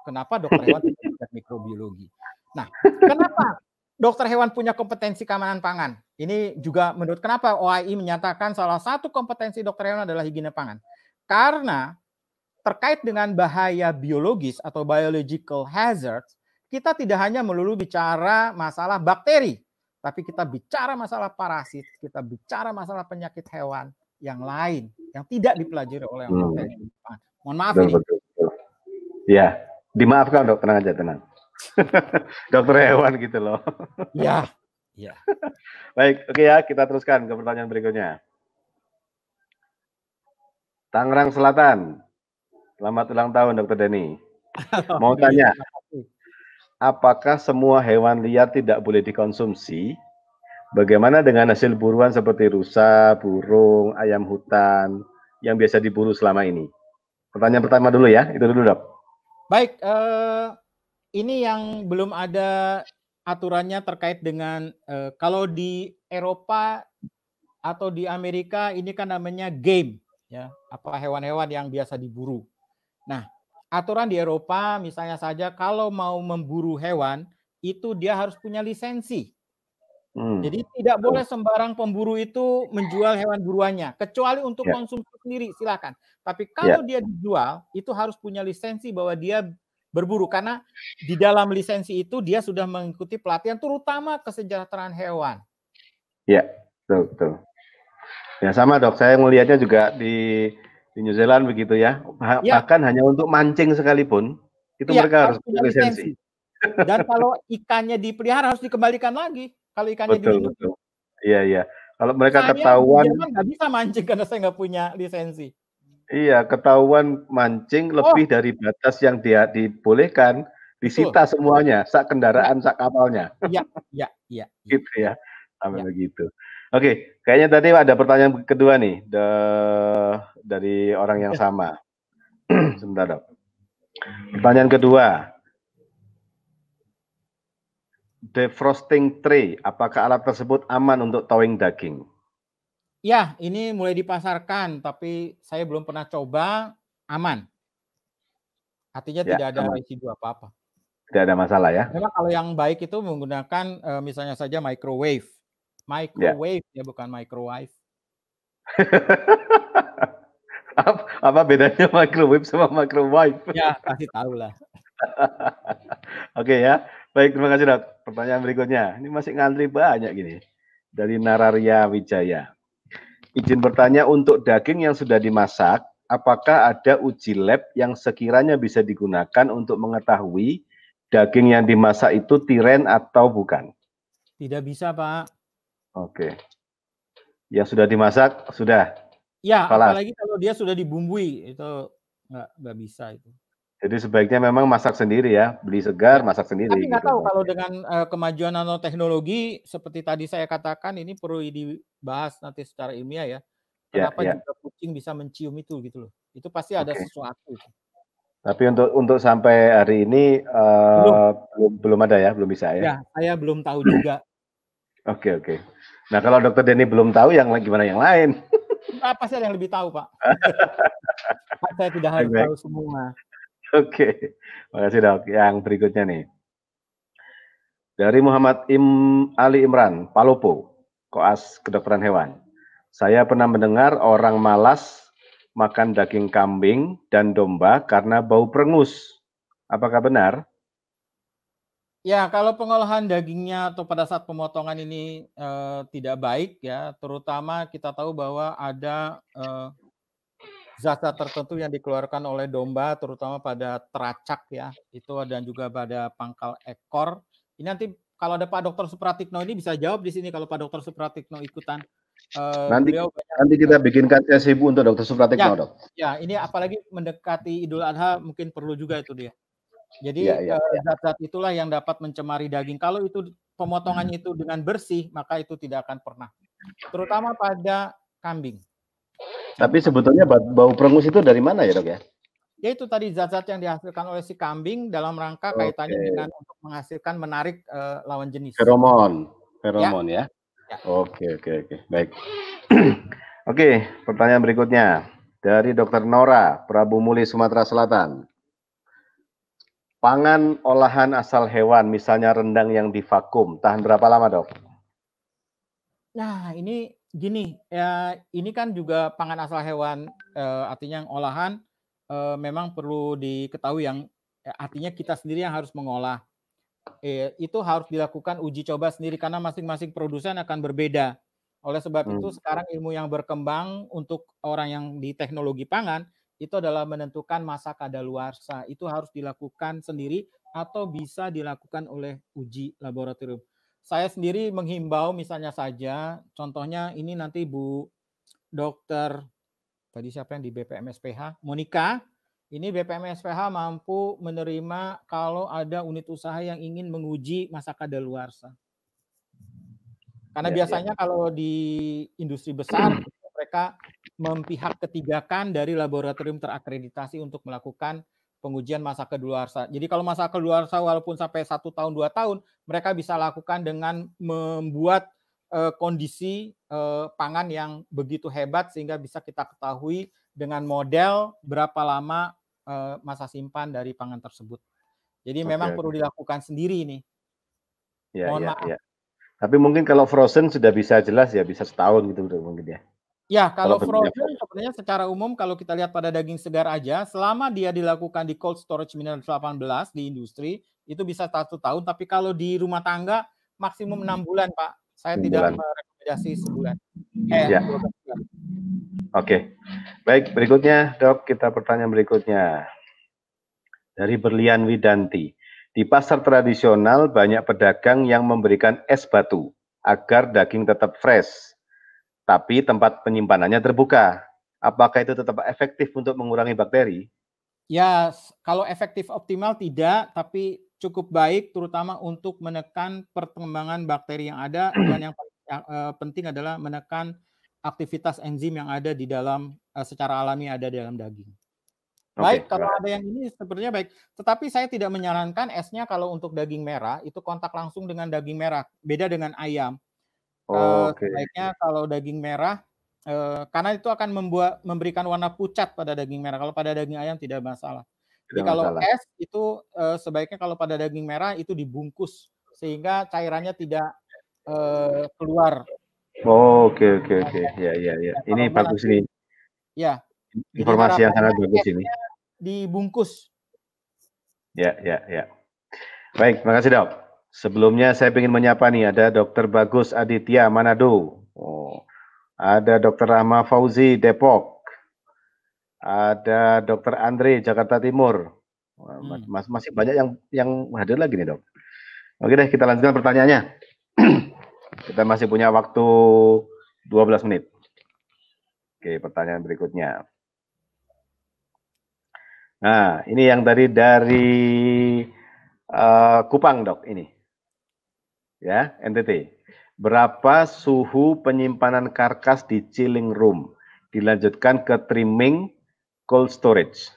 Kenapa dokter hewan belajar mikrobiologi? Nah, kenapa dokter hewan punya kompetensi keamanan pangan. Ini juga menurut kenapa OAI menyatakan salah satu kompetensi dokter hewan adalah higiene pangan. Karena terkait dengan bahaya biologis atau biological hazard, kita tidak hanya melulu bicara masalah bakteri, tapi kita bicara masalah parasit, kita bicara masalah penyakit hewan yang lain yang tidak dipelajari oleh orang hmm. Ah, mohon maaf ini. Betul, betul. Ya, dimaafkan dok, tenang aja tenang. dokter hewan gitu loh. ya. Ya. Baik, oke okay ya, kita teruskan ke pertanyaan berikutnya. Tangerang Selatan, Selamat ulang tahun Dokter Denny. Mau tanya, apakah semua hewan liar tidak boleh dikonsumsi? Bagaimana dengan hasil buruan seperti rusa, burung, ayam hutan yang biasa diburu selama ini? Pertanyaan pertama dulu ya, itu dulu dok. Baik, uh, ini yang belum ada aturannya terkait dengan uh, kalau di Eropa atau di Amerika ini kan namanya game ya, apa hewan-hewan yang biasa diburu. Nah, aturan di Eropa misalnya saja kalau mau memburu hewan itu dia harus punya lisensi. Hmm. Jadi tidak boleh sembarang pemburu itu menjual hewan buruannya, kecuali untuk yeah. konsumsi sendiri silakan. Tapi ya. kalau yeah. dia dijual itu harus punya lisensi bahwa dia berburu karena di dalam lisensi itu dia sudah mengikuti pelatihan terutama kesejahteraan hewan. Ya, yeah. betul betul. Ya sama dok, saya melihatnya juga di di New Zealand begitu ya. ya. Bahkan hanya untuk mancing sekalipun itu ya, mereka harus lisensi. Dan kalau ikannya dipelihara harus dikembalikan lagi kalau ikannya betul, dihidup. betul. Iya iya. Kalau mereka Misalnya ketahuan nggak bisa mancing karena saya nggak punya lisensi. Iya, ketahuan mancing oh. lebih dari batas yang dia dibolehkan, disita oh. semuanya, sak kendaraan, sak kapalnya. Iya, iya, iya. iya. gitu ya. Sampai ya. begitu. Oke, kayaknya tadi ada pertanyaan kedua nih de, dari orang yang ya. sama. Sebentar dok. Pertanyaan kedua. Defrosting tray, apakah alat tersebut aman untuk towing daging? Ya, ini mulai dipasarkan, tapi saya belum pernah coba. Aman. Artinya ya, tidak ada aman. residu apa-apa. Tidak ada masalah ya. Memang kalau yang baik itu menggunakan eh, misalnya saja microwave Ya. Microwave yeah. ya bukan microwave. apa, apa bedanya microwave sama microwave? Ya, pasti tahu lah. Oke okay, ya. Baik, terima kasih dok. Pertanyaan berikutnya. Ini masih ngantri banyak gini. Dari Nararya Wijaya. Izin bertanya untuk daging yang sudah dimasak, apakah ada uji lab yang sekiranya bisa digunakan untuk mengetahui daging yang dimasak itu tiren atau bukan? Tidak bisa, Pak. Oke. Yang sudah dimasak sudah. Ya, Falas. apalagi kalau dia sudah dibumbui itu nggak nggak bisa itu. Jadi sebaiknya memang masak sendiri ya, beli segar, ya, masak sendiri. Tapi nggak gitu. tahu kalau dengan uh, kemajuan nanoteknologi seperti tadi saya katakan ini perlu dibahas nanti secara ilmiah ya. ya Kenapa yeah, yeah. juga kucing bisa mencium itu gitu loh? Itu pasti ada okay. sesuatu. Tapi untuk untuk sampai hari ini uh, belum. belum belum ada ya, belum bisa ya. Ya, saya belum tahu juga Oke oke. Nah kalau Dokter Denny belum tahu yang gimana yang lain? Apa nah, pasti yang lebih tahu Pak. saya tidak harus okay. tahu semua. Oke, okay. makasih dok. Yang berikutnya nih dari Muhammad Im Ali Imran Palopo, koas kedokteran hewan. Saya pernah mendengar orang malas makan daging kambing dan domba karena bau perengus. Apakah benar? Ya, kalau pengolahan dagingnya atau pada saat pemotongan ini eh, tidak baik ya, terutama kita tahu bahwa ada eh, zat-zat tertentu yang dikeluarkan oleh domba, terutama pada teracak ya, itu dan juga pada pangkal ekor. Ini nanti kalau ada Pak Dokter Supratikno ini bisa jawab di sini kalau Pak Dokter Supratikno ikutan. Eh, nanti beliau, nanti kita bikinkan sesi bu untuk Dokter Supratikno ya, dok. Ya, ini apalagi mendekati Idul Adha mungkin perlu juga itu dia. Jadi iya, iya. Eh, zat-zat ya, ya, itulah yang dapat mencemari daging. Kalau itu pemotongannya itu dengan bersih, maka itu tidak akan pernah. Terutama pada kambing. Tapi sebetulnya bau perengus itu dari mana ya dok ya? Ya itu tadi zat-zat yang dihasilkan oleh si kambing dalam rangka okay. kaitannya dengan untuk menghasilkan menarik uh, lawan jenis. Feromon, ya. feromon ya? ya. Oke oke oke baik. oke okay, pertanyaan berikutnya dari Dokter Nora Prabu Muli Sumatera Selatan. Pangan olahan asal hewan, misalnya rendang yang divakum, tahan berapa lama dok? Nah ini gini, ya ini kan juga pangan asal hewan, eh, artinya yang olahan eh, memang perlu diketahui yang eh, artinya kita sendiri yang harus mengolah. Eh, itu harus dilakukan uji coba sendiri karena masing-masing produsen akan berbeda. Oleh sebab hmm. itu sekarang ilmu yang berkembang untuk orang yang di teknologi pangan itu adalah menentukan masa kadaluarsa. Itu harus dilakukan sendiri atau bisa dilakukan oleh uji laboratorium. Saya sendiri menghimbau misalnya saja, contohnya ini nanti Bu Dokter tadi siapa yang di BPMSPH? Monika. Ini BPMSPH mampu menerima kalau ada unit usaha yang ingin menguji masa kadaluarsa. Karena ya, ya. biasanya kalau di industri besar mereka mempihak ketigakan dari laboratorium terakreditasi untuk melakukan pengujian masa kedaluarsa. Jadi kalau masa kedaluarsa walaupun sampai satu tahun dua tahun, mereka bisa lakukan dengan membuat uh, kondisi uh, pangan yang begitu hebat sehingga bisa kita ketahui dengan model berapa lama uh, masa simpan dari pangan tersebut. Jadi okay, memang perlu dilakukan sendiri ini. Ya, Mohon ya, maaf. Ya. Tapi mungkin kalau frozen sudah bisa jelas ya bisa setahun gitu mungkin ya. Ya, kalau, frozen sebenarnya secara umum kalau kita lihat pada daging segar aja, selama dia dilakukan di cold storage minimal 18 di industri, itu bisa satu tahun. Tapi kalau di rumah tangga, maksimum enam hmm. bulan, Pak. Saya tidak merekomendasi sebulan. Ya. Eh, ya. Oke. Okay. Baik, berikutnya, Dok, kita pertanyaan berikutnya. Dari Berlian Widanti. Di pasar tradisional, banyak pedagang yang memberikan es batu agar daging tetap fresh tapi tempat penyimpanannya terbuka. Apakah itu tetap efektif untuk mengurangi bakteri? Ya, kalau efektif optimal tidak, tapi cukup baik terutama untuk menekan perkembangan bakteri yang ada dan yang ya, eh, penting adalah menekan aktivitas enzim yang ada di dalam eh, secara alami ada di dalam daging. Baik, okay. kalau ada yang ini sebenarnya baik. Tetapi saya tidak menyarankan esnya kalau untuk daging merah itu kontak langsung dengan daging merah. Beda dengan ayam. Oh, oke. okay. Sebaiknya kalau daging merah karena itu akan membuat memberikan warna pucat pada daging merah. Kalau pada daging ayam tidak masalah. Jadi kalau masalah. es itu sebaiknya kalau pada daging merah itu dibungkus sehingga cairannya tidak keluar. Oh, oke oke oke. Nah, ya ya ya. Ini bagus nih. Ya. Informasi yang sangat bagus ini. Dibungkus. Ya ya ya. Baik, terima kasih, Dok. Sebelumnya saya ingin menyapa nih ada Dokter Bagus Aditya Manado. Oh. Ada Dokter Rahma Fauzi Depok. Ada Dokter Andre Jakarta Timur. Hmm. masih banyak yang yang hadir lagi nih, Dok. Oke deh, kita lanjutkan pertanyaannya. kita masih punya waktu 12 menit. Oke, pertanyaan berikutnya. Nah, ini yang tadi dari uh, Kupang, Dok, ini ya NTT. Berapa suhu penyimpanan karkas di chilling room? Dilanjutkan ke trimming cold storage.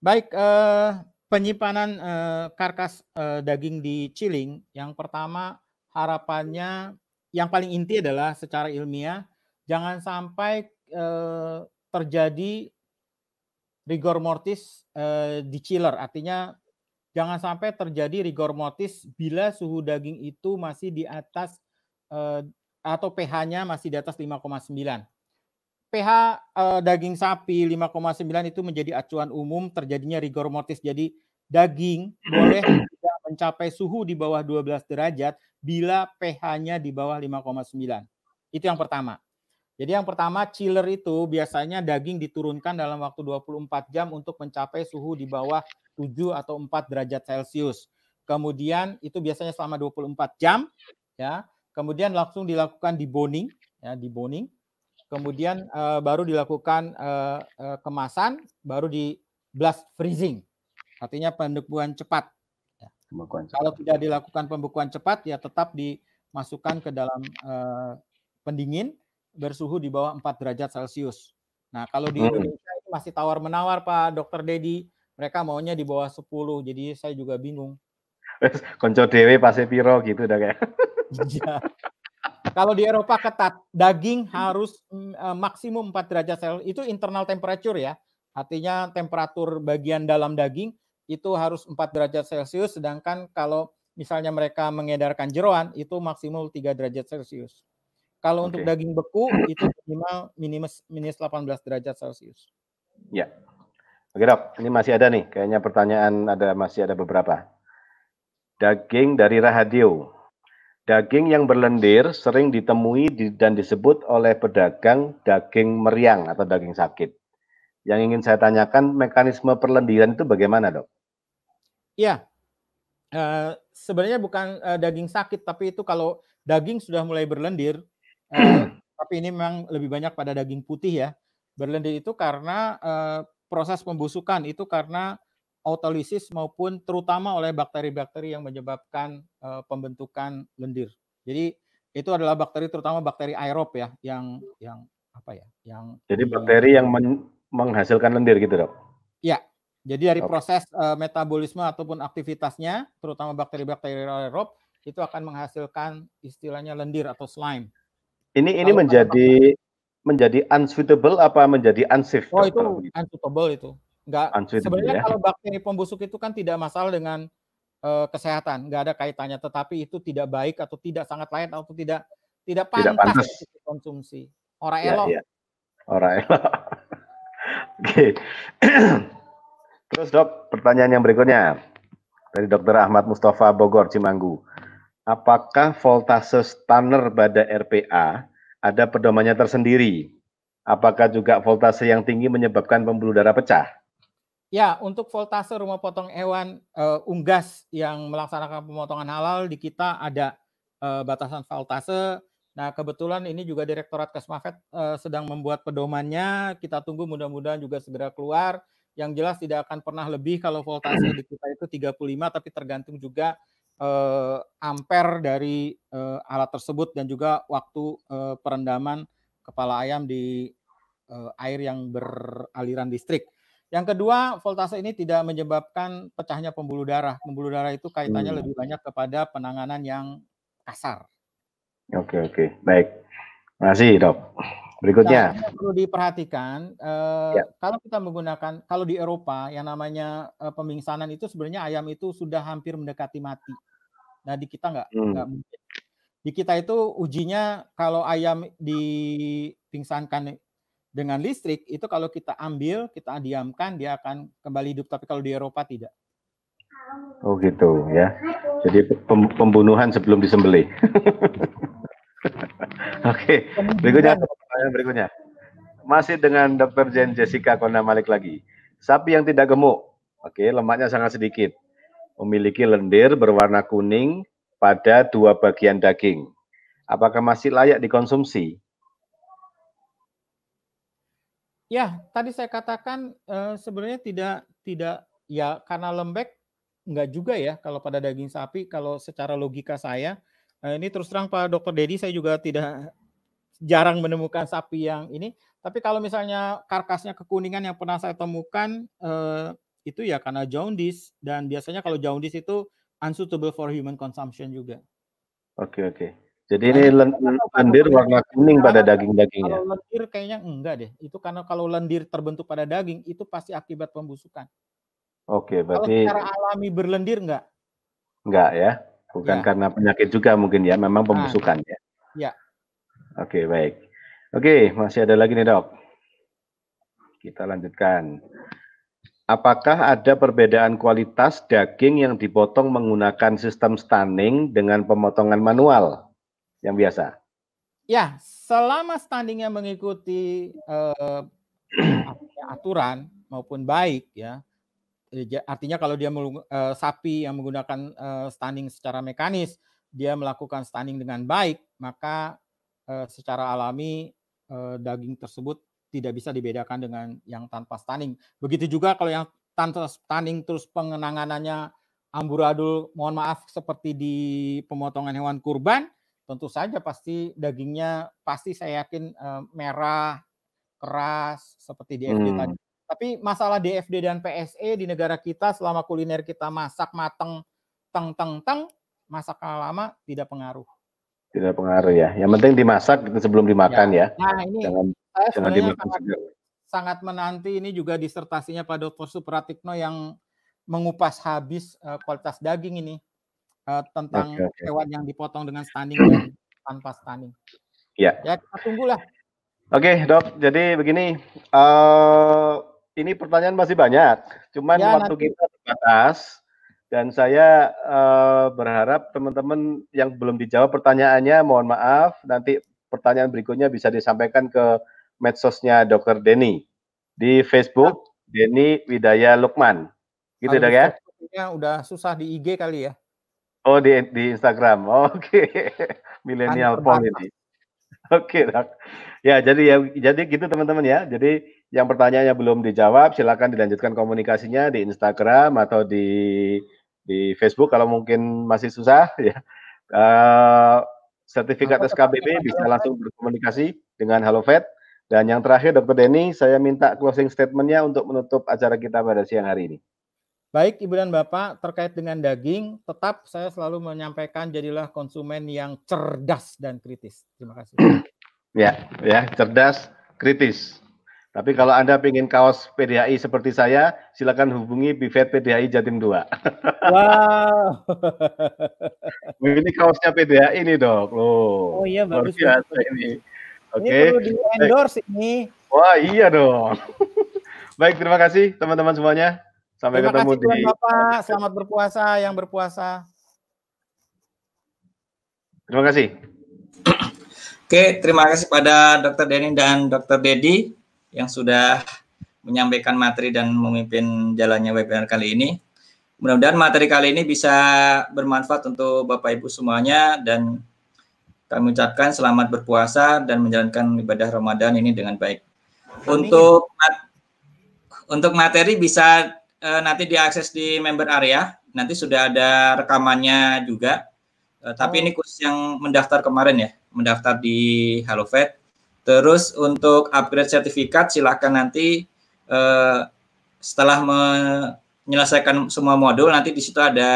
Baik, eh, penyimpanan eh, karkas eh, daging di chilling, yang pertama harapannya yang paling inti adalah secara ilmiah jangan sampai eh, terjadi rigor mortis eh, di chiller, artinya jangan sampai terjadi rigor mortis bila suhu daging itu masih di atas eh, atau pH-nya masih di atas 5,9. pH eh, daging sapi 5,9 itu menjadi acuan umum terjadinya rigor mortis. Jadi daging boleh tidak mencapai suhu di bawah 12 derajat bila pH-nya di bawah 5,9. Itu yang pertama. Jadi yang pertama chiller itu biasanya daging diturunkan dalam waktu 24 jam untuk mencapai suhu di bawah 7 atau 4 derajat Celcius. Kemudian itu biasanya selama 24 jam ya. Kemudian langsung dilakukan deboning ya, deboning. Kemudian eh, baru dilakukan eh, eh, kemasan, baru di blast freezing. Artinya pembekuan cepat. Ya. Pembekuan cepat. Kalau tidak dilakukan pembekuan cepat ya tetap dimasukkan ke dalam eh, pendingin bersuhu di bawah 4 derajat Celcius. Nah, kalau di hmm. Indonesia hmm. masih tawar-menawar Pak Dokter Dedi, mereka maunya di bawah 10. Jadi saya juga bingung. Konco dewe pasti piro gitu dah kayak. Ya. Kalau di Eropa ketat, daging harus uh, maksimum 4 derajat Celcius. Itu internal temperature ya. Artinya temperatur bagian dalam daging itu harus 4 derajat Celcius sedangkan kalau misalnya mereka mengedarkan jeroan itu maksimum 3 derajat Celcius. Kalau okay. untuk daging beku itu minimal minus minus 18 derajat Celcius. Ya. Oke dok, ini masih ada nih, kayaknya pertanyaan ada masih ada beberapa. Daging dari rahadio. Daging yang berlendir sering ditemui di, dan disebut oleh pedagang daging meriang atau daging sakit. Yang ingin saya tanyakan mekanisme perlendiran itu bagaimana dok? Iya, uh, sebenarnya bukan uh, daging sakit, tapi itu kalau daging sudah mulai berlendir, tapi ini memang lebih banyak pada daging putih ya. Berlendir itu karena uh, proses pembusukan itu karena autolisis maupun terutama oleh bakteri-bakteri yang menyebabkan uh, pembentukan lendir. Jadi itu adalah bakteri terutama bakteri aerob ya yang yang apa ya yang Jadi bakteri yang, menghasilkan lendir gitu, Dok. Ya. Jadi dari okay. proses uh, metabolisme ataupun aktivitasnya terutama bakteri-bakteri aerob itu akan menghasilkan istilahnya lendir atau slime. Ini ini menjadi apa? menjadi unsuitable apa menjadi unsafe? Oh itu unsuitable itu. Enggak. sebenarnya ya. kalau bakteri pembusuk itu kan tidak masalah dengan uh, kesehatan, enggak ada kaitannya. Tetapi itu tidak baik atau tidak sangat layak atau tidak tidak pantas, tidak pantas. konsumsi. Ora ya, elok. Ya. Ora elok. Oke. Terus dok, pertanyaan yang berikutnya dari Dokter Ahmad Mustafa Bogor Cimanggu apakah voltase standar pada RPA ada pedomannya tersendiri? Apakah juga voltase yang tinggi menyebabkan pembuluh darah pecah? Ya, untuk voltase rumah potong hewan uh, unggas yang melaksanakan pemotongan halal di kita ada uh, batasan voltase. Nah, kebetulan ini juga Direktorat Kesmafet uh, sedang membuat pedomannya. Kita tunggu mudah-mudahan juga segera keluar. Yang jelas tidak akan pernah lebih kalau voltase di kita itu 35 tapi tergantung juga eh, ampere dari eh, alat tersebut dan juga waktu eh, perendaman kepala ayam di eh, air yang beraliran listrik. Yang kedua, voltase ini tidak menyebabkan pecahnya pembuluh darah. Pembuluh darah itu kaitannya hmm. lebih banyak kepada penanganan yang kasar. Oke, oke. Baik. Terima kasih, Dok. Berikutnya. Nah, perlu diperhatikan eh, ya. kalau kita menggunakan kalau di Eropa yang namanya eh, pemingsanan itu sebenarnya ayam itu sudah hampir mendekati mati. Nah di kita nggak hmm. nggak mungkin. Di kita itu ujinya kalau ayam dipingsankan dengan listrik itu kalau kita ambil kita diamkan dia akan kembali hidup tapi kalau di Eropa tidak. Oh gitu ya. Jadi pembunuhan sebelum disembelih. Oke, okay. berikutnya pertanyaan berikutnya. Masih dengan Dr. Jen Jessica Kona Malik lagi. Sapi yang tidak gemuk, oke, okay, lemaknya sangat sedikit memiliki lendir berwarna kuning pada dua bagian daging. Apakah masih layak dikonsumsi? Ya, tadi saya katakan eh, sebenarnya tidak tidak ya karena lembek enggak juga ya kalau pada daging sapi kalau secara logika saya eh, ini terus terang Pak Dokter Dedi saya juga tidak jarang menemukan sapi yang ini. Tapi kalau misalnya karkasnya kekuningan yang pernah saya temukan eh, itu ya karena jaundice dan biasanya kalau jaundice itu unsuitable for human consumption juga. Oke oke. Jadi nah, ini lendir warna kuning pada daging-dagingnya. Kalau lendir kayaknya enggak deh. Itu karena kalau lendir terbentuk pada daging itu pasti akibat pembusukan. Oke, berarti kalau secara alami berlendir enggak? Enggak ya. Bukan ya. karena penyakit juga mungkin ya, memang ah. pembusukan nah, ya. Ya. Oke, baik. Oke, masih ada lagi nih, Dok. Kita lanjutkan. Apakah ada perbedaan kualitas daging yang dipotong menggunakan sistem stunning dengan pemotongan manual yang biasa? Ya, selama stunningnya mengikuti eh, ya, aturan maupun baik ya, artinya kalau dia eh, sapi yang menggunakan eh, stunning secara mekanis, dia melakukan stunning dengan baik, maka eh, secara alami eh, daging tersebut tidak bisa dibedakan dengan yang tanpa stunning. Begitu juga kalau yang tanpa stunning terus pengenanganannya amburadul, mohon maaf seperti di pemotongan hewan kurban, tentu saja pasti dagingnya pasti saya yakin eh, merah, keras seperti DFD hmm. tadi. Tapi masalah DFD dan PSE di negara kita selama kuliner kita masak mateng teng teng teng masak lama tidak pengaruh. Tidak pengaruh ya. Yang penting dimasak sebelum dimakan ya. ya. Nah, ini Jangan saya sebenarnya sangat, menanti ini juga disertasinya Pak Dr. Supratikno yang mengupas habis uh, kualitas daging ini uh, tentang okay, okay. hewan yang dipotong dengan stunning dan tanpa stunning. Ya. Yeah. Ya kita tunggulah. Oke okay, dok, jadi begini, uh, ini pertanyaan masih banyak, cuman ya, waktu nanti. kita terbatas dan saya uh, berharap teman-teman yang belum dijawab pertanyaannya mohon maaf nanti pertanyaan berikutnya bisa disampaikan ke medsosnya dokter Denny di Facebook Denny Widaya Lukman. Gitu dah ya. udah susah di IG kali ya. Oh di di Instagram. Oke. Okay. Milenial ini Oke, okay, Ya, jadi ya jadi gitu teman-teman ya. Jadi yang pertanyaannya belum dijawab, silakan dilanjutkan komunikasinya di Instagram atau di di Facebook kalau mungkin masih susah ya. Uh, sertifikat SKBB bisa langsung berkomunikasi dengan HaloVet dan yang terakhir, Dr. Denny, saya minta closing statementnya untuk menutup acara kita pada siang hari ini. Baik, Ibu dan Bapak, terkait dengan daging, tetap saya selalu menyampaikan jadilah konsumen yang cerdas dan kritis. Terima kasih. ya, ya, cerdas, kritis. Tapi kalau Anda ingin kaos PDHI seperti saya, silakan hubungi Bivet PDHI Jatim 2. Wow. ini kaosnya PDHI ini dok. Loh, oh iya, bagus. Luar ini. Okay. Ini perlu di endorse ini. Wah iya dong. Baik terima kasih teman-teman semuanya. Sampai terima ketemu kasih, di. Terima Bapak. Selamat berpuasa yang berpuasa. Terima kasih. Oke, terima kasih pada Dr. Denny dan Dr. Dedi yang sudah menyampaikan materi dan memimpin jalannya webinar kali ini. Mudah-mudahan materi kali ini bisa bermanfaat untuk Bapak Ibu semuanya dan kami ucapkan selamat berpuasa dan menjalankan ibadah Ramadan ini dengan baik. Untuk untuk materi bisa uh, nanti diakses di member area. Nanti sudah ada rekamannya juga. Uh, tapi oh. ini khusus yang mendaftar kemarin ya, mendaftar di HaloFed. Terus untuk upgrade sertifikat silahkan nanti uh, setelah menyelesaikan semua modul nanti di situ ada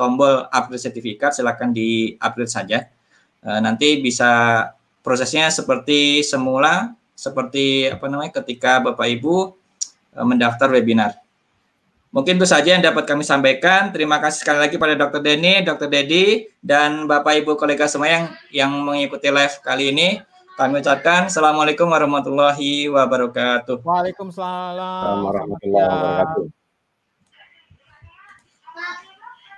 tombol upgrade sertifikat silahkan di upgrade saja Eh, nanti bisa prosesnya seperti semula seperti apa namanya ketika Bapak Ibu eh, mendaftar webinar. Mungkin itu saja yang dapat kami sampaikan. Terima kasih sekali lagi pada Dr. Denny, Dr. Dedi, dan Bapak Ibu kolega semua yang yang mengikuti live kali ini. Kami ucapkan Assalamualaikum warahmatullahi wabarakatuh. Waalaikumsalam warahmatullahi wabarakatuh.